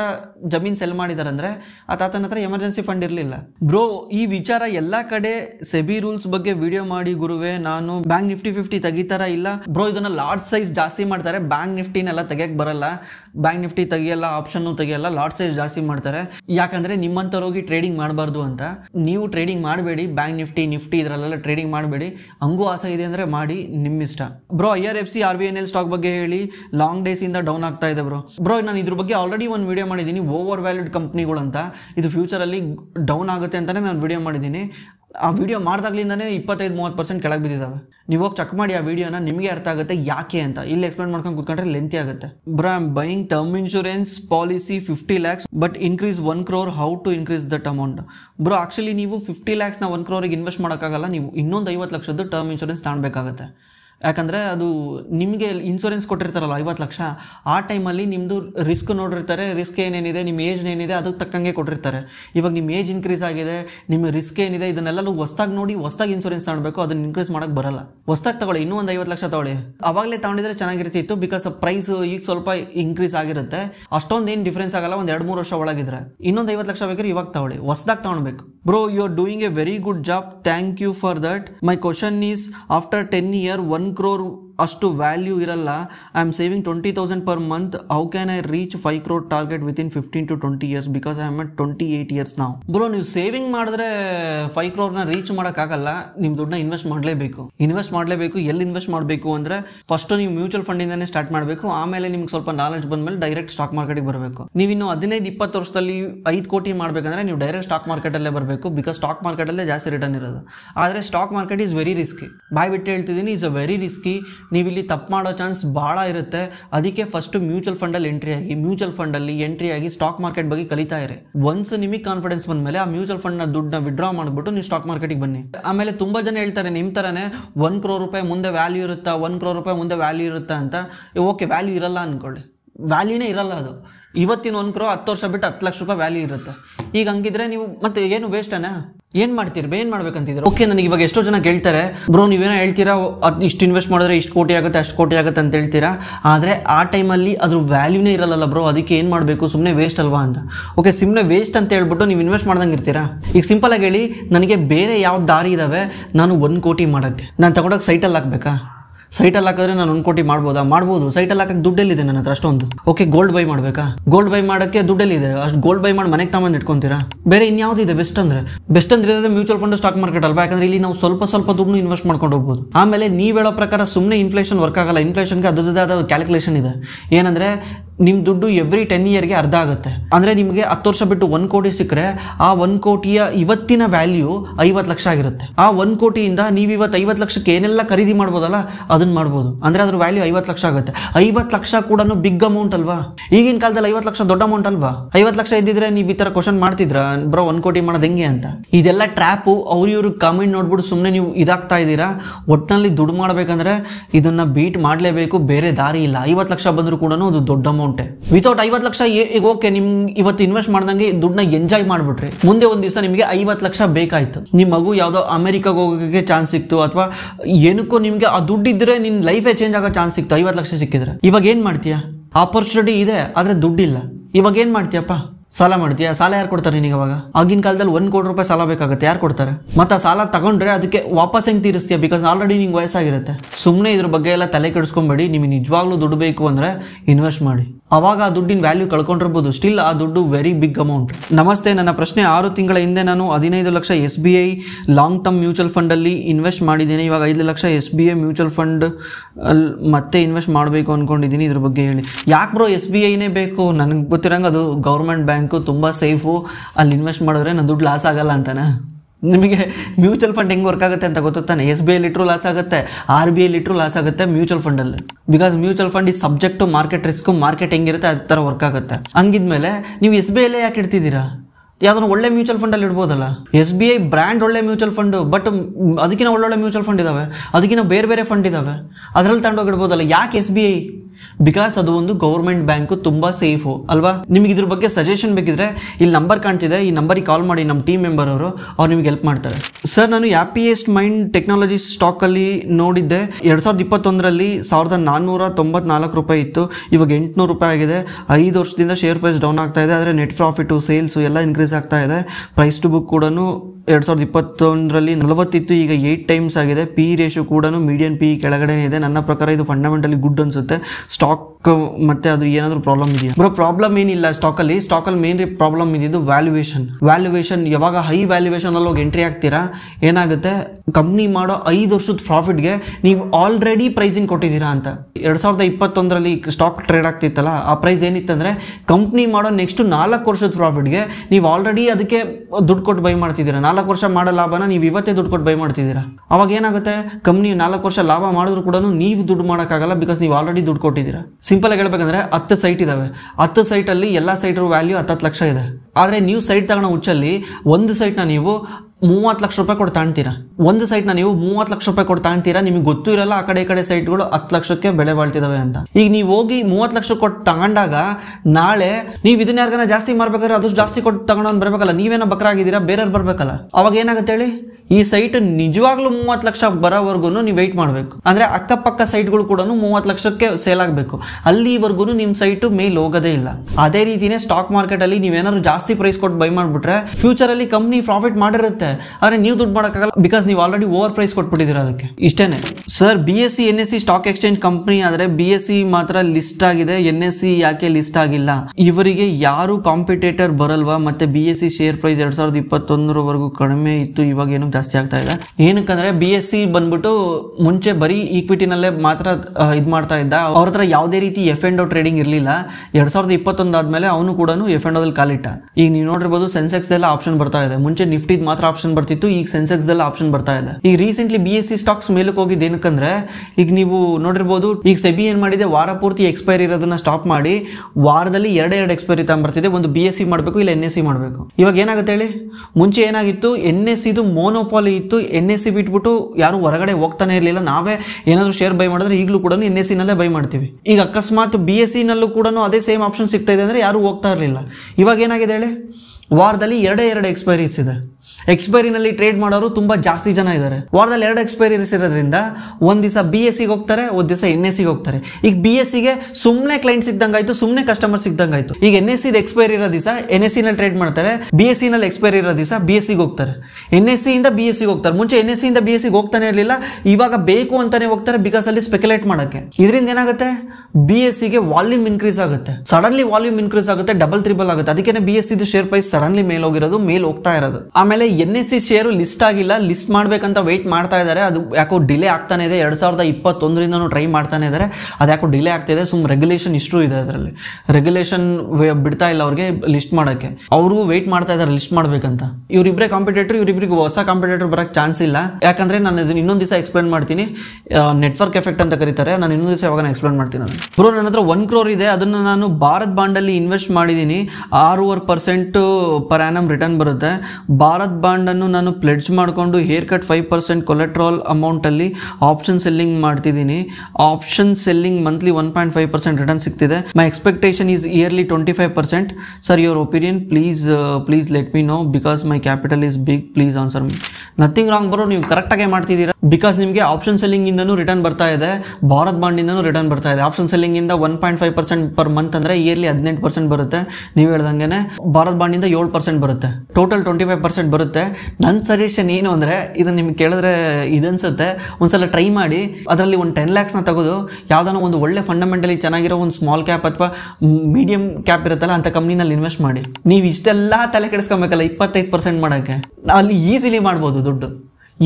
S1: ಜಮೀನ್ ಸೆಲ್ ಮಾಡಿದಾರೆ ಅಂದ್ರೆ ಆ ತಾತನ ಹತ್ರ ಎಮರ್ಜೆನ್ಸಿ ಫಂಡ್ ಇರಲಿಲ್ಲ ಬ್ರೋ ಈ ವಿಚಾರ ಎಲ್ಲ ಕಡೆ ಸೆಬಿ ರೂಲ್ಸ್ ಬಗ್ಗೆ ವಿಡಿಯೋ ಮಾಡಿ ಗುರುವೆ ನಾನು ಬ್ಯಾಂಕ್ ನಿಫ್ಟಿ ಫಿಫ್ಟಿ ತೆಗಿತಾರ ಇಲ್ಲ ಬ್ರೋ ಇದನ್ನ ಲಾರ್ಜ್ ಸೈಜ್ ಜಾಸ್ತಿ ಮಾಡ್ತಾರೆ ಬ್ಯಾಂಕ್ ನಿಫ್ಟಿನೆಲ್ಲ ತೆಗಿಯಕ್ಕೆ ಬರಲ್ಲ ಬ್ಯಾಂಕ್ ನಿಫ್ಟಿ ತೆಗಿಯಲ್ಲ ಆಪ್ಷನ್ನು ತೆಗಿಯಲ್ಲ ಲಾಟ್ ಸೈಜ್ ಜಾಸ್ತಿ ಮಾಡ್ತಾರೆ ಯಾಕಂದ್ರೆ ನಿಮ್ಮಂತ ಹೋಗಿ ಟ್ರೇಡಿಂಗ್ ಮಾಡಬಾರ್ದು ಅಂತ ನೀವು ಟ್ರೇಡಿಂಗ್ ಮಾಡಬೇಡಿ ಬ್ಯಾಂಕ್ ನಿಫ್ಟಿ ನಿಫ್ಟಿ ಇದರಲ್ಲೆಲ್ಲ ಟ್ರೇಡಿಂಗ್ ಮಾಡಬೇಡಿ ಹಂಗೂ ಆಸೆ ಇದೆ ಅಂದ್ರೆ ಮಾಡಿ ನಿಮ್ಮ ಇಷ್ಟ bro I R F C R V N L stock ಬಗ್ಗೆ ಹೇಳಿ ಲಾಂಗ್ ಡೇಸ್ ಇಂದ ಡೌನ್ ಆಗ್ತಾ ಇದೆ ಬ್ರೋ ಬ್ರೋ ನಾನು ಇದ್ರ ಬಗ್ಗೆ ಆಲ್ರೆಡಿ ಒಂದು ವಿಡಿಯೋ ಮಾಡಿದ್ದೀನಿ ಓವರ್ ವ್ಯಾಲ್ಯೂಡ್ ಕಂಪ್ನಿಗಳು ಅಂತ ಇದು ಫ್ಯೂಚರಲ್ಲಿ ಡೌನ್ ಆಗುತ್ತೆ ಅಂತಾನೆ ನಾನು ವಿಡಿಯೋ ಮಾಡಿದ್ದೀನಿ ಆ ವಿಡಿಯೋ ಮಾಡಿದಾಗ್ಲಿಂದನೇ ಇಪ್ಪತ್ತೈದು ಮೂವತ್ತು ಪರ್ಸೆಂಟ್ ಕೆಳಗೆ ಬಿದ್ದಿದ್ದಾವೆ ನೀವು ಹೋಗಿ ಚೆಕ್ ಮಾಡಿ ಆ ವಿಡಿಯೋನ ನಿಮಗೆ ಅರ್ಥ ಆಗುತ್ತೆ ಯಾಕೆ ಅಂತ ಇಲ್ಲಿ ಎಕ್ಸ್ಪ್ಲೈನ್ ಮಾಡ್ಕೊಂಡು ಕುತ್ಕೊಂಡ್ರೆ ಲೆಂತಿ ಆಗುತ್ತೆ bro I'm buying term insurance policy fifty lakhs but increase one crore how to increase that amount bro actually ನೀವು ಫಿಫ್ಟಿ ಲ್ಯಾಕ್ಸ್ನ ಒನ್ ಕ್ರೋರಿಗೆ ಇನ್ವೆಸ್ಟ್ ಮಾಡೋಕ್ಕಾಗಲ್ಲ ನೀವು ಇನ್ನೊಂದು ಐವತ್ತು ಲಕ್ಷದ್ದು ಟರ್ಮ್ ಇನ್ಶೂರೆನ್ಸ್ ತಗೊಳ್ಬೇಕಾಗುತ್ತೆ ಯಾಕಂದರೆ ಅದು ನಿಮಗೆ ಇನ್ಶೂರೆನ್ಸ್ ಕೊಟ್ಟಿರ್ತಾರಲ್ಲ ಐವತ್ತು ಲಕ್ಷ ಆ ಟೈಮಲ್ಲಿ ನಿಮ್ಮದು ರಿಸ್ಕ್ ನೋಡಿರ್ತಾರೆ ರಿಸ್ಕ್ ಏನೇನಿದೆ ನಿಮ್ಮ ಏಜ್ ಏನಿದೆ ಅದಕ್ಕೆ ತಕ್ಕಂಗೆ ಕೊಟ್ಟಿರ್ತಾರೆ ಇವಾಗ ನಿಮ್ಮ ಏಜ್ ಇನ್ಕ್ರೀಸ್ ಆಗಿದೆ ನಿಮ್ಮ ರಿಸ್ಕ್ ಏನಿದೆ ಇದನ್ನೆಲ್ಲ ಹೊಸ್ದಾಗಿ ನೋಡಿ ಹೊಸ್ದಾಗಿ ಇನ್ಶೂರೆನ್ಸ್ ತಗೊಳ್ಬೇಕು ಅದನ್ನ ಇನ್ಕ್ರೀಸ್ ಮಾಡೋಕೆ ಬರಲ್ಲ ಹೊಸ್ದಾಗಿ ತಗೊಳ್ಳಿ ಇನ್ನೂ ಒಂದು ಐವತ್ತು ಲಕ್ಷ ತಗೊಳ್ಳಿ ಅವಾಗಲೇ ತಗೊಂಡಿದ್ರೆ ಚೆನ್ನಾಗಿರ್ತಿತ್ತು ಬಿಕಾಸ್ ಪ್ರೈಸ್ ಈಗ ಸ್ವಲ್ಪ ಇನ್ಕ್ರೀಸ್ ಆಗಿರುತ್ತೆ ಅಷ್ಟೊಂದು ಏನು ಡಿಫ್ರೆನ್ಸ್ ಆಗಲ್ಲ ಒಂದು ಎರಡು ಮೂರು ವರ್ಷ ಒಳಗಿದ್ರೆ ಇನ್ನೊಂದು ಐವತ್ತು ಲಕ್ಷ ಬೇಕಾದ್ರೆ ಇವಾಗ ತಗೊಳ್ಳಿ ಹೊಸ್ದಾಗಿ ತೊಗೊಳ್ಬೇಕು bro you are doing a very good job thank you for that my question is after ten year one ancorou ಅಷ್ಟು ವ್ಯಾಲ್ಯೂ ಇರಲ್ಲ I am saving twenty thousand per month how can I reach five crore target in fifteen to twenty years because I am at twenty eight years ನಾವು bro ನೀವು saving ಮಾಡಿದ್ರೆ five ಕ್ರೋರ್ನ reach ಮಾಡೋಕ್ಕಾಗಲ್ಲ ನಿಮ್ಮ ದುಡ್ಡನ್ನ invest ಮಾಡಲೇಬೇಕು invest ಮಾಡಲೇಬೇಕು ಎಲ್ಲಿ ಇನ್ವೆಸ್ಟ್ ಮಾಡಬೇಕು ಅಂದರೆ ಫಸ್ಟ್ ನೀವು ಮ್ಯೂಚುವಲ್ ಫಂಡಿಂದನೇ ಸ್ಟಾರ್ಟ್ ಮಾಡಬೇಕು ಆಮೇಲೆ ನಿಮ್ಗೆ ಸ್ವಲ್ಪ ನಾಲೆಜ್ ಬಂದಮೇಲೆ ಡೈರೆಕ್ಟ್ ಸ್ಟಾಕ್ ಮಾರ್ಕೆಟಿಗೆ ಬರಬೇಕು ನೀವು ಇನ್ನು ಹದಿನೈದು ಇಪ್ಪತ್ತು ವರ್ಷದಲ್ಲಿ ಐದು ಕೋಟಿ ಮಾಡಬೇಕಂದ್ರೆ ನೀವು ಡೈರೆಕ್ಟ್ ಸ್ಟಾಕ್ ಮಾರ್ಕೆಟಲ್ಲೇ ಬರಬೇಕು ಬಿಕಾಸ್ ಸ್ಟಾಕ್ ಮಾರ್ಕೆಟಲ್ಲೇ ಜಾಸ್ತಿ ರಿಟರ್ನ್ ಇರೋದು ಆದರೆ stock market is very risky boy ಬಿಟ್ಟು ಹೇಳ್ತಿದ್ದೀನಿ ಇಸ್ ಅ ವೆರಿ ರಿಸ್ಕಿ ನೀವಿಲ್ಲಿ ತಪ್ಪು ಮಾಡೋ ಚಾನ್ಸ್ ಭಾಳ ಇರುತ್ತೆ ಅದಕ್ಕೆ ಫಸ್ಟು ಮ್ಯೂಚುವಲ್ ಫಂಡಲ್ಲಿ ಎಂಟ್ರಿ ಆಗಿ ಮ್ಯೂಚುವಲ್ ಫಂಡಲ್ಲಿ ಎಂಟ್ರಿ ಆಗಿ ಸ್ಟಾಕ್ ಮಾರ್ಕೆಟ್ ಬಗ್ಗೆ ಕಲಿತಾ ಇರಿ ಒನ್ಸ್ ನಿಮಗೆ ಕಾನ್ಫಿಡೆನ್ಸ್ ಬಂದ ಮೇಲೆ ಆ ಮ್ಯೂಚುವಲ್ ಫಂಡ್ನ ದುಡ್ಡನ್ನ ವಿಡ್ರಾ ಮಾಡಿಬಿಟ್ಟು ನೀವು ಸ್ಟಾಕ್ ಮಾರ್ಕೆಟಿಗೆ ಬನ್ನಿ ಆಮೇಲೆ ತುಂಬ ಜನ ಹೇಳ್ತಾರೆ ನಿಮ್ಮ ಥರನೇ ಒಂದು ಕ್ರೋ ರೂಪಾಯಿ ಮುಂದೆ ವ್ಯಾಲ್ಯೂ ಇರುತ್ತಾ ಒನ್ ಕ್ರೋ ರೂಪಾಯಿ ಮುಂದೆ ವ್ಯಾಲ್ಯೂ ಇರುತ್ತಾ ಅಂತ ಓಕೆ ವ್ಯಾಲ್ಯೂ ಇರಲ್ಲ ಅಂದ್ಕೊಳ್ಳಿ ವ್ಯಾಲ್ಯೂನೇ ಇರಲ್ಲ ಅದು ಇವತ್ತಿನ ಒಂದು ಕ್ರೋ ಹತ್ತು ವರ್ಷ ಬಿಟ್ಟು ಹತ್ತು ಲಕ್ಷ ರೂಪಾಯಿ ವ್ಯಾಲ್ಯೂ ಇರುತ್ತೆ ಈಗ ಹಂಗಿದ್ರೆ ನೀವು ಮತ್ತೆ ಏನು ಅನ್ನ ಏನು ಮಾಡ್ತೀರಿ ಏನು ಮಾಡ್ಬೇಕಂತಿದ್ರು ಓಕೆ ನನಗೆ ಇವಾಗ ಎಷ್ಟೋ ಜನ ಕೇಳ್ತಾರೆ ಬ್ರೋ ನೀವೇನೋ ಹೇಳ್ತೀರಾ ಅದು ಇಷ್ಟು ಇನ್ವೆಸ್ಟ್ ಮಾಡಿದ್ರೆ ಇಷ್ಟು ಕೋಟಿ ಆಗುತ್ತೆ ಅಷ್ಟು ಕೋಟಿ ಆಗುತ್ತೆ ಅಂತ ಹೇಳ್ತೀರಾ ಆದರೆ ಆ ಟೈಮಲ್ಲಿ ಅದ್ರ ವ್ಯಾಲ್ಯೂನೇ ಇರಲ್ಲ ಬ್ರೋ ಅದಕ್ಕೆ ಏನು ಮಾಡಬೇಕು ಸುಮ್ಮನೆ ವೇಸ್ಟ್ ಅಲ್ವಾ ಅಂತ ಓಕೆ ಸುಮ್ಮನೆ ವೇಸ್ಟ್ ಅಂತ ಹೇಳ್ಬಿಟ್ಟು ನೀವು ಇನ್ವೆಸ್ಟ್ ಮಾಡ್ದಂಗೆ ಇರ್ತೀರಾ ಈಗ ಆಗಿ ಹೇಳಿ ನನಗೆ ಬೇರೆ ಯಾವ ದಾರಿ ಇದ್ದಾವೆ ನಾನು ಒಂದು ಕೋಟಿ ಮಾಡುತ್ತೆ ನಾನು ತಗೊಂಡೋಗಿ ಸೈಟಲ್ಲಿ ಹಾಕ್ಬೇಕಾ ಸೈಟಲ್ಲಿ ಹಾಕಿದ್ರೆ ನಾನು ಒಂದು ಕೋಟಿ ಮಾಡ್ಬೋದಾ ಮಾಡ್ಬೋದು ಸೈಟಲ್ಲಿ ಹಾಕಕ್ಕೆ ದುಡ್ಡಲ್ಲಿದೆ ನನ್ನ ಹತ್ರ ಅಷ್ಟೊಂದು ಓಕೆ ಗೋಲ್ಡ್ ಬೈ ಮಾಡಬೇಕಾ ಗೋಲ್ಡ್ ಬೈ ಮಾಡೋಕ್ಕೆ ದುಡ್ಡೆಲ್ಲಿದೆ ಅಷ್ಟು ಗೋಲ್ಡ್ ಬೈ ಮಾಡಿ ಮನೆಗೆ ತಗೊಂಡು ಇಟ್ಕೊತೀರಾ ಬೇರೆ ಇನ್ಯಾವುದಿದೆ ಬೆಸ್ಟ್ ಅಂದರೆ ಬೆಸ್ಟ್ ಅಂದ್ರೆ ಇರೋದೇ ಮ್ಯೂಚುವಲ್ ಫಂಡ್ ಸ್ಟಾಕ್ ಮಾರ್ಕೆಟ್ ಅಲ್ವಾ ಯಾಕಂದ್ರೆ ಇಲ್ಲಿ ನಾವು ಸ್ವಲ್ಪ ಸ್ವಲ್ಪ ದುಡ್ಡು ಇನ್ವೆಸ್ಟ್ ಮಾಡ್ಕೊಂಡು ಹೋಗ್ಬೋದು ಆಮೇಲೆ ನೀವು ಹೇಳೋ ಪ್ರಕಾರ ಸುಮ್ಮನೆ ಇನ್ಫ್ಲೇಷನ್ ವರ್ಕ್ ಆಗಲ್ಲ ಇನ್ಫ್ಲೇಷನ್ಗೆ ಅದರದ್ದೇ ಆದ ಕ್ಯಾಲ್ಕುಲೇಷನ್ ಇದೆ ಏನಂದರೆ ನಿಮ್ಮ ದುಡ್ಡು ಎವ್ರಿ ಟೆನ್ ಇಯರ್ಗೆ ಅರ್ಧ ಆಗುತ್ತೆ ಅಂದರೆ ನಿಮಗೆ ಹತ್ತು ವರ್ಷ ಬಿಟ್ಟು ಒಂದು ಕೋಟಿ ಸಿಕ್ಕರೆ ಆ ಒಂದು ಕೋಟಿಯ ಇವತ್ತಿನ ವ್ಯಾಲ್ಯೂ ಐವತ್ತು ಲಕ್ಷ ಆಗಿರುತ್ತೆ ಆ ಒಂದು ಕೋಟಿಯಿಂದ ನೀವು ಇವತ್ತು ಐವತ್ತು ಲಕ್ಷಕ್ಕೆ ಏನೆಲ್ಲ ಖರೀದಿ ಮಾಡ್ಬೋದಲ್ಲ ಅದನ್ನು ಮಾಡ್ಬೋದು ಅಂದರೆ ಅದ್ರ ವ್ಯಾಲ್ಯೂ ಐವತ್ತು ಲಕ್ಷ ಆಗುತ್ತೆ ಐವತ್ತು ಲಕ್ಷ ಕೂಡ ಬಿಗ್ ಅಮೌಂಟ್ ಅಲ್ವಾ ಈಗಿನ ಕಾಲದಲ್ಲಿ ಐವತ್ತು ಲಕ್ಷ ದೊಡ್ಡ ಅಮೌಂಟ್ ಅಲ್ವಾ ಐವತ್ತು ಲಕ್ಷ ಇದ್ದಿದ್ರೆ ನೀವು ಈ ಥರ ಕ್ವಶನ್ ಮಾಡ್ತಿದ್ರ ಬ್ರೋ ಒಂದು ಕೋಟಿ ಮಾಡೋದು ಹೆಂಗೆ ಅಂತ ಇದೆಲ್ಲ ಟ್ರ್ಯಾಪು ಅವ್ರ ಇವ್ರಿಗೆ ಕಾಮೆಂಟ್ ನೋಡ್ಬಿಟ್ಟು ಸುಮ್ಮನೆ ನೀವು ಇದಾಗ್ತಾ ಇದ್ದೀರಾ ಒಟ್ಟಿನಲ್ಲಿ ದುಡ್ಡು ಮಾಡಬೇಕಂದ್ರೆ ಇದನ್ನು ಬೀಟ್ ಮಾಡಲೇಬೇಕು ಬೇರೆ ದಾರಿ ಇಲ್ಲ ಐವತ್ತು ಲಕ್ಷ ಬಂದರೂ ಕೂಡ ಅದು ದೊಡ್ಡ ಅಮೌಂಟ್ ಅಮೌಂಟ್ ವಿತೌಟ್ ಐವತ್ ಲಕ್ಷ ಓಕೆ ನಿಮ್ ಇವತ್ತು ಇನ್ವೆಸ್ಟ್ ಮಾಡ್ದಂಗೆ ದುಡ್ಡನ್ನ ಎಂಜಾಯ್ ಮಾಡ್ಬಿಟ್ರಿ ಮುಂದೆ ಒಂದ್ ದಿವಸ ನಿಮಗೆ ಐವತ್ ಲಕ್ಷ ಬೇಕಾಯ್ತು ನಿಮ್ಮ ಮಗು ಯಾವ್ದೋ ಅಮೆರಿಕಾಗ ಹೋಗೋಕೆ ಚಾನ್ಸ್ ಸಿಕ್ತು ಅಥವಾ ಏನಕ್ಕೂ ನಿಮ್ಗೆ ಆ ದುಡ್ಡು ಇದ್ರೆ ನಿನ್ ಲೈಫೇ ಚೇಂಜ್ ಆಗೋ ಚಾನ್ಸ್ ಸಿಕ್ತು ಐವತ್ ಲಕ್ಷ ಸಿಕ್ಕಿದ್ರೆ ಇವಾಗ ಏನ್ ಮಾಡ್ತೀಯಾ ಆಪರ್ಚುನಿಟಿ ಇದೆ ಆದ್ರೆ ದುಡ್ಡಿಲ್ಲ ಇವಾಗ ಏನ್ ಮಾಡ್ತೀಯಪ್ಪ ಸಾಲ ಮಾಡ್ತೀಯಾ ಸಾಲ ಯಾರು ಕೊಡ್ತಾರೆ ನಿನಗೆ ಅವಾಗ ಆಗಿನ ಕಾಲದಲ್ಲಿ ಒಂದು ಕೋಟಿ ರೂಪಾಯಿ ಸಾಲ ಬೇಕಾಗುತ್ತೆ ಯಾರು ಕೊಡ್ತಾರೆ ಮತ್ತು ಆ ಸಾಲ ತಗೊಂಡ್ರೆ ಅದಕ್ಕೆ ವಾಪಸ್ ಹೆಂಗೆ ತೀರಿಸ್ತೀಯಾ ಬಿಕಾಸ್ ಆಲ್ರೆಡಿ ನಿಂಗೆ ವಯಸ್ಸಾಗಿರುತ್ತೆ ಸುಮ್ಮನೆ ಇದ್ರ ಬಗ್ಗೆ ಎಲ್ಲ ತಲೆ ಕೆಡಿಸ್ಕೊಂಬೇಡಿ ನಿಮಗೆ ನಿಜವಾಗ್ಲೂ ದುಡ್ಡು ಬೇಕು ಅಂದರೆ ಇನ್ವೆಸ್ಟ್ ಮಾಡಿ ಅವಾಗ ಆ ದುಡ್ಡಿನ ವ್ಯಾಲ್ಯೂ ಕಳ್ಕೊಂಡಿರ್ಬೋದು ಸ್ಟಿಲ್ ಆ ದುಡ್ಡು ವೆರಿ ಬಿಗ್ ಅಮೌಂಟ್ ನಮಸ್ತೆ ನನ್ನ ಪ್ರಶ್ನೆ ಆರು ತಿಂಗಳ ಹಿಂದೆ ನಾನು ಹದಿನೈದು lakh S B I long term mutual ಫಂಡಲ್ಲಿ ಇನ್ವೆಸ್ಟ್ ಮಾಡಿದ್ದೀನಿ ಇವಾಗ ಐದು lakh S B I mutual fund ಅಲ್ಲಿ ಮತ್ತೆ ಇನ್ವೆಸ್ಟ್ ಮಾಡಬೇಕು ಅಂದ್ಕೊಂಡಿದ್ದೀನಿ ಇದ್ರ ಬಗ್ಗೆ ಹೇಳಿ ಯಾಕೆ ಬ್ರೋ ಎಸ್ ಬಿ ಐನೇ ಬೇಕು ನನಗೆ ಗೊತ್ತಿರಂಗೆ ಅದು ಗೌರ್ಮೆಂಟ್ ಬ್ಯಾಂಕು ತುಂಬ ಸೇಫು ಅಲ್ಲಿ ಇನ್ವೆಸ್ಟ್ ಮಾಡಿದ್ರೆ ನನ್ನ ದುಡ್ಡು ಲಾಸ್ ಆಗಲ್ಲ ಅಂತಾನೆ ನಿಮಗೆ ಮ್ಯೂಚುವಲ್ ಫಂಡ್ ಹೆಂಗೆ ವರ್ಕ್ ಆಗುತ್ತೆ ಅಂತ ಗೊತ್ತಾನೆ ಎಸ್ ಬಿ ಐಲಿಟ್ರೂ ಲಾಸ್ ಆಗುತ್ತೆ ಆರ್ ಬಿ ಇಟ್ಟರು ಲಾಸ್ ಆಗುತ್ತೆ ಮ್ಯೂಚುವಲ್ ಫಂಡಲ್ಲಿ ಬಿಕಾಸ್ ಮ್ಯೂಚುವಲ್ ಫಂಡ್ ಈ ಸಬ್ಜೆಕ್ಟು ಮಾರ್ಕೆಟ್ ರಿಸ್ಕು ಮಾರ್ಕೆಟ್ ಹೆಂಗಿರುತ್ತೆ ಅದೇ ಥರ ವರ್ಕ್ ಆಗುತ್ತೆ ಹಂಗಿದ್ಮೇಲೆ ನೀವು ಎಸ್ ಬಿ ಐಲೇ ಯಾಕೆ ಇಡ್ತಿದ್ದೀರಾ ಯಾವುದನ್ನು ಒಳ್ಳೆ ಮ್ಯೂಚುವಲ್ ಫಂಡಲ್ಲಿ ಇಡ್ಬೋದಲ್ಲ ಎಸ್ ಬಿ ಐ ಬ್ರ್ಯಾಂಡ್ ಒಳ್ಳೆ ಮ್ಯೂಚುವಲ್ ಫಂಡು ಬಟ್ ಅದಕ್ಕಿಂತ ಒಳ್ಳೊಳ್ಳೆ ಮ್ಯೂಚುವಲ್ ಫಂಡ್ ಇದಾವೆ ಅದಕ್ಕಿಂತ ಬೇರೆ ಬೇರೆ ಫಂಡ್ ಇದ್ದಾವೆ ಅದರಲ್ಲಿ ತಂಡೋಗಿಡ್ಬೋದಲ್ಲ ಯಾಕೆ ಎಸ್ ಬಿ ಐ ಬಿಕಾಸ್ ಅದು ಒಂದು ಗೌರ್ಮೆಂಟ್ ಬ್ಯಾಂಕು ತುಂಬ ಸೇಫು ಅಲ್ವಾ ನಿಮ್ಗೆ ಇದ್ರ ಬಗ್ಗೆ ಸಜೆಷನ್ ಬೇಕಿದ್ರೆ ಇಲ್ಲಿ ನಂಬರ್ ಕಾಣ್ತಿದೆ ಈ ನಂಬರಿಗೆ ಕಾಲ್ ಮಾಡಿ ನಮ್ಮ ಟೀಮ್ ಮೆಂಬರ್ ಅವರು ಅವ್ರು ನಿಮ್ಗೆ ಹೆಲ್ಪ್ ಮಾಡ್ತಾರೆ ಸರ್ ನಾನು ಹ್ಯಾಪಿಯೆಸ್ಟ್ ಮೈಂಡ್ ಟೆಕ್ನಾಲಜಿ ಸ್ಟಾಕಲ್ಲಿ ನೋಡಿದ್ದೆ ಎರಡು ಸಾವಿರದ ಇಪ್ಪತ್ತೊಂದರಲ್ಲಿ ಸಾವಿರದ ನಾನ್ನೂರ ತೊಂಬತ್ನಾಲ್ಕು ರೂಪಾಯಿ ಇತ್ತು ಇವಾಗ ಎಂಟುನೂರು ರೂಪಾಯಿ ಆಗಿದೆ ಐದು ವರ್ಷದಿಂದ ಶೇರ್ ಪ್ರೈಸ್ ಡೌನ್ ಆಗ್ತಾ ಇದೆ ಆದರೆ ನೆಟ್ ಪ್ರಾಫಿಟು ಸೇಲ್ಸು ಎಲ್ಲ ಇನ್ಕ್ರೀಸ್ ಆಗ್ತಾ ಇದೆ ಪ್ರೈಸ್ ಟು ಬುಕ್ ಕೂಡ ಎರಡ್ ಸಾವಿರದ ಇಪ್ಪತ್ತೊಂದರಲ್ಲಿ ನಲವತ್ತಿತ್ತು ಈಗ ಏಯ್ಟ್ ಟೈಮ್ಸ್ ಆಗಿದೆ ಪಿ ರೇಷು ಕೂಡ ಮೀಡಿಯನ್ ಪಿ ಕೆಳಗಡೆ ಇದೆ ನನ್ನ ಪ್ರಕಾರ ಇದು ಫಂಡಮೆಂಟಲಿ ಗುಡ್ ಅನ್ಸುತ್ತೆ ಸ್ಟಾಕ್ ಮತ್ತೆ ಅದು ಏನಾದರೂ ಪ್ರಾಬ್ಲಮ್ ಇದೆಯಾ ಬ್ರೋ ಪ್ರಾಬ್ಲಮ್ ಏನಿಲ್ಲ ಸ್ಟಾಕಲ್ಲಿ ಸ್ಟಾಕಲ್ಲಿ ಮೇನ್ ಪ್ರಾಬ್ಲಮ್ ಇದ್ದಿದ್ದು ವ್ಯಾಲ್ಯೂಯೇಷನ್ ವ್ಯಾಲ್ಯೂಯೇಷನ್ ಯಾವಾಗ ಹೈ ವ್ಯಾಲ್ಯೂಯೇಷನಲ್ಲಿ ಹೋಗಿ ಎಂಟ್ರಿ ಆಗ್ತೀರಾ ಏನಾಗುತ್ತೆ ಕಂಪ್ನಿ ಮಾಡೋ ಐದು ವರ್ಷದ ಪ್ರಾಫಿಟ್ಗೆ ನೀವು ಆಲ್ರೆಡಿ ಪ್ರೈಸಿಂಗ್ ಕೊಟ್ಟಿದ್ದೀರಾ ಅಂತ ಎರಡು ಸಾವಿರದ ಇಪ್ಪತ್ತೊಂದರಲ್ಲಿ ಸ್ಟಾಕ್ ಟ್ರೇಡ್ ಆಗ್ತಿತ್ತಲ್ಲ ಆ ಪ್ರೈಸ್ ಏನಿತ್ತಂದರೆ ಕಂಪ್ನಿ ಮಾಡೋ ನೆಕ್ಸ್ಟ್ ನಾಲ್ಕು ವರ್ಷದ ಪ್ರಾಫಿಟ್ಗೆ ನೀವು ಆಲ್ರೆಡಿ ಅದಕ್ಕೆ ದುಡ್ಡು ಕೊಟ್ಟು ಬೈ ಮಾಡ್ತಿದ್ದೀರಾ ನಾಲ್ಕು ನಾಲ್ಕು ವರ್ಷ ಮಾಡೋ ಲಾಭನ ನೀವು ಇವತ್ತೇ ದುಡ್ಡು ಕೊಟ್ಟು ಬೈ ಮಾಡ್ತಿದ್ದೀರಾ ಅವಾಗ ಏನಾಗುತ್ತೆ ಕಂಪ್ನಿ ನಾಲ್ಕು ವರ್ಷ ಲಾಭ ಮಾಡಿದ್ರು ಕೂಡ ನೀವು ದುಡ್ಡು ಮಾಡೋಕ್ಕಾಗಲ್ಲ ಬಿಕಾಸ್ ನೀವು ಆಲ್ರೆಡಿ ದುಡ್ಡು ಕೊಟ್ಟಿದ್ದೀರಾ ಸಿಂಪಲ್ ಆಗಿ ಹೇಳ್ಬೇಕಂದ್ರೆ ಹತ್ತು ಸೈಟ್ ಇದಾವೆ ಹತ್ತು ಸೈಟಲ್ಲಿ ಎಲ್ಲ ಸೈಟ್ರ ವ್ಯಾಲ್ಯೂ ಹತ್ತತ್ತು ಲಕ್ಷ ಇದೆ ಆದರೆ ನೀವು ಸೈಟ್ ತಗೊಳ್ಳೋ ಹುಚ್ಚಲ್ಲಿ ಒಂದು ಸೈಟ್ನ ನೀವು ಮೂವತ್ತು ಲಕ್ಷ ರೂಪಾಯಿ ಕೊಟ್ಟು ತಾಣ್ತೀರಾ ಒಂದು ಸೈಟ್ನ ನೀವು ಮೂವತ್ತು ಲಕ್ಷ ರೂಪಾಯಿ ಕೊಟ್ಟು ತಾಣ್ತೀರಾ ನಿಮಗೆ ಗೊತ್ತೂ ಇರಲ್ಲ ಆ ಕಡೆ ಈ ಕಡೆ ಸೈಟ್ಗಳು ಹತ್ತು ಲಕ್ಷಕ್ಕೆ ಬೆಳೆ ಬಾಳ್ತಿದಾವೆ ಅಂತ ಈಗ ನೀವು ಹೋಗಿ ಮೂವತ್ತು ಲಕ್ಷ ಕೊಟ್ಟು ತಗೊಂಡಾಗ ನಾಳೆ ನೀವು ಇದನ್ನ ಯಾರಿಗಾನ ಜಾಸ್ತಿ ಮಾಡ್ಬೇಕಾದ್ರೆ ಅದು ಜಾಸ್ತಿ ಕೊಟ್ಟು ತಗೊಂಡು ಬರಬೇಕಲ್ಲ ನೀವೇನೋ ಬಕರಾಗಿದ್ದೀರಾ ಬೇರೆಯವ್ರು ಬರಬೇಕಲ್ಲ ಅವಾಗ ಏನಾಗುತ್ತೆ ಹೇಳಿ ಈ ಸೈಟ್ ನಿಜವಾಗ್ಲೂ ಮೂವತ್ತು ಲಕ್ಷ ಬರೋವರೆಗೂ ನೀವು ವೆಯ್ಟ್ ಮಾಡಬೇಕು ಅಂದರೆ ಅಕ್ಕಪಕ್ಕ ಸೈಟ್ಗಳು ಕೂಡ ಮೂವತ್ತು ಲಕ್ಷಕ್ಕೆ ಸೇಲ್ ಆಗಬೇಕು ಅಲ್ಲಿವರೆಗೂ ನಿಮ್ಮ ಸೈಟು ಮೇಲ್ ಹೋಗೋದೇ ಇಲ್ಲ ಅದೇ ರೀತಿಯೇ ಸ್ಟಾಕ್ ಮಾರ್ಕೆಟಲ್ಲಿ ನೀವೇನಾದ್ರು ಜಾಸ್ತಿ ಪ್ರೈಸ್ ಕೊಟ್ಟು ಬೈ ಮಾಡಿಬಿಟ್ರೆ ಫ್ಯೂಚರಲ್ಲಿ ಕಂಪ್ನಿ ಪ್ರಾಫಿಟ್ ಮಾಡಿರುತ್ತೆ ಬರುತ್ತೆ ಆದರೆ ನೀವು ದುಡ್ಡು ಮಾಡೋಕ್ಕಾಗಲ್ಲ ಬಿಕಾಸ್ ನೀವು ಆಲ್ರೆಡಿ ಓವರ್ ಪ್ರೈಸ್ ಕೊಟ್ಬಿಟ್ಟಿದ್ದೀರ ಅದಕ್ಕೆ ಇಷ್ಟೇನೆ sir B S C N S C stock exchange company ಆದ್ರೆ ಬಿ ಎಸ್ ಸಿ ಮಾತ್ರ ಲಿಸ್ಟ್ ಆಗಿದೆ ಎನ್ ಎಸ್ ಸಿ ಯಾಕೆ ಲಿಸ್ಟ್ ಆಗಿಲ್ಲ ಇವರಿಗೆ ಯಾರು ಕಾಂಪಿಟೇಟರ್ ಬರಲ್ವಾ ಮತ್ತೆ B S C share price ಎರಡ್ ಸಾವಿರದ ಇಪ್ಪತ್ತೊಂದರವರೆಗೂ ಕಡಿಮೆ ಇತ್ತು ಇವಾಗ ಏನೋ ಜಾಸ್ತಿ ಆಗ್ತಾ ಇದೆ ಏನಕ್ಕಂದ್ರೆ ಬಿ ಎಸ್ ಸಿ ಬಂದ್ಬಿಟ್ಟು ಮುಂಚೆ ಬರೀ ಈಕ್ವಿಟಿನಲ್ಲೇ ಮಾತ್ರ ಇದು ಮಾಡ್ತಾ ಇದ್ದ ಅವ್ರ ಹತ್ರ ಯಾವುದೇ ರೀತಿ ಎಫ್ ಎಂಡ್ ಟ್ರೇಡಿಂಗ್ ಇರಲಿಲ್ಲ ಎರಡ್ ಸಾವಿರದ ಇಪ್ಪತ್ತೊಂದಾದ್ಮೇಲೆ ಅವನು ಕೂಡ ಎಫ್ ಎಂಡ್ ಕಾಲಿಟ್ಟ ಈಗ ನೀವು ನೋಡಿರ್ಬೋದು ಸೆನ್ಸೆಕ್ಸ್ ಎಲ್ಲ ಆಪ್ಷನ್ ಬರ್ತಾ ಇದೆ ಮುಂಚೆ ನಿಫ್ಟಿ ಮಾತ್ರ ಆಪ್ಷನ್ ಬರ್ತಿತ್ತು ಈಗ ದಲ್ಲಿ ಆಪ್ಷನ್ ಬರ್ತಾ ಇದೆ ಈಗ recently B S C stocks ಮೇಲಕ್ಕೆ ಹೋಗಿದ್ದು ಏನಕ್ಕಂದ್ರೆ ಈಗ ನೀವು ನೋಡಿರ್ಬೋದು ಈಗ ಸೆಬಿ ಏನು ಮಾಡಿದೆ ವಾರ ಪೂರ್ತಿ ಎಕ್ಸ್ಪೈರಿ ಇರೋದನ್ನ ಸ್ಟಾಪ್ ಮಾಡಿ ವಾರದಲ್ಲಿ ಎರಡು ಎಕ್ಸ್ಪೈರಿ ಬರ್ತಿದೆ ಒಂದು ಬಿ ಎಸ್ ಸಿ ಮಾಡಬೇಕು ಇಲ್ಲ ಎನ್ ಎಸ್ ಸಿ ಮಾಡಬೇಕು ಇವಾಗ ಏನಾಗುತ್ತೆ ಹೇಳಿ ಮುಂಚೆ ಏನಾಗಿತ್ತು ಎನ್ ಎಸ್ ಸಿದು ಮೋನೋಪಾಲಿ ಇತ್ತು ಎನ್ ಎಸ್ ಸಿ ಬಿಟ್ಬಿಟ್ಟು ಯಾರು ಹೊರಗಡೆ ಹೋಗ್ತಾನೆ ಇರಲಿಲ್ಲ ನಾವೇ ಏನಾದರೂ ಶೇರ್ ಬೈ ಮಾಡಿದ್ರೆ ಈಗಲೂ ಕೂಡ ಎನ್ ಎಸ್ ನಲ್ಲೇ ಬೈ ಮಾಡ್ತೀವಿ ಈಗ ಅಕಸ್ಮಾತ್ ಬಿ ಎಸ್ ನಲ್ಲೂ ಕೂಡ ಅದೇ ಸೇಮ್ ಆಪ್ಷನ್ ಸಿಗ್ತಾ ಇದೆ ಅಂದ್ರೆ ಯಾರು ಹೋಗ್ತಾ ಇರಲಿಲ್ಲ ಇವಾಗ ಏನಾಗಿದೆ ಹೇಳಿ ವಾರದಲ್ಲಿ ಎರಡೇ ಎರಡು ಎಕ್ಸ್ಪೈರಿ ಇದೆ ಎಕ್ಸ್ಪೈರಿನಲ್ಲಿ ಟ್ರೇಡ್ ಮಾಡೋರು ತುಂಬ ಜಾಸ್ತಿ ಜನ ಇದ್ದಾರೆ ವಾರದಲ್ಲಿ ಎರಡು ಎಕ್ಸ್ಪೈರಿಸ್ ಇರೋದ್ರಿಂದ ಒಂದು ದಿವಸ ಬಿ ಎಸ್ ಸಿಗೆ ಹೋಗ್ತಾರೆ ಒಂದು ದಿವಸ ಎನ್ ಎಸ್ ಸಿಗೆ ಹೋಗ್ತಾರೆ ಈಗ ಬಿ ಎಸ್ ಸಿಗೆ ಸುಮ್ಮನೆ ಕ್ಲೈಂಟ್ ಸಿಕ್ದಂಗಾಯ್ತು ಸುಮ್ಮನೆ ಕಸ್ಟಮರ್ ಸಿಕ್ದಂಗಾಯ್ತು ಈಗ ಎನ್ ಎಸ್ ಸಿದು ಎಕ್ಸ್ಪೈರಿ ಇರೋ ದಿವಸ ಎನ್ ಎಸ್ ಸಿನಲ್ಲಿ ಟ್ರೇಡ್ ಮಾಡ್ತಾರೆ ಬಿ ಎಸ್ ಸಿನಲ್ಲಿ ಎಕ್ಸ್ಪೈರಿ ಇರೋ ದಿವಸ ಬಿ ಎಸ್ ಸಿಗೆ ಹೋಗ್ತಾರೆ ಎನ್ ಎಸ್ ಸಿಯಿಂದ ಬಿ ಎಸ್ ಸಿಗೆ ಹೋಗ್ತಾರೆ ಮುಂಚೆ ಎನ್ ಎಸ್ ಸಿಯಿಂದ ಬಿ ಎಸ್ ಸಿಗೆ ಹೋಗ್ತಾನೆ ಇರಲಿಲ್ಲ ಇವಾಗ ಬೇಕು ಅಂತಾನೆ ಹೋಗ್ತಾರೆ ಬಿಕಾಸ್ ಅಲ್ಲಿ ಸ್ಪೆಕ್ಯುಲೇಟ್ ಮಾಡೋಕ್ಕೆ ಇದರಿಂದ ಏನಾಗುತ್ತೆ ಬಿ ಎಸ್ ಸಿಗೆ ವಾಲ್ಯೂಮ್ ಇನ್ಕ್ರೀಸ್ ಆಗುತ್ತೆ ಸಡನ್ಲಿ ವಾಲ್ಯೂಮ್ ಇನ್ಕ್ರೀಸ್ ಆಗುತ್ತೆ ಡಬಲ್ ತ್ರಿಬಲ್ ಆಗುತ್ತೆ ಅದಕ್ಕೆ ಬಿ ಎಸ್ ಸಿದು ಶೇರ್ ಪ್ರೈಸ್ ಸಡನ್ಲಿ ಮೇಲ್ ಹೋಗಿರೋದು ಮೇಲ್ ಹೋಗ್ತಾ ಇರೋದು ಆಮೇಲೆ N S C share list ಆಗಿಲ್ಲ ಲಿಸ್ಟ್ ಮಾಡಬೇಕಂತ ವೆಯ್ಟ್ ಮಾಡ್ತಾ ಇದ್ದಾರೆ ಅದು ಯಾಕೋ ಡಿಲೇ ಆಗ್ತಾನೆ ಇದೆ ಎರಡು ಸಾವಿರದ ಇಪ್ಪತ್ತೊಂದರಿಂದನೂ ಟ್ರೈ ಮಾಡ್ತಾನೆ ಇದ್ದಾರೆ ಅದು ಯಾಕೋ ಡಿಲೇ ಆಗ್ತಾ ಇದೆ ಸುಮ್ ರೆಗ್ಯುಲೇಷನ್ ಇಷ್ಟು ಇದೆ ಅದರಲ್ಲಿ ರೆಗ್ಯುಲೇಷನ್ ಬಿಡ್ತಾ ಇಲ್ಲ ಅವ್ರಿಗೆ ಲಿಸ್ಟ್ ಮಾಡೋಕ್ಕೆ ಅವರು ವೆಯ್ಟ್ ಮಾಡ್ತಾ ಇದ್ದಾರೆ ಲಿಸ್ಟ್ ಮಾಡಬೇಕಂತ ಇವರಿಬ್ಬರೇ ಕಾಂಪಿಟೇಟರ್ ಇವರಿಬ್ಬರಿಗೆ ಹೊಸ ಕಾಂಪಿಟೇಟರ್ ಬರೋಕ್ಕೆ ಚಾನ್ಸ್ ಇಲ್ಲ ಯಾಕಂದರೆ ನಾನು ಇದನ್ನ ಇನ್ನೊಂದು ದಿವಸ ಎಕ್ಸ್ಪ್ಲೇನ್ ಮಾಡ್ತೀನಿ ನೆಟ್ವರ್ಕ್ ಎಫೆಕ್ಟ್ ಅಂತ ಕರೀತಾರೆ ನಾನು ಇನ್ನೊಂದು ದಿವಸ ಯಾವಾಗ ಎಕ್ಸ್ಪ್ಲೇನ್ ಮಾಡ್ತೀನಿ ನಾನು ಬ್ರೋ ನನ್ನ ಹತ್ರ ಒನ್ ಕ್ರೋರ್ ಇದೆ ಅದನ್ನು ನಾನು ಭಾರತ್ ಬಾಂಡಲ್ಲಿ ಇನ್ವೆಸ್ಟ್ ಮಾಡಿದ್ದೀನಿ ಆರೂವರೆ ಪರ್ಸೆಂಟು ಪರ್ ಆ್ಯನಮ್ ರಿಟರ್ನ್ ಬರುತ್ತೆ ಭಾರತ್ ಬಾಂಡನ್ನು ನಾನು ಪ್ಲೆಡ್ಜ್ ಮಾಡಿಕೊಂಡು hair cut five percent collateral ಅಮೌಂಟಲ್ಲಿ ಆಪ್ಷನ್ ಸೆಲ್ಲಿಂಗ್ ಮಾಡ್ತಿದ್ದೀನಿ option selling monthly one point five percent return ಸಿಗ್ತಿದೆ my expectation is yearly twenty five percent sir your opinion please please let me know because my capital is big please answer me nothing wrong bro ನೀವು ಕರೆಕ್ಟಾಗೆ ಮಾಡ್ತಿದ್ದೀರಾ because ನಿಮಗೆ option selling return ಬರ್ತಾ ಇದೆ Bharat bond ಇಂದನು return ಬರ್ತಾ ಇದೆ option selling ಇಂದ one point five percent per month ಅಂದ್ರೆ ಇಯರ್ಲಿ ಹದಿನೆಂಟು ಪರ್ಸೆಂಟ್ ಬರುತ್ತೆ ನೀವು ಹೇಳ್ದಂಗೆ ಭಾರತ್ ಬಾಂಡ್ ಇಂದ ಏಳು ಪರ್ಸೆಂಟ್ ಬರುತ್ತೆ ಟೋಟಲ್ ಟ್ವೆಂಟಿ ಫೈವ್ ಪರ್ಸೆಂಟ್ ಬರುತ್ತೆ ಬರುತ್ತೆ ನನ್ನ ಸಜೆಷನ್ ಏನು ಅಂದರೆ ಇದು ನಿಮ್ಗೆ ಕೇಳಿದ್ರೆ ಇದನ್ಸುತ್ತೆ ಒಂದು ಟ್ರೈ ಮಾಡಿ ಅದರಲ್ಲಿ ಒಂದು ಟೆನ್ ಲ್ಯಾಕ್ಸ್ನ ತೆಗೆದು ಯಾವುದೋ ಒಂದು ಒಳ್ಳೆ ಫಂಡಮೆಂಟಲಿ ಚೆನ್ನಾಗಿರೋ ಒಂದು ಸ್ಮಾಲ್ ಕ್ಯಾಪ್ ಅಥವಾ ಮೀಡಿಯಂ ಕ್ಯಾಪ್ ಇರುತ್ತಲ್ಲ ಅಂತ ಕಂಪ್ನಿನಲ್ಲಿ ಇನ್ವೆಸ್ಟ್ ಮಾಡಿ ನೀವು ಇಷ್ಟೆಲ್ಲ ತಲೆ ಕೆಡಿಸ್ಕೊಬೇಕಲ್ಲ ಇಪ್ಪತ್ತೈದು ಪರ್ಸೆಂಟ್ ಮಾಡೋಕ್ಕೆ ಅಲ್ಲಿ ಈಸಿಲಿ ಮಾಡ್ಬೋದು ದುಡ್ಡು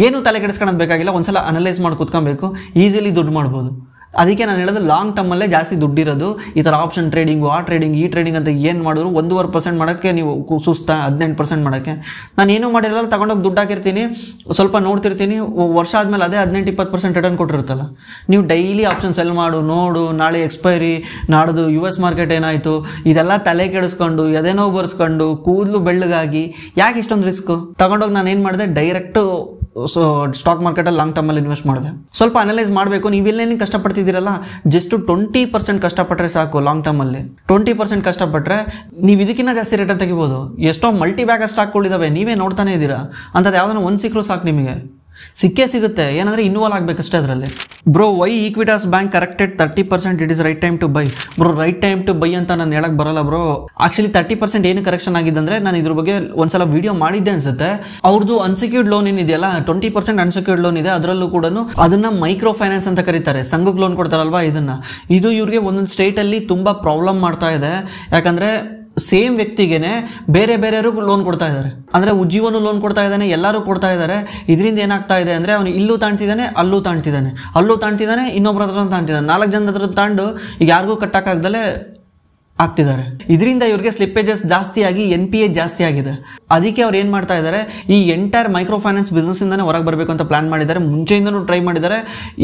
S1: ಏನು ತಲೆ ಕೆಡಿಸ್ಕೊಳ್ಳೋದು ಬೇಕಾಗಿಲ್ಲ ಒಂದು ಅನಲೈಸ್ ಮಾಡಿ ಕೂತ್ಕೊಬೇಕು ಈಸಿಲಿ ದುಡ್ಡು ಮಾಡ್ಬೋದು ಅದಕ್ಕೆ ನಾನು ಹೇಳೋದು ಲಾಂಗ್ ಟರ್ಮಲ್ಲೇ ಜಾಸ್ತಿ ದುಡ್ಡಿರೋದು ಈ ಥರ ಆಪ್ಷನ್ ಟ್ರೇಡಿಂಗು ಆ ಟ್ರೇಡಿಂಗ್ ಈ ಟ್ರೇಡಿಂಗ್ ಅಂತ ಏನು ಮಾಡಿದ್ರು ಒಂದೂವರೆ ಪರ್ಸೆಂಟ್ ಮಾಡೋಕ್ಕೆ ನೀವು ಸುಸ್ತಾ ಹದಿನೆಂಟು ಪರ್ಸೆಂಟ್ ಮಾಡೋಕ್ಕೆ ನಾನು ಏನೂ ಮಾಡಿರಲ್ಲ ತಗೊಂಡೋಗಿ ದುಡ್ಡು ಹಾಕಿರ್ತೀನಿ ಸ್ವಲ್ಪ ನೋಡ್ತಿರ್ತೀನಿ ವರ್ಷ ಆದಮೇಲೆ ಅದೇ ಹದಿನೆಂಟು ಇಪ್ಪತ್ತು ಪರ್ಸೆಂಟ್ ರಿಟರ್ನ್ ಕೊಟ್ಟಿರುತ್ತಲ್ಲ ನೀವು ಡೈಲಿ ಆಪ್ಷನ್ ಸೆಲ್ ಮಾಡು ನೋಡು ನಾಳೆ ಎಕ್ಸ್ಪೈರಿ ನಾಡ್ದು ಯು ಎಸ್ ಮಾರ್ಕೆಟ್ ಏನಾಯಿತು ಇದೆಲ್ಲ ತಲೆ ಕೆಡಿಸ್ಕೊಂಡು ಎದೆನೋ ಬರ್ಸ್ಕೊಂಡು ಕೂದಲು ಬೆಳ್ಳಗಾಗಿ ಯಾಕೆ ಇಷ್ಟೊಂದು ರಿಸ್ಕು ತಗೊಂಡೋಗಿ ನಾನು ಏನು ಮಾಡಿದೆ ಡೈರೆಕ್ಟು ಸೊ ಸ್ಟಾಕ್ ಮಾರ್ಕೆಟಲ್ಲಿ ಲಾಂಗ್ ಟರ್ಮಲ್ಲಿ ಇನ್ವೆಸ್ಟ್ ಮಾಡಿದೆ ಸ್ವಲ್ಪ ಅನಲೈಸ್ ಮಾಡಬೇಕು ನೀವಿಲ್ಲೇನು ಕಷ್ಟಪಡ್ತಿದ್ದೀರಲ್ಲ ಜಸ್ಟ್ ಟ್ವೆಂಟಿ ಪರ್ಸೆಂಟ್ ಕಷ್ಟಪಟ್ಟರೆ ಸಾಕು ಲಾಂಗ್ ಟರ್ಮಲ್ಲಿ ಟ್ವೆಂಟಿ ಪರ್ಸೆಂಟ್ ಕಷ್ಟಪಟ್ಟರೆ ನೀವು ಇದಕ್ಕಿಂತ ಜಾಸ್ತಿ ರೇಟನ್ನು ತೆಗಿಬೋದು ಎಷ್ಟೋ ಮಲ್ಟಿ ಬ್ಯಾಗ್ ಸ್ಟಾಕ್ಗಳಿದ್ದಾವೆ ನೀವೇ ನೋಡ್ತಾನೇ ಇದ್ದೀರಾ ಅಂಥದ್ದು ಯಾವುದೋ ಒಂದು ಸಿಕ್ಕರೂ ಸಾಕು ನಿಮಗೆ ಸಿಕ್ಕೇ ಸಿಗುತ್ತೆ ಏನಂದ್ರೆ ಇನ್ವಾಲ್ವ್ ಆಗಬೇಕಷ್ಟೇ ಅದರಲ್ಲಿ bro why Equitas bank corrected thirty percent it is right time to buy bro right time to buy ಅಂತ ನಾನು ಹೇಳಕ್ ಬರಲ್ಲ ಬ್ರೋ ಆಕ್ಚುಲಿ ತರ್ಟಿ ಪರ್ಸೆಂಟ್ ಏನು ಕರೆಕ್ಷನ್ ಆಗಿದೆ ನಾನು ಇದ್ರ ಬಗ್ಗೆ ಒಂದ್ಸಲ ವಿಡಿಯೋ ಮಾಡಿದ್ದೆ ಅನ್ಸುತ್ತೆ ಅವ್ರದ್ದು ಅನ್ಸೆಕ್ಯೂರ್ಡ್ ಲೋನ್ ಏನಿದೆಯಲ್ಲ ಟ್ವೆಂಟಿ ಪರ್ಸೆಂಟ್ ಅನ್ಸೆಕ್ಯೂರ್ಡ್ ಲೋನ್ ಇದೆ ಅದರಲ್ಲೂ ಕೂಡ ಅದನ್ನ ಮೈಕ್ರೋ ಫೈನಾನ್ಸ್ ಅಂತ ಕರೀತಾರೆ ಸಂಘಕ್ಕೆ ಲೋನ್ ಕೊಡ್ತಾರಲ್ವಾ ಇದನ್ನ ಇದು ಇವ್ರಿಗೆ ಒಂದೊಂದು ಸ್ಟೇಟಲ್ಲಿ ತುಂಬಾ ಪ್ರಾಬ್ಲಮ್ ಮಾಡ್ತಾ ಇದೆ ಯಾಕಂದ್ರೆ ಸೇಮ್ ವ್ಯಕ್ತಿಗೇನೆ ಬೇರೆ ಬೇರೆಯವ್ರಿಗೆ ಲೋನ್ ಕೊಡ್ತಾ ಇದ್ದಾರೆ ಅಂದರೆ ಉಜ್ಜೀವನು ಲೋನ್ ಕೊಡ್ತಾ ಇದ್ದಾನೆ ಎಲ್ಲರೂ ಕೊಡ್ತಾ ಇದ್ದಾರೆ ಇದರಿಂದ ಏನಾಗ್ತಾ ಇದೆ ಅಂದರೆ ಅವನು ಇಲ್ಲೂ ತಾಣ್ತಿದ್ದಾನೆ ಅಲ್ಲೂ ತಾಣ್ತಿದ್ದಾನೆ ಅಲ್ಲೂ ತಾಣ್ತಿದ್ದಾನೆ ಇನ್ನೊಬ್ಬರ ಹತ್ರ ತಾಣ್ತಿದ್ದಾನೆ ನಾಲ್ಕು ಜನ ಹತ್ರ ತಾಂಡು ಈಗ ಯಾರಿಗೂ ಕಟ್ಟೋಕ್ಕಾಗ್ದಲೇ ಆಗ್ತಿದ್ದಾರೆ ಇದರಿಂದ ಇವರಿಗೆ ಸ್ಲಿಪ್ಪೇಜಸ್ ಜಾಸ್ತಿಯಾಗಿ ಎನ್ ಪಿ ಎ ಜಾಸ್ತಿ ಆಗಿದೆ ಅದಕ್ಕೆ ಅವ್ರು ಏನು ಮಾಡ್ತಾ ಇದ್ದಾರೆ ಈ ಎಂಟೈರ್ ಮೈಕ್ರೋ ಫೈನಾನ್ಸ್ ಬಿಸ್ನೆಸ್ಸಿಂದನೇ ಹೊರಗೆ ಬರಬೇಕು ಅಂತ ಪ್ಲಾನ್ ಮಾಡಿದ್ದಾರೆ ಮುಂಚೆಯಿಂದನೂ ಟ್ರೈ ಮಾಡಿದ್ದಾರೆ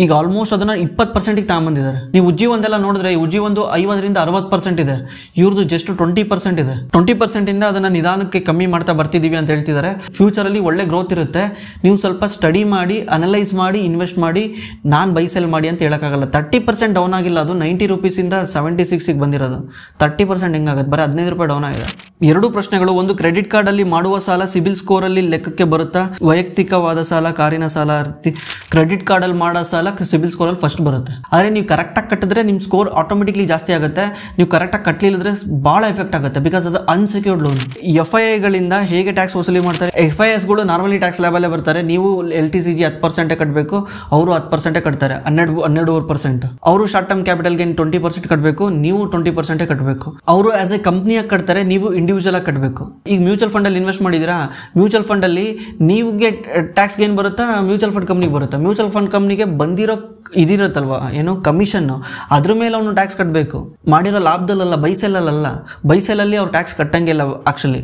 S1: ಈಗ ಆಲ್ಮೋಸ್ಟ್ ಅದನ್ನು ಇಪ್ಪತ್ತು ಪರ್ಸೆಂಟಿಗೆ ತಗೊಂಬಂದಿದ್ದಾರೆ ನೀವು ಉಜ್ಜಿ ಒಂದೆಲ್ಲ ನೋಡಿದ್ರೆ ಉಜ್ಜಿ ಒಂದು ಐವತ್ತರಿಂದ ಅರವತ್ತು ಪರ್ಸೆಂಟ್ ಇದೆ ಇವ್ರದ್ದು ಜಸ್ಟ್ ಟ್ವೆಂಟಿ ಪರ್ಸೆಂಟ್ ಇದೆ ಟ್ವೆಂಟಿ ಪರ್ಸೆಂಟಿಂದ ಅದನ್ನು ನಿಧಾನಕ್ಕೆ ಕಮ್ಮಿ ಮಾಡ್ತಾ ಬರ್ತಿದ್ದೀವಿ ಅಂತ ಹೇಳ್ತಿದ್ದಾರೆ ಫ್ಯೂಚರಲ್ಲಿ ಒಳ್ಳೆ ಗ್ರೋತ್ ಇರುತ್ತೆ ನೀವು ಸ್ವಲ್ಪ ಸ್ಟಡಿ ಮಾಡಿ ಅನಲೈಸ್ ಮಾಡಿ ಇನ್ವೆಸ್ಟ್ ಮಾಡಿ ನಾನು ಬೈ ಸೆಲ್ ಮಾಡಿ ಅಂತ ಹೇಳೋಕ್ಕಾಗಲ್ಲ ತರ್ಟಿ ಪರ್ಸೆಂಟ್ ಡೌನ್ ಆಗಿಲ್ಲ ಅದು ನೈಂಟಿ ರುಪೀಸಿಂದ ಸೆವೆಂಟಿ ಸಿಕ್ಸಿಗೆ ಬಂದಿರೋದು ತರ್ಟಿ ಪರ್ಸೆಂಟ್ ಹೆಂಗಾಗುತ್ತೆ ಬರೀ ಹದಿನೈದು ರೂಪಾಯಿ ಡೌನ್ ಆಗಿದೆ ಎರಡು ಪ್ರಶ್ನೆಗಳು ಒಂದು ಕ್ರೆಡಿಟ್ ಕಾರ್ಡ್ ಅಲ್ಲಿ ಮಾಡುವ ಸಾಲ ಸಿಬಿಲ್ ಸ್ಕೋರ್ ಅಲ್ಲಿ ಲೆಕ್ಕಕ್ಕೆ ಬರುತ್ತಾ ವೈಯಕ್ತಿಕವಾದ ಸಾಲ ಕಾರಿನ ಸಾಲ ಕ್ರೆಡಿಟ್ ಕಾರ್ಡ್ ಅಲ್ಲಿ ಮಾಡೋ ಸಾಲ ಸಿಬಿಲ್ ಸ್ಕೋರ್ ಅಲ್ಲಿ ಫಸ್ಟ್ ಬರುತ್ತೆ ಆದರೆ ನೀವು ಕರೆಕ್ಟಾಗಿ ಕಟ್ಟಿದ್ರೆ ನಿಮ್ಮ ಸ್ಕೋರ್ ಆಟೋಮೆಟಿಕ್ಲಿ ಜಾಸ್ತಿ ಆಗುತ್ತೆ ನೀವು ಕರೆಕ್ಟಾಗಿ ಕಟ್ಟಲಿಲ್ಲದ್ರೆ ಭಾಳ ಎಫೆಕ್ಟ್ ಆಗುತ್ತೆ ಬಿಕಾಸ್ ಅದು ಅನ್ಸೆಕ್ಯೂರ್ಡ್ ಲೋನ್ ಎಫ್ ಐ ಐಗಳಿಂದ ಹೇಗೆ ಟ್ಯಾಕ್ಸ್ ವಸೂಲಿ ಮಾಡ್ತಾರೆ ಎಫ್ ಐ ಎಸ್ಗಳು ನಾರ್ಮಲಿ ಟ್ಯಾಕ್ಸ್ ಲೆವೆಲ್ಲೇ ಬರ್ತಾರೆ ನೀವು ಎಲ್ ಟಿ ಸಿ ಜಿ ಹತ್ತು ಪರ್ಸೆಂಟೇ ಕಟ್ಟಬೇಕು ಅವರು ಹತ್ತು ಪರ್ಸೆಂಟೇ ಕಟ್ತಾರೆ ಹನ್ನೆರಡು ಹನ್ನೆರಡುವರೆ ಪರ್ಸೆಂಟ್ ಅವರು ಶಾರ್ಟ್ ಟರ್ಮ್ ಕ್ಯಾಪಿಟಲ್ಗೆ ಟ್ವೆಂಟಿ ಪರ್ಸೆಂಟ್ ಕಟ್ಟಬೇಕು ನೀವು ಟ್ವೆಂಟಿ ಪರ್ಸೆಂಟೇ ಕಟ್ಟಬೇಕು ಕಟ್ಟಬೇಕು ಅವರು ಆಸ್ ಎ ಕಂಪ್ನಿಯಾಗಿ ಕಟ್ತಾರೆ ನೀವು ಇಂಡಿವಿಜುವಲ್ ಆಗಿ ಕಟ್ಟಬೇಕು ಈಗ ಮ್ಯೂಚುವಲ್ ಫಂಡಲ್ಲಿ ಇನ್ವೆಸ್ಟ್ ಮಾಡಿದಿರಾ ಮ್ಯೂಚುವಲ್ ಫಂಡಲ್ಲಿ ನೀವ್ಗೆ ಟ್ಯಾಕ್ಸ್ ಗೇನ್ ಬರುತ್ತಾ ಮ್ಯೂಚುವಲ್ ಫಂಡ್ ಕಂಪ್ನಿಗೆ ಬರುತ್ತಾ ಮ್ಯೂಚುವಲ್ ಫಂಡ್ ಕಂಪ್ನಿಗೆ ಬಂದಿರೋ ಇದಿರತ್ತಲ್ವಾ ಏನು ಕಮಿಷನ್ನು ಅದ್ರ ಮೇಲೆ ಅವನು ಟ್ಯಾಕ್ಸ್ ಕಟ್ಟಬೇಕು ಮಾಡಿರೋ ಲಾಭದಲ್ಲ ಬೈಸೆಲ್ ಅಲ್ಲಿ ಅವ್ರು ಟ್ಯಾಕ್ಸ್ ಕಟ್ಟಂಗಿಲ್ಲ ಆ್ಯಕ್ಚುಲಿ